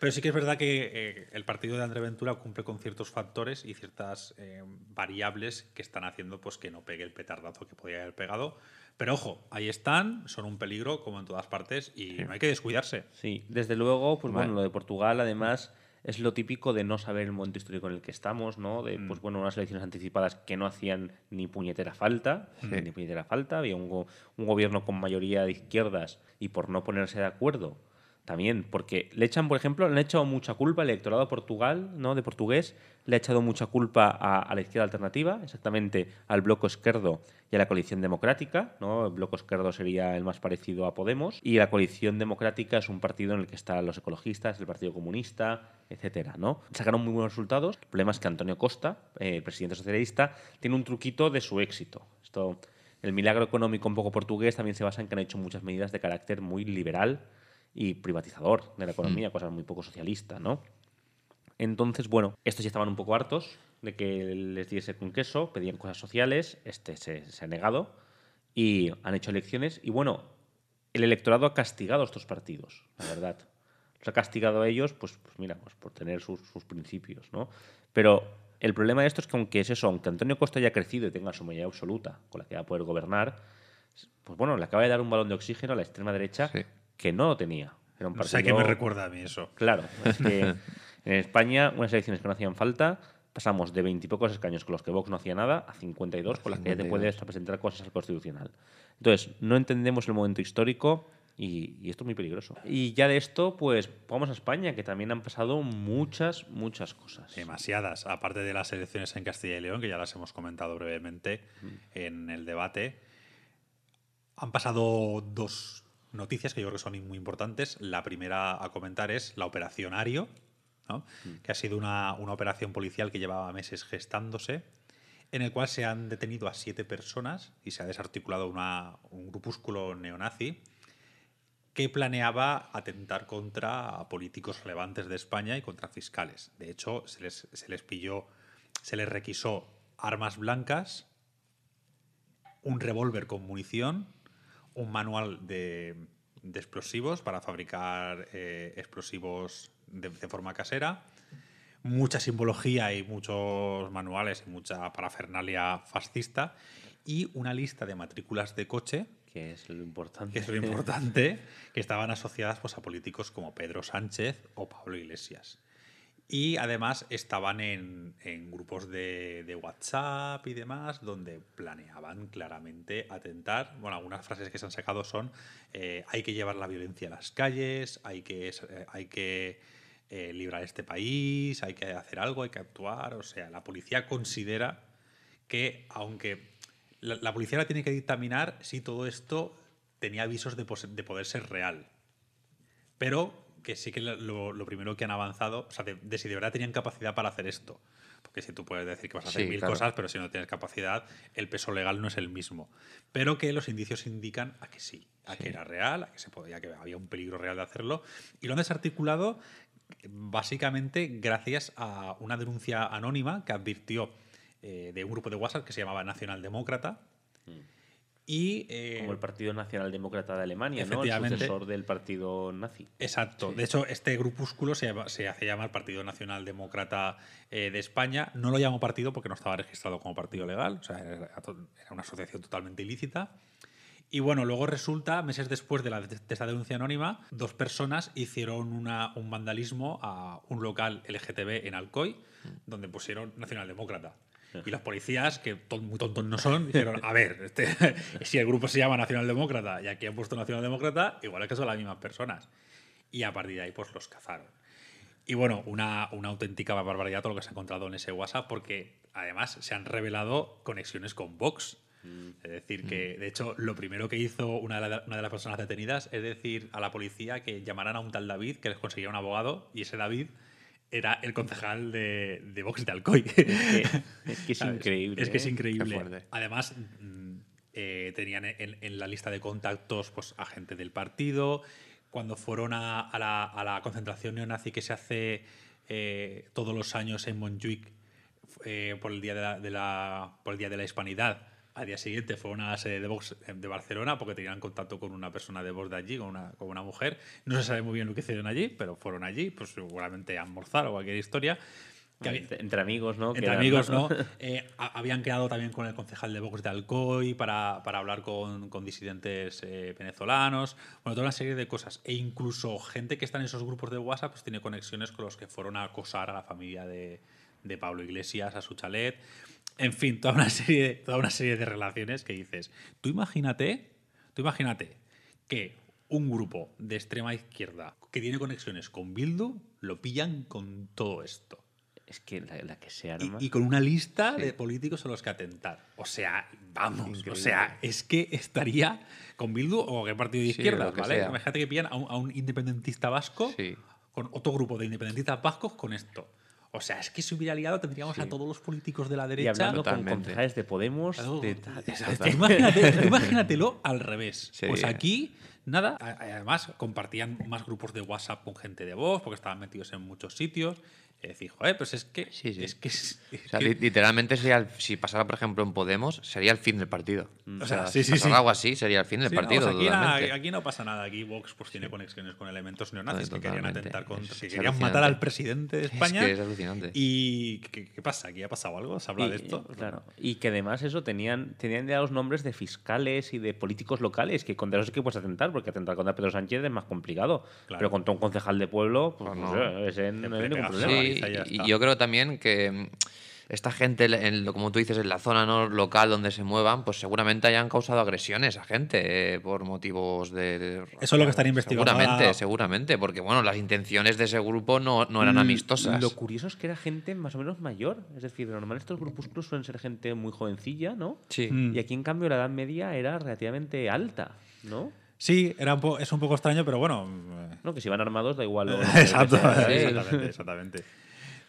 Pero sí que es verdad que eh, el partido de André Ventura cumple con ciertos factores y ciertas eh, variables que están haciendo pues, que no pegue el petardazo que podía haber pegado. Pero ojo, ahí están, son un peligro como en todas partes y no hay que descuidarse.
Sí, desde luego, pues bueno, lo de Portugal además es lo típico de no saber el momento histórico en el que estamos, ¿no? De, pues mm. bueno, unas elecciones anticipadas que no hacían ni puñetera falta, ni puñetera falta. Había un gobierno con mayoría de izquierdas y por no ponerse de acuerdo también, porque le echan, por ejemplo, le han echado mucha culpa al electorado de Portugal, ¿no? de portugués, le ha echado mucha culpa a, la izquierda alternativa, exactamente al bloco izquierdo y a la coalición democrática, ¿no? el bloco izquierdo sería el más parecido a Podemos, y la coalición democrática es un partido en el que están los ecologistas, el Partido Comunista, etcétera, ¿no? Sacaron muy buenos resultados, el problema es que Antonio Costa, eh, el presidente socialista, tiene un truquito de su éxito. Esto, el milagro económico un poco portugués también se basa en que han hecho muchas medidas de carácter muy liberal, y privatizador de la economía, mm. cosa muy poco socialista, ¿no? Entonces, bueno, estos ya estaban un poco hartos de que les diese con queso, pedían cosas sociales, este se, ha negado y han hecho elecciones y bueno, el electorado ha castigado a estos partidos, la verdad. Los ha castigado a ellos, pues, pues mira, pues por tener sus, principios, ¿no? Pero el problema de esto es que aunque es aunque Antonio Costa haya crecido y tenga su mayoría absoluta con la que va a poder gobernar, pues bueno, le acaba de dar un balón de oxígeno a la extrema derecha sí que no lo tenía. O sea, que me recuerda a mí eso. Claro, es que en España unas elecciones que no hacían falta pasamos de veintipocos escaños con los que Vox no hacía nada a 52 con las que ya te puedes presentar cosas al Constitucional. Entonces, no entendemos el momento histórico y, esto es muy peligroso. Y ya de esto, pues
vamos a España, que también han pasado
muchas, muchas cosas. Demasiadas.
Aparte de las elecciones en Castilla y León, que ya las hemos comentado brevemente en el debate, han pasado dos noticias que yo creo que son muy importantes. La primera a comentar es la operación Ario, mm. que ha sido una, operación policial que llevaba meses gestándose, en el cual se han detenido a siete personas y se ha desarticulado un grupúsculo neonazi que planeaba atentar contra políticos relevantes de España y contra fiscales. De hecho, se les, se les pilló, se les requisó armas blancas, un revólver con munición un manual de, explosivos para fabricar eh, explosivos de, forma casera, mucha simbología y muchos manuales y mucha parafernalia fascista y una lista de matrículas de coche que es lo importante. Que es lo importante, que estaban asociadas pues, a políticos como Pedro Sánchez o Pablo Iglesias. Y además estaban en, grupos de, WhatsApp y demás, donde planeaban claramente atentar. Bueno, algunas frases que se han sacado son, eh, hay que llevar la violencia a las calles, hay que, eh, hay que eh, librar este país, hay que hacer algo, hay que actuar. O sea, la policía considera que, aunque la, policía la tiene que dictaminar si todo esto tenía avisos de, de poder ser real. Pero que sí que lo, primero que han avanzado, o sea, de, si de verdad tenían capacidad para hacer esto. Porque si tú puedes decir que vas a hacer mil cosas, pero si no tienes capacidad, el peso legal no es el mismo. Pero que los indicios indican a que sí, a que era real, a que se podía, que había un peligro real de hacerlo. Y lo han desarticulado básicamente gracias a una denuncia anónima que advirtió eh, de un grupo de WhatsApp que se llamaba Nacional Demócrata. Mm. Y, eh, Como el Partido Nacional Demócrata de Alemania, ¿no? El sucesor del partido nazi. Exacto. De hecho, este grupúsculo se, se, hace llamar Partido Nacional Demócrata eh, de España. No lo llamo partido porque no estaba registrado como partido legal. O sea, era una asociación totalmente ilícita. Y bueno, luego resulta, meses después de, la, de esta denuncia anónima, dos personas hicieron un vandalismo a un local LGTB en Alcoy, mm. donde pusieron Nacional Demócrata. Y los policías, que muy tontos no son, dijeron, a ver, este, si el grupo se llama Nacional Demócrata y aquí han puesto Nacional Demócrata igual es que son las mismas personas. Y a partir de ahí, pues los cazaron. Y bueno, una, una auténtica barbaridad todo lo que se ha encontrado en ese WhatsApp, porque además se han revelado conexiones con Vox. Mm. Es decir, que mm. de hecho lo primero que hizo una de, una de, las personas detenidas es decir a la policía que llamaran a un tal David que les conseguía un abogado y ese David era el concejal de, Vox de Alcoy. Es que es, increíble. Es que es ¿eh? increíble. Además, mm, eh, tenían en, la lista de contactos pues, a gente del partido. Cuando fueron a, la, concentración neonazi que se hace eh, todos los años en Montjuic por, el día por el Día de la Hispanidad, al día siguiente fue a una sede de Vox eh, de Barcelona porque tenían contacto con una persona de Vox de allí, con una, con una mujer. No se sabe muy bien lo que hicieron allí, pero fueron allí, pues seguramente a almorzar o cualquier historia. entre amigos, ¿no? Entre amigos, ¿no? Eh, habían quedado también con el concejal de Vox de Alcoy para, para hablar con, con disidentes eh, venezolanos. Bueno, toda una serie de cosas. E incluso gente que está en esos grupos de WhatsApp pues, tiene conexiones con los que fueron a acosar a la familia de, de Pablo Iglesias, a su chalet. En fin, toda una, serie, toda una serie de relaciones que dices. Tú imagínate, tú imagínate que un grupo de extrema izquierda que tiene conexiones con Bildu lo pillan con todo esto. Es que la, que se arma. Y, con una lista de políticos a los que atentar. O sea, vamos. O sea, es que estaría con Bildu o qué partido de izquierda, ¿vale? Imagínate que pillan a un, independentista vasco con otro grupo de independentistas vascos con esto. O sea, es que si hubiera liado tendríamos a todos los políticos de la derecha. hablando con concejales de Podemos. Este, imagínatelo al revés. Pues aquí, nada. Además, compartían más grupos de WhatsApp con gente de voz, porque estaban metidos en muchos sitios. Es decir, pues es que. Es que,
literalmente si pasara, por ejemplo, en Podemos, sería el fin del partido. Mm. O sea, si pasara algo así, sería el fin del partido. aquí,
no pasa nada. Aquí Vox pues, tiene conexiones con elementos neonazis que querían atentar contra. querían matar al presidente de España. Es alucinante. ¿Y qué, pasa? ¿Aquí ha pasado
algo? ¿Se habla de eh, esto? Claro. Y que además eso tenían, tenían ya los nombres de fiscales y de políticos locales que contra los que puedes atentar, porque atentar contra Pedro Sánchez es más complicado. Pero contra un concejal de
pueblo, pues, pues no, Sé, no hay ningún problema y yo creo también que mm, esta gente, en, como tú dices, en la zona local donde se muevan, pues seguramente hayan causado agresiones a gente eh, por motivos de, Eso es lo que están investigando. Seguramente, seguramente, porque bueno, las intenciones de ese grupo no, eran mm, amistosas. Lo
curioso es que era gente más o menos mayor, es decir, normal estos grupos suelen ser gente muy jovencilla, ¿no? Sí. Y aquí en cambio la edad media era relativamente
alta, ¿no? Sí, era es un poco extraño, pero bueno. Mm, no, que si van armados da igual. Exacto, exactamente, exactamente.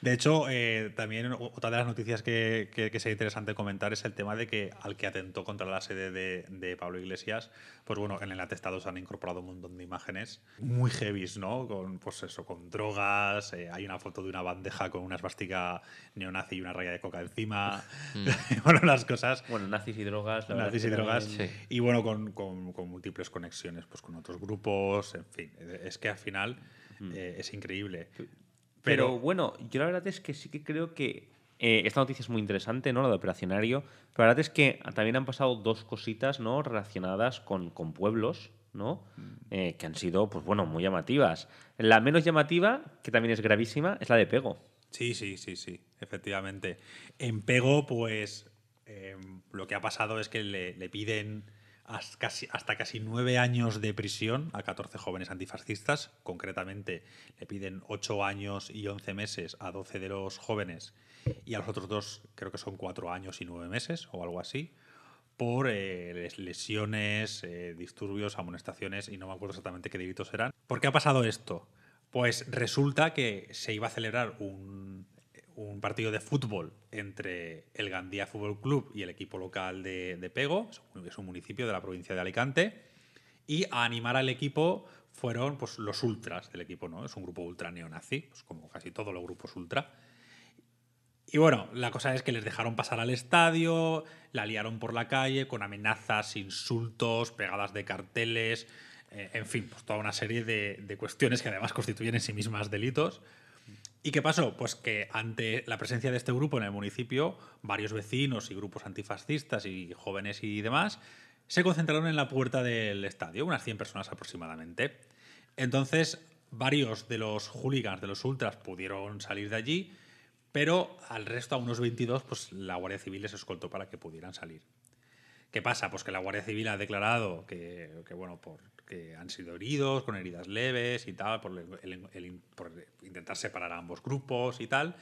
De hecho, eh, también otra de las noticias que, sería interesante comentar es el tema de que al que atentó contra la sede de, Pablo Iglesias, pues bueno, en el atestado se han incorporado un montón de imágenes muy heavies, ¿no? Con, pues eso, con drogas, eh, hay una foto de una bandeja con una esvástica neonazi y una raya de coca encima, mm. bueno, las cosas... Bueno, nazis y drogas. La nazis y drogas. Y bueno, con, múltiples conexiones pues con otros grupos, en fin, es que al final... Mm. Eh, es increíble. Pero,
bueno, yo la verdad es que sí que creo que eh, esta noticia es muy interesante, ¿no? La de operacionario. Pero la verdad es que también han pasado dos cositas, ¿no? Relacionadas con, con pueblos, ¿no? Mm. Eh, que han sido, pues bueno, muy llamativas. La menos llamativa, que también es gravísima, es la de Pego.
Sí, sí, sí, sí, efectivamente. En Pego, pues eh, lo que ha pasado es que le, le piden hasta casi, nueve años de prisión a 14 jóvenes antifascistas. Concretamente, le piden ocho años y once meses a 12 de los jóvenes y a los otros dos creo que son cuatro años y nueve meses o algo así por eh, lesiones, eh, disturbios, amonestaciones y no me acuerdo exactamente qué delitos eran. ¿Por qué ha pasado esto? Pues resulta que se iba a celebrar un un partido de fútbol entre el Gandía Fútbol Club y el equipo local de, de Pego, es un municipio de la provincia de Alicante, y a animar al equipo fueron pues, los ultras del equipo, ¿no? Es un grupo ultra neonazi, pues, como casi todos los grupos ultra. Y bueno, la cosa es que les dejaron pasar al estadio, la liaron por la calle con amenazas, insultos, pegadas de carteles, eh, en fin, pues toda una serie de cuestiones que además constituyen en sí mismas delitos. ¿Y qué pasó? Pues que ante la presencia de este grupo en el municipio, varios vecinos y grupos antifascistas y jóvenes y demás se concentraron en la puerta del estadio, unas 100 personas aproximadamente. Entonces, varios de los hooligans, de los ultras, pudieron salir de allí, pero al resto, a unos 22, pues la Guardia Civil les escoltó para que pudieran salir. ¿Qué pasa? Pues que la Guardia Civil ha declarado que, que bueno, por, que han sido heridos, con heridas leves y tal, por, intentar separar a ambos grupos y tal.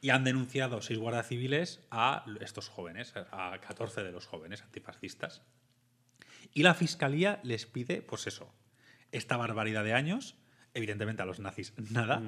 Y han denunciado seis guardas civiles a estos jóvenes, a 14 de los jóvenes antifascistas. Y la fiscalía les pide, pues eso, esta barbaridad de años, evidentemente a los nazis nada.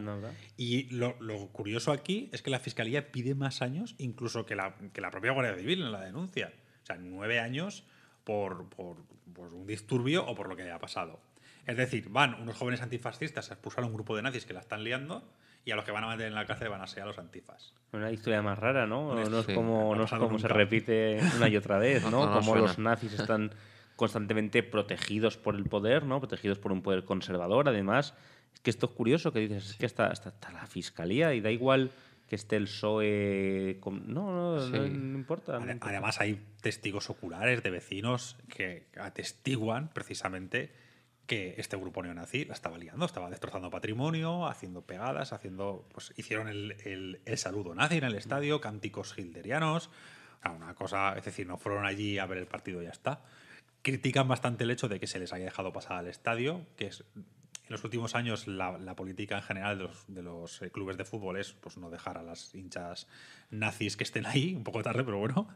Y lo, lo, curioso aquí es que la fiscalía pide más años incluso que la, que la propia Guardia Civil en la denuncia. O sea, nueve años por, pues, un disturbio o por lo que haya pasado. Es decir, van unos jóvenes antifascistas a expulsar a un grupo de nazis que la están liando y a los que van a meter en la cárcel van a ser los antifas.
Una historia más rara, ¿no? No, es como, no se repite una y otra vez, ¿no? como los nazis están constantemente protegidos por el poder, ¿no? Protegidos por un poder conservador, además. Es que esto es curioso que dices, es que está hasta la fiscalía y da igual que esté el PSOE. No, no, no, importa, Además,
hay testigos oculares de vecinos que atestiguan precisamente que este grupo neonazi la estaba liando, estaba destrozando patrimonio, haciendo pegadas, haciendo. Pues hicieron el, saludo nazi en el estadio, cánticos hilderianos. Una cosa, es decir, no fueron allí a ver el partido y ya está critican bastante el hecho de que se les haya dejado pasar al estadio, que es en los últimos años la, política en general de los, eh, clubes de fútbol es pues, no dejar a las hinchas nazis que estén ahí, un poco tarde, pero bueno.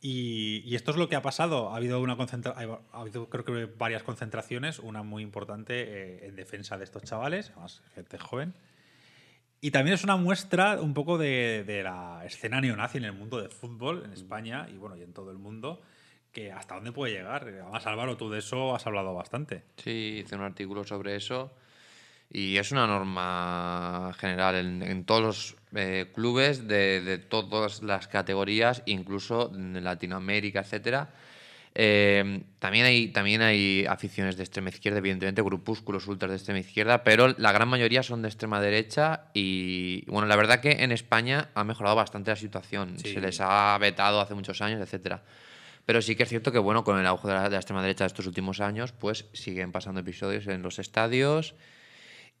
Y, esto es lo que ha pasado. Ha habido, una creo que varias concentraciones, una muy importante eh, en defensa de estos chavales, además gente joven. Y también es una muestra un poco de, de la escena neonazi en el mundo del fútbol, en mm. España y, bueno, y en todo el mundo que hasta dónde puede llegar. Además,
Álvaro, tú de eso has hablado bastante. Sí, hice un artículo sobre eso. Y es una norma general en, todos los eh, clubes de, todas las categorías, incluso en Latinoamérica, etcétera. Eh, también, hay, también hay aficiones de extrema izquierda, evidentemente, grupúsculos ultras de extrema izquierda, pero la gran mayoría son de extrema derecha. Y bueno, la verdad que en España ha mejorado bastante la situación. Se les ha vetado hace muchos años, etcétera. Pero sí que es cierto que, bueno, con el auge de la, extrema derecha de estos últimos años, pues siguen pasando episodios en los estadios.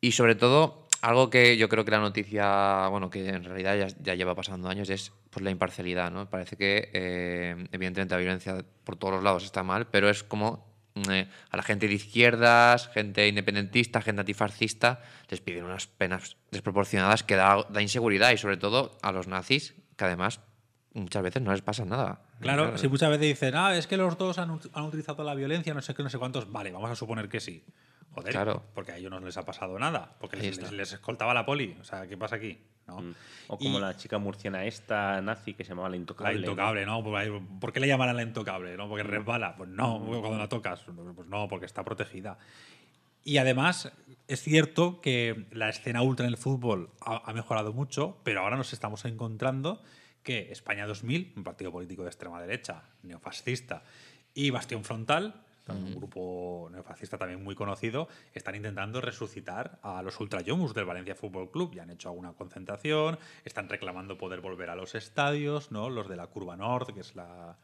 Y sobre todo, algo que yo creo que la noticia, bueno, que en realidad ya, lleva pasando años, es pues, la imparcialidad, ¿no? Parece que, eh, evidentemente, la violencia por todos los lados está mal, pero es como mm, eh, a la gente de izquierdas, gente independentista, gente antifascista, les piden unas penas desproporcionadas que da, da inseguridad y, sobre todo, a los nazis, que además muchas veces no les pasa nada. Claro, si muchas veces
dicen, ah, es que los dos han, utilizado la violencia, no sé qué, no sé cuántos, vale, vamos a suponer que sí.
Joder, claro. porque a ellos
no les ha pasado nada, porque les, escoltaba la poli, o sea, ¿qué pasa aquí? Mm. O como la chica murciana esta nazi que se llamaba la intocable. La intocable, ¿no? Pues ¿Por qué le llamarán la intocable? ¿no? ¿Porque resbala? Pues no, mm. cuando la tocas, pues no, porque está protegida. Y además, es cierto que la escena ultra en el fútbol ha mejorado mucho, pero ahora nos estamos encontrando que España 2000, un partido político de extrema derecha, neofascista, y Bastión Frontal, un grupo neofascista también muy conocido, están intentando resucitar a los ultrayomus del Valencia Fútbol Club. Ya han hecho alguna concentración, están reclamando poder volver a los estadios, ¿no? Los de la Curva Nord que es la,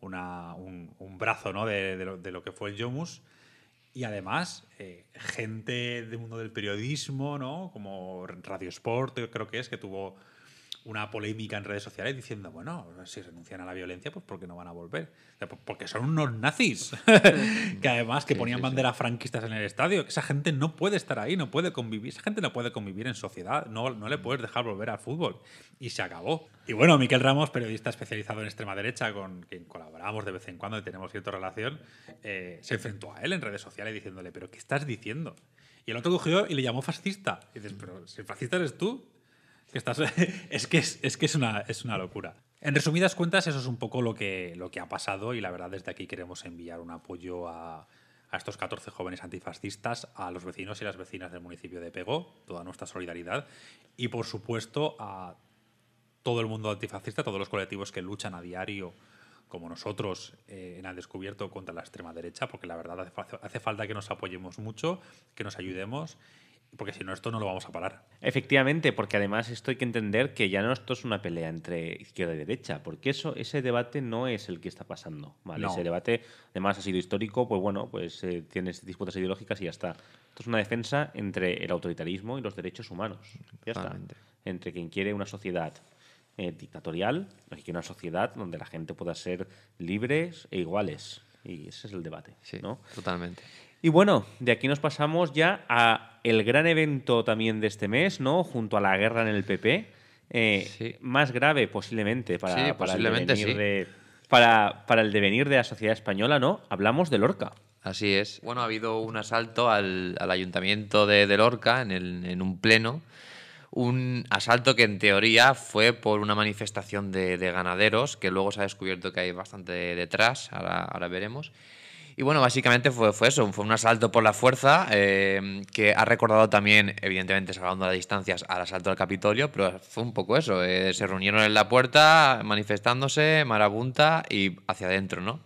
una, un, brazo ¿no? de, lo, que fue el Yomus. Y además, eh, gente del mundo del periodismo, ¿no? Como Radio Sport, creo que es, que tuvo una polémica en redes sociales diciendo, bueno, si renuncian a la violencia, pues porque no van a volver. Porque son unos nazis. que además que ponían banderas franquistas en el estadio. Esa gente no puede estar ahí, no puede convivir. Esa gente no puede convivir en sociedad. No, no le mm. puedes dejar volver al fútbol. Y se acabó. Y bueno, Miquel Ramos, periodista especializado en extrema derecha, con quien colaboramos de vez en cuando y tenemos cierta relación, eh, se enfrentó a él en redes sociales diciéndole, pero ¿qué estás diciendo? Y el otro cogió y le llamó fascista. Y dices, pero si el fascista eres tú, es que, es, que es, una, es una locura. En resumidas cuentas, eso es un poco lo que, lo que ha pasado y la verdad desde aquí queremos enviar un apoyo a, estos 14 jóvenes antifascistas, a los vecinos y las vecinas del municipio de Pego, toda nuestra solidaridad y por supuesto a todo el mundo antifascista, todos los colectivos que luchan a diario como nosotros eh, en el Descubierto contra la extrema derecha, porque la verdad hace, falta que nos apoyemos mucho, que nos ayudemos porque si no, esto no lo vamos a parar.
Efectivamente, porque además esto hay que entender que ya no esto es una pelea entre izquierda y derecha, porque eso, ese debate no es el que está pasando. ¿vale? Ese debate, además, ha sido histórico, pues bueno, pues eh, tienes disputas ideológicas y ya está. Esto es una defensa entre el autoritarismo y los derechos humanos. Ya está. Entre quien quiere una sociedad eh, dictatorial y una sociedad donde la gente pueda ser libres e iguales. Y ese es el debate. Sí, ¿no? totalmente. Y bueno, de aquí nos pasamos ya a el gran evento también de este mes, ¿no? Junto a la guerra en el PP. Eh, más grave posiblemente
para, el devenir de, para, el devenir de la sociedad española, ¿no? Hablamos de Lorca. Así es. Bueno, ha habido un asalto al, ayuntamiento de, Lorca en, el, en, un pleno. Un asalto que en teoría fue por una manifestación de, ganaderos, que luego se ha descubierto que hay bastante detrás, ahora, ahora veremos. Y bueno, básicamente fue, fue eso, fue un asalto por la fuerza eh, que ha recordado también, evidentemente, salvando las distancias al asalto al Capitolio, pero fue un poco eso. Eh, se reunieron en la puerta manifestándose, marabunta y hacia adentro, ¿no?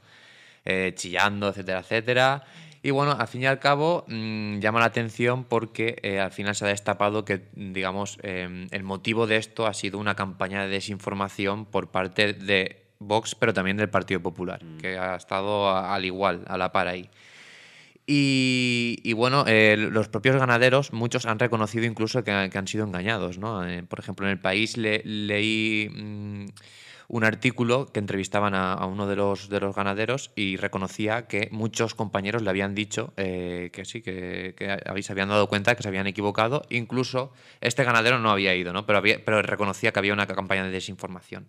Eh, chillando, etcétera, etcétera. Y bueno, al fin y al cabo mm, llama la atención porque al final se ha destapado que, digamos, el motivo de esto ha sido una campaña de desinformación por parte de Vox, pero también del Partido Popular, mm. que ha estado al igual, a la par ahí. Y, bueno, eh, los propios ganaderos, muchos han reconocido incluso que, han sido engañados. Eh, por ejemplo, en el país leí mm, un artículo que entrevistaban a, uno de los, ganaderos y reconocía que muchos compañeros le habían dicho eh, que sí, que, se habían dado cuenta que se habían equivocado. Incluso este ganadero no había ido, ¿no? Pero, pero reconocía que había una campaña de desinformación.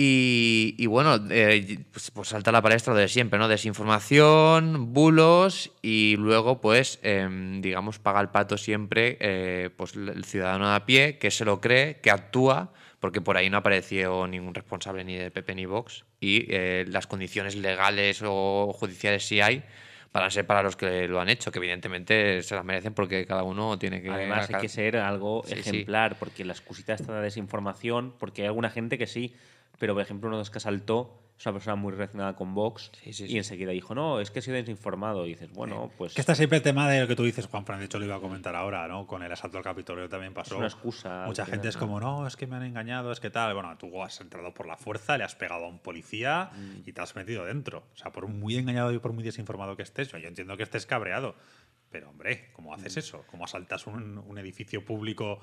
Y, bueno, eh, pues, pues, salta la palestra de siempre, ¿no? Desinformación, bulos y luego, pues, em, digamos, paga el pato siempre eh, pues, el ciudadano a pie que se lo cree, que actúa, porque por ahí no apareció ningún responsable ni de PP ni Vox y eh, las condiciones legales o judiciales sí hay, para ser para los que lo han hecho, que evidentemente se las merecen porque cada uno tiene que... Además hay que
ser algo ejemplar, porque la excusita está de desinformación, porque hay alguna gente que sí pero por ejemplo uno de los que asaltó es una persona muy relacionada con Vox y enseguida dijo, no, es que
he sido desinformado. dices, bueno, pues... Que está siempre el tema de lo que tú dices, Juan Fran, de hecho lo iba a comentar ahora, ¿no? Con el asalto al Capitolio también pasó. Es una excusa. Mucha gente es como, no, es que me han engañado, es que tal. Bueno, tú has entrado por la fuerza, le has pegado a un policía mm. y te has metido dentro. O sea, por muy engañado y por muy desinformado que estés, yo entiendo que estés cabreado. Pero hombre, ¿cómo haces mm. eso? ¿Cómo asaltas un, un edificio público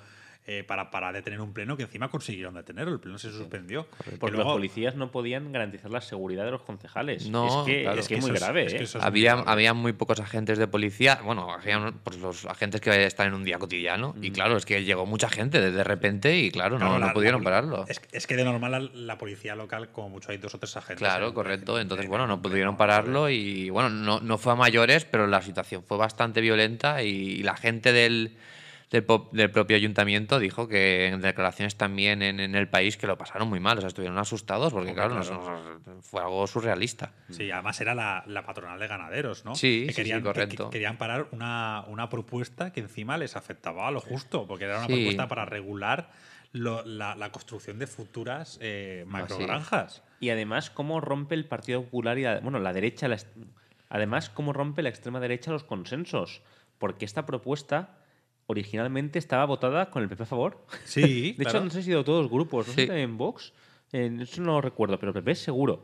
eh, para, para detener un pleno que encima consiguieron detenerlo. El pleno se suspendió.
Porque los policías
no podían garantizar la seguridad de los concejales.
No, es que, es, muy grave.
había, muy pocos agentes de policía. Bueno, pues, los agentes que están en un día cotidiano. Y claro, es que llegó mucha gente de repente y claro, no, pudieron pararlo.
Es, que de normal la, policía local, como mucho, hay dos o tres agentes. Claro,
correcto. Entonces, bueno, no pudieron pararlo y bueno, no, fue a mayores, pero la situación fue bastante violenta y la gente del del, propio ayuntamiento dijo que en declaraciones también en, el país que lo pasaron muy mal, o sea, estuvieron asustados porque, claro, fue algo surrealista. Sí, además era la, patronal de
ganaderos, ¿no? Sí, querían, sí, correcto. querían parar una, una, propuesta que encima les afectaba a lo justo, porque era una propuesta para regular la, construcción de futuras eh, ah, macrogranjas.
Y además, cómo rompe el Partido Popular y la, bueno, la derecha, además, cómo rompe la extrema derecha los consensos. Porque esta propuesta originalmente estaba votada con el PP a favor. Sí. de hecho, no sé si de todos los grupos, no en Vox, eh, eso no lo recuerdo, pero el PP seguro.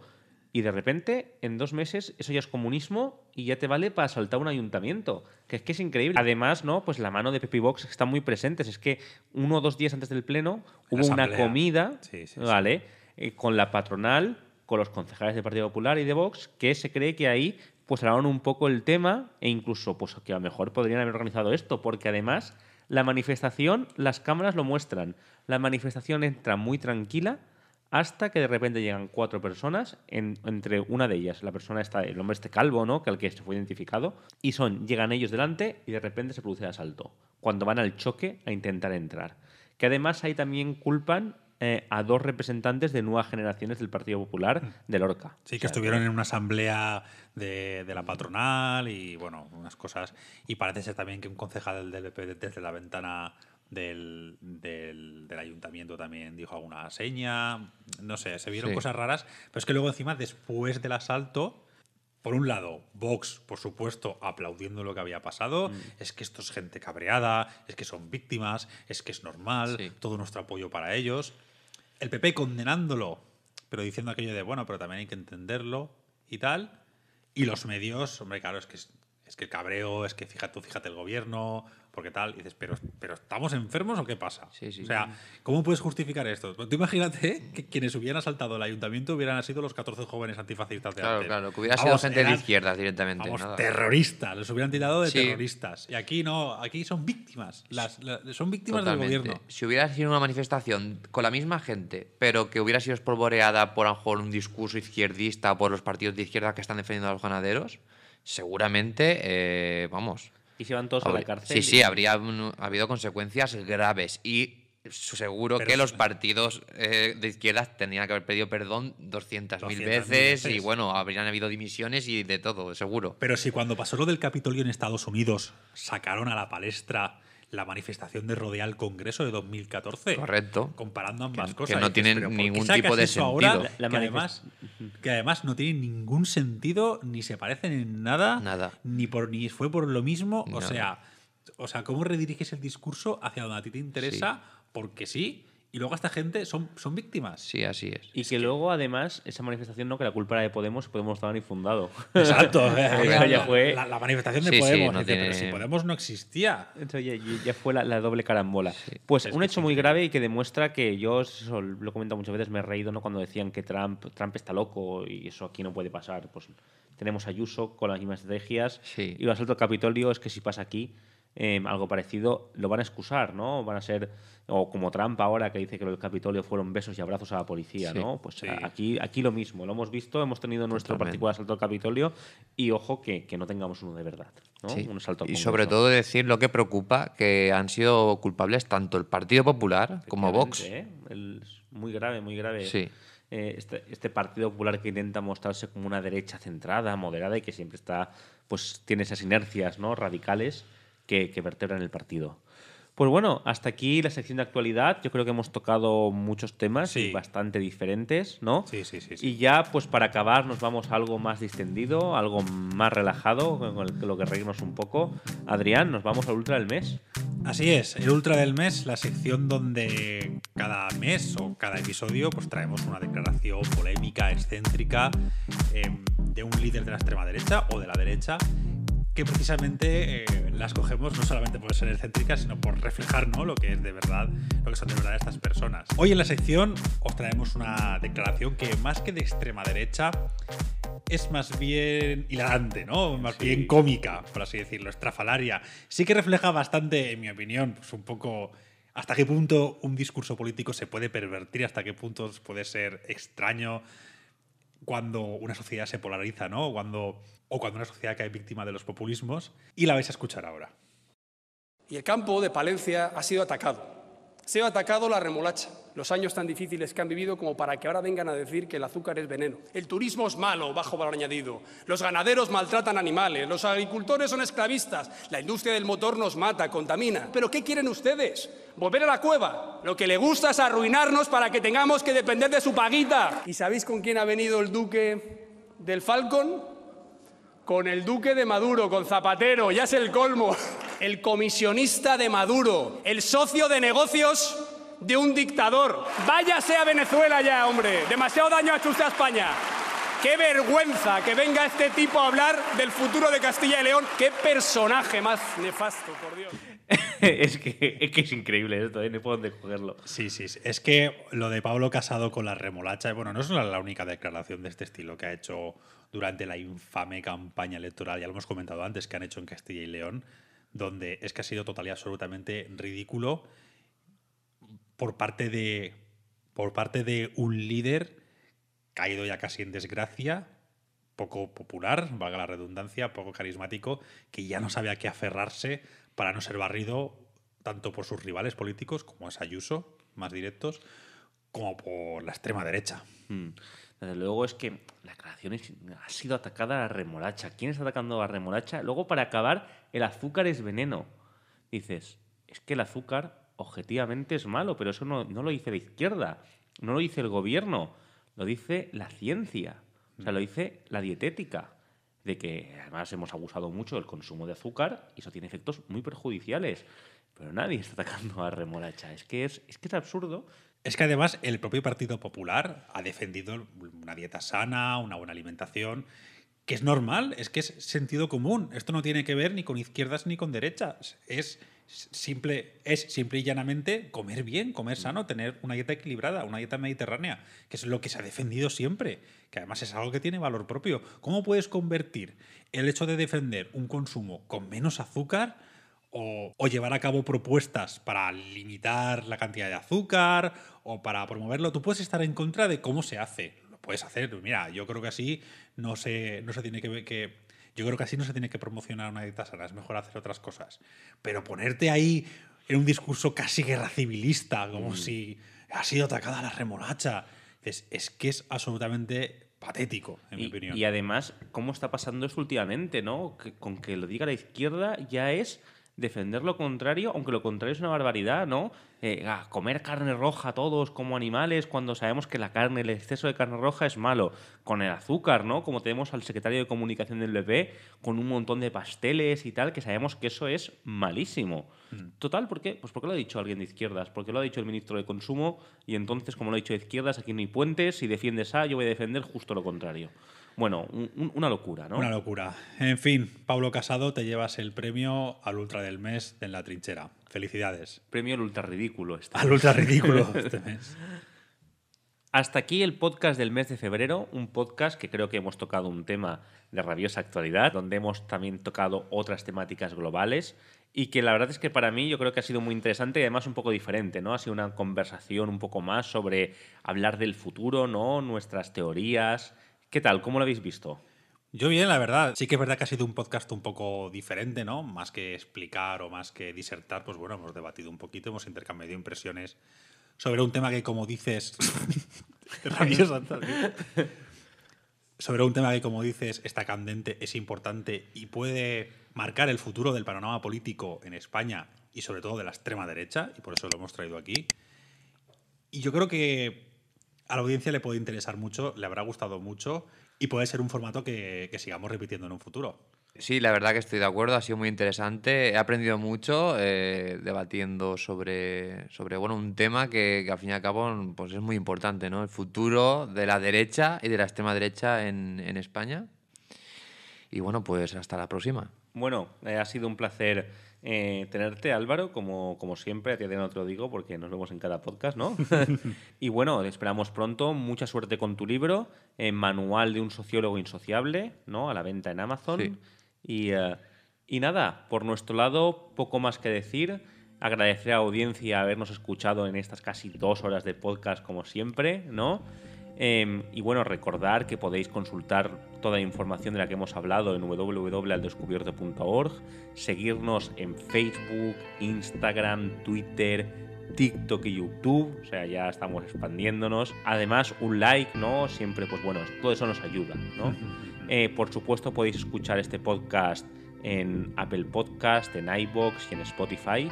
Y de repente, en dos meses, eso ya es comunismo y ya te vale para asaltar un ayuntamiento. Que es que es increíble. Además, ¿no? Pues la mano de Pepe Vox está muy presente. Es que uno o dos días antes del pleno hubo una comida, ¿vale? Eh, con la patronal, con los concejales del Partido Popular y de Vox, que se cree que ahí pues hablaron un poco el tema e incluso pues que a lo mejor podrían haber organizado esto, porque además la manifestación, las cámaras lo muestran, la manifestación entra muy tranquila hasta que de repente llegan cuatro personas, entre una de ellas, la persona está, el hombre este calvo, ¿no? Que al que se fue identificado, y son, llegan ellos delante y de repente se produce el asalto, cuando van al choque a intentar entrar. Que además ahí también culpan eh, a dos representantes de
nuevas generaciones del Partido Popular mm. de Lorca. Sí, que estuvieron en una asamblea de, la patronal y, bueno, unas cosas. Y parece ser también que un concejal del PP desde la ventana del, ayuntamiento también dijo alguna seña. No sé, se vieron cosas raras. Pero es que luego, encima, después del asalto. Por un lado, Vox, por supuesto, aplaudiendo lo que había pasado. Mm. Es que esto es gente cabreada, es que son víctimas, es que es normal, todo nuestro apoyo para ellos el PP condenándolo, pero diciendo aquello de, bueno, pero también hay que entenderlo y tal. Y los medios, hombre, claro, es que es que el cabreo, es que fíjate tú, fíjate el gobierno, porque tal. Y dices, ¿pero, pero estamos enfermos o qué pasa? Sí, sí, o sea, ¿cómo puedes justificar esto? Tú imagínate que quienes hubieran asaltado el ayuntamiento hubieran sido los 14 jóvenes antifascistas de Claro, antes. claro, que hubiera sido gente de izquierdas directamente. Vamos, terroristas, los hubieran tirado de terroristas. Y aquí no, aquí son víctimas, las,
son víctimas del gobierno. Si hubiera sido una manifestación con la misma gente, pero que hubiera sido espolvoreada por un discurso izquierdista, por los partidos de izquierda que están defendiendo a los ganaderos seguramente, eh, vamos. Y se todos a la cárcel. Sí, sí, habría habido consecuencias graves. Y seguro que los partidos eh, de izquierdas tenían que haber pedido perdón 200.000 veces, y bueno, habrían habido dimisiones y de todo, seguro.
Pero si cuando pasó lo del Capitolio en Estados Unidos
sacaron a la palestra la manifestación
de Rodea al Congreso de 2014. Correcto. Comparando ambas cosas. Que no tienen ningún tipo de sentido. que, además, que además no tienen ningún sentido, ni se parecen en nada. Nada. Ni, por, ni fue por lo mismo. O sea, o sea, ¿cómo rediriges el discurso hacia donde a ti te interesa? Porque sí y luego esta gente son, son víctimas. Sí, así es.
Y que, luego, además, esa manifestación no que la culpa era de Podemos, Podemos estaba ni fundado. Exacto. la, manifestación de Podemos. Pero si Podemos no existía. entonces ya, fue la, doble carambola. pues un hecho muy grave y que demuestra que yo, lo he comentado muchas veces, me he reído ¿no? cuando decían que Trump, Trump está loco y eso aquí no puede pasar. Pues tenemos a Ayuso con las mismas estrategias y lo asalto al Capitolio es que si pasa aquí Em, algo parecido, lo van a excusar, ¿no? Van a ser, o como Trampa ahora que dice que del Capitolio fueron besos y abrazos a la policía, ¿no? Pues aquí, aquí lo mismo, lo hemos visto, hemos tenido nuestro particular asalto al Capitolio y ojo
que, que, no tengamos uno de verdad, Un asalto al Y sobre todo decir lo que preocupa, que han sido culpables tanto el Partido Popular como Vox. ¿eh?
muy grave, muy grave. Eh, este, este, Partido Popular que intenta mostrarse como una derecha centrada, moderada y que siempre está, pues tiene esas inercias ¿no? radicales que, que vertebran el partido. Pues bueno, hasta aquí la sección de actualidad. Yo creo que hemos tocado muchos temas y bastante diferentes, ¿no? Sí, sí, sí, Y ya, pues para acabar, nos vamos a algo más distendido, algo más relajado, con lo que reírnos un poco. Adrián, nos vamos al Ultra del Mes.
Así es, el Ultra del Mes, la sección donde cada mes o cada episodio pues traemos una declaración polémica, excéntrica, em, de un líder de la extrema derecha o de la derecha precisamente eh, las cogemos no solamente por ser excéntricas, sino por reflejar ¿no? lo que es de verdad, lo que son de verdad estas personas. Hoy en la sección os traemos una declaración que más que de extrema derecha es más bien hilarante, ¿no? Más bien cómica, por así decirlo, estrafalaria. Sí que refleja bastante, en mi opinión, pues un poco hasta qué punto un discurso político se puede pervertir, hasta qué punto puede ser extraño, cuando una sociedad se polariza, cuando, o cuando una sociedad cae víctima de los populismos, y la vais a escuchar ahora. Y el campo de Palencia ha sido atacado se ha atacado la remolacha. Los años tan difíciles que han vivido como para que ahora vengan a decir que el azúcar es veneno. El turismo es malo, bajo valor añadido. Los ganaderos maltratan animales. Los agricultores son esclavistas. La industria del motor nos mata, contamina. ¿Pero qué quieren ustedes? ¿Volver a la cueva? Lo que le gusta es arruinarnos para que tengamos que depender de su paguita.
¿Y sabéis con quién ha venido el duque del Falcon? con el duque de Maduro, con Zapatero, ya es el colmo, el comisionista de Maduro,
el socio de negocios de un dictador. Váyase a Venezuela ya, hombre. Demasiado daño ha hecho usted a España. Qué vergüenza que venga este tipo a hablar del futuro
de Castilla y León. Qué personaje más nefasto, por Dios. es, que, es, increíble esto, ¿eh? no puedo dónde cogerlo. Sí, sí, es que lo de Pablo Casado con la remolacha, bueno, no es la única declaración de este estilo que ha hecho durante la infame campaña electoral, ya lo hemos comentado antes, que han hecho en Castilla y León, donde es que ha sido total y absolutamente ridículo por parte de, por parte de un líder caído ya casi en desgracia, poco popular, valga la redundancia, poco carismático, que ya no sabe a qué aferrarse para no ser barrido tanto por sus rivales políticos, como es Ayuso, más directos, como por la extrema derecha. Hmm. Desde luego es que la creación ha sido atacada a la remolacha. ¿Quién está atacando
a la remolacha? Luego, para acabar, el azúcar es veneno. Dices, es que el azúcar objetivamente es malo, pero eso no, no lo dice la izquierda, no lo dice el gobierno, lo dice la ciencia, o sea, lo dice la dietética de que además hemos abusado mucho del consumo de azúcar y eso tiene efectos muy perjudiciales. Pero nadie está
atacando a remolacha. Es que es, es que es absurdo. Es que además el propio Partido Popular ha defendido una dieta sana, una buena alimentación, que es normal, es que es sentido común. Esto no tiene que ver ni con izquierdas ni con derechas. Es simple, es simple y llanamente comer bien, comer sano, tener una dieta equilibrada, una dieta mediterránea, que es lo que se ha defendido siempre, que además es algo que tiene valor propio. ¿Cómo puedes convertir el hecho de defender un consumo con menos azúcar o, llevar a cabo propuestas para limitar la cantidad de azúcar o para promoverlo? Tú puedes estar en contra de cómo se hace. Lo puedes hacer, mira, yo creo que así no se, no se tiene que yo creo que así no se tiene que promocionar una dieta sana, es mejor hacer otras cosas. Pero ponerte ahí en un discurso casi guerra civilista, como mm. si ha sido atacada la remolacha, es, es que es absolutamente patético, en mi opinión. Y además, ¿cómo está pasando eso últimamente,
no? con que lo diga la izquierda ya es defender lo contrario, aunque lo contrario es una barbaridad, ¿no? Eh, comer carne roja todos como animales cuando sabemos que la carne, el exceso de carne roja es malo. Con el azúcar, ¿no? Como tenemos al secretario de comunicación del bebé con un montón de pasteles y tal, que sabemos que eso es malísimo. Mm. Total, ¿por qué? Pues porque lo ha dicho alguien de izquierdas, porque lo ha dicho el ministro de Consumo y entonces, como lo ha dicho de izquierdas, aquí no hay puentes, si
defiendes A, yo voy a defender justo lo contrario. Bueno, una locura, ¿no? Una locura. En fin, Pablo Casado, te llevas el premio al Ultra del Mes en la trinchera. Felicidades. Premio al Ultra Ridículo. Este al Ultra Ridículo este mes. Hasta aquí el
podcast del mes de febrero, un podcast que creo que hemos tocado un tema de rabiosa actualidad, donde hemos también tocado otras temáticas globales y que la verdad es que para mí yo creo que ha sido muy interesante y además un poco diferente, ¿no? Ha sido una conversación un poco más sobre hablar del futuro, ¿no?
Nuestras teorías, ¿Qué tal? ¿Cómo lo habéis visto? Yo bien, la verdad. Sí que es verdad que ha sido un podcast un poco diferente, ¿no? Más que explicar o más que disertar, pues bueno, hemos debatido un poquito, hemos intercambiado impresiones sobre un tema que, como dices... sobre un tema que, como dices, está candente, es importante y puede marcar el futuro del panorama político en España y sobre todo de la extrema derecha, y por eso lo hemos traído aquí. Y yo creo que a la audiencia le puede interesar mucho, le habrá gustado mucho y puede ser un formato que, sigamos repitiendo en
un futuro. Sí, la verdad que estoy de acuerdo, ha sido muy interesante. He aprendido mucho eh, debatiendo sobre, sobre bueno, un tema que, al fin y al cabo pues es muy importante, ¿no? El futuro de la derecha y de la extrema derecha en, España. Y bueno, pues hasta la próxima.
Bueno, eh, ha sido un placer eh, tenerte, Álvaro, como, como siempre, a ti no te lo digo porque nos vemos en cada podcast, ¿no? y bueno, te esperamos pronto, mucha suerte con tu libro, eh, Manual de un sociólogo insociable, ¿no? A la venta en Amazon. Y, eh, y nada, por nuestro lado, poco más que decir. Agradecer a la audiencia habernos escuchado en estas casi dos horas de podcast, como siempre, ¿no? Em, y bueno, recordar que podéis consultar toda la información de la que hemos hablado en www.aldescubierto.org, seguirnos en Facebook, Instagram, Twitter, TikTok y YouTube, o sea, ya estamos expandiéndonos. Además, un like, ¿no? Siempre, pues bueno, todo eso nos ayuda, ¿no? Eh, por supuesto, podéis escuchar este podcast en Apple Podcast, en iBox y en Spotify.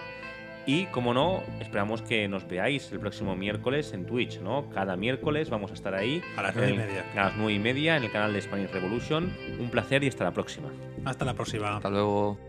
Y como no, esperamos que nos veáis el próximo miércoles en Twitch, ¿no? Cada miércoles vamos a estar ahí. A las nueve y media. A y media en el canal de Spanish Revolution. Un placer y hasta la próxima.
Hasta la próxima. Hasta luego.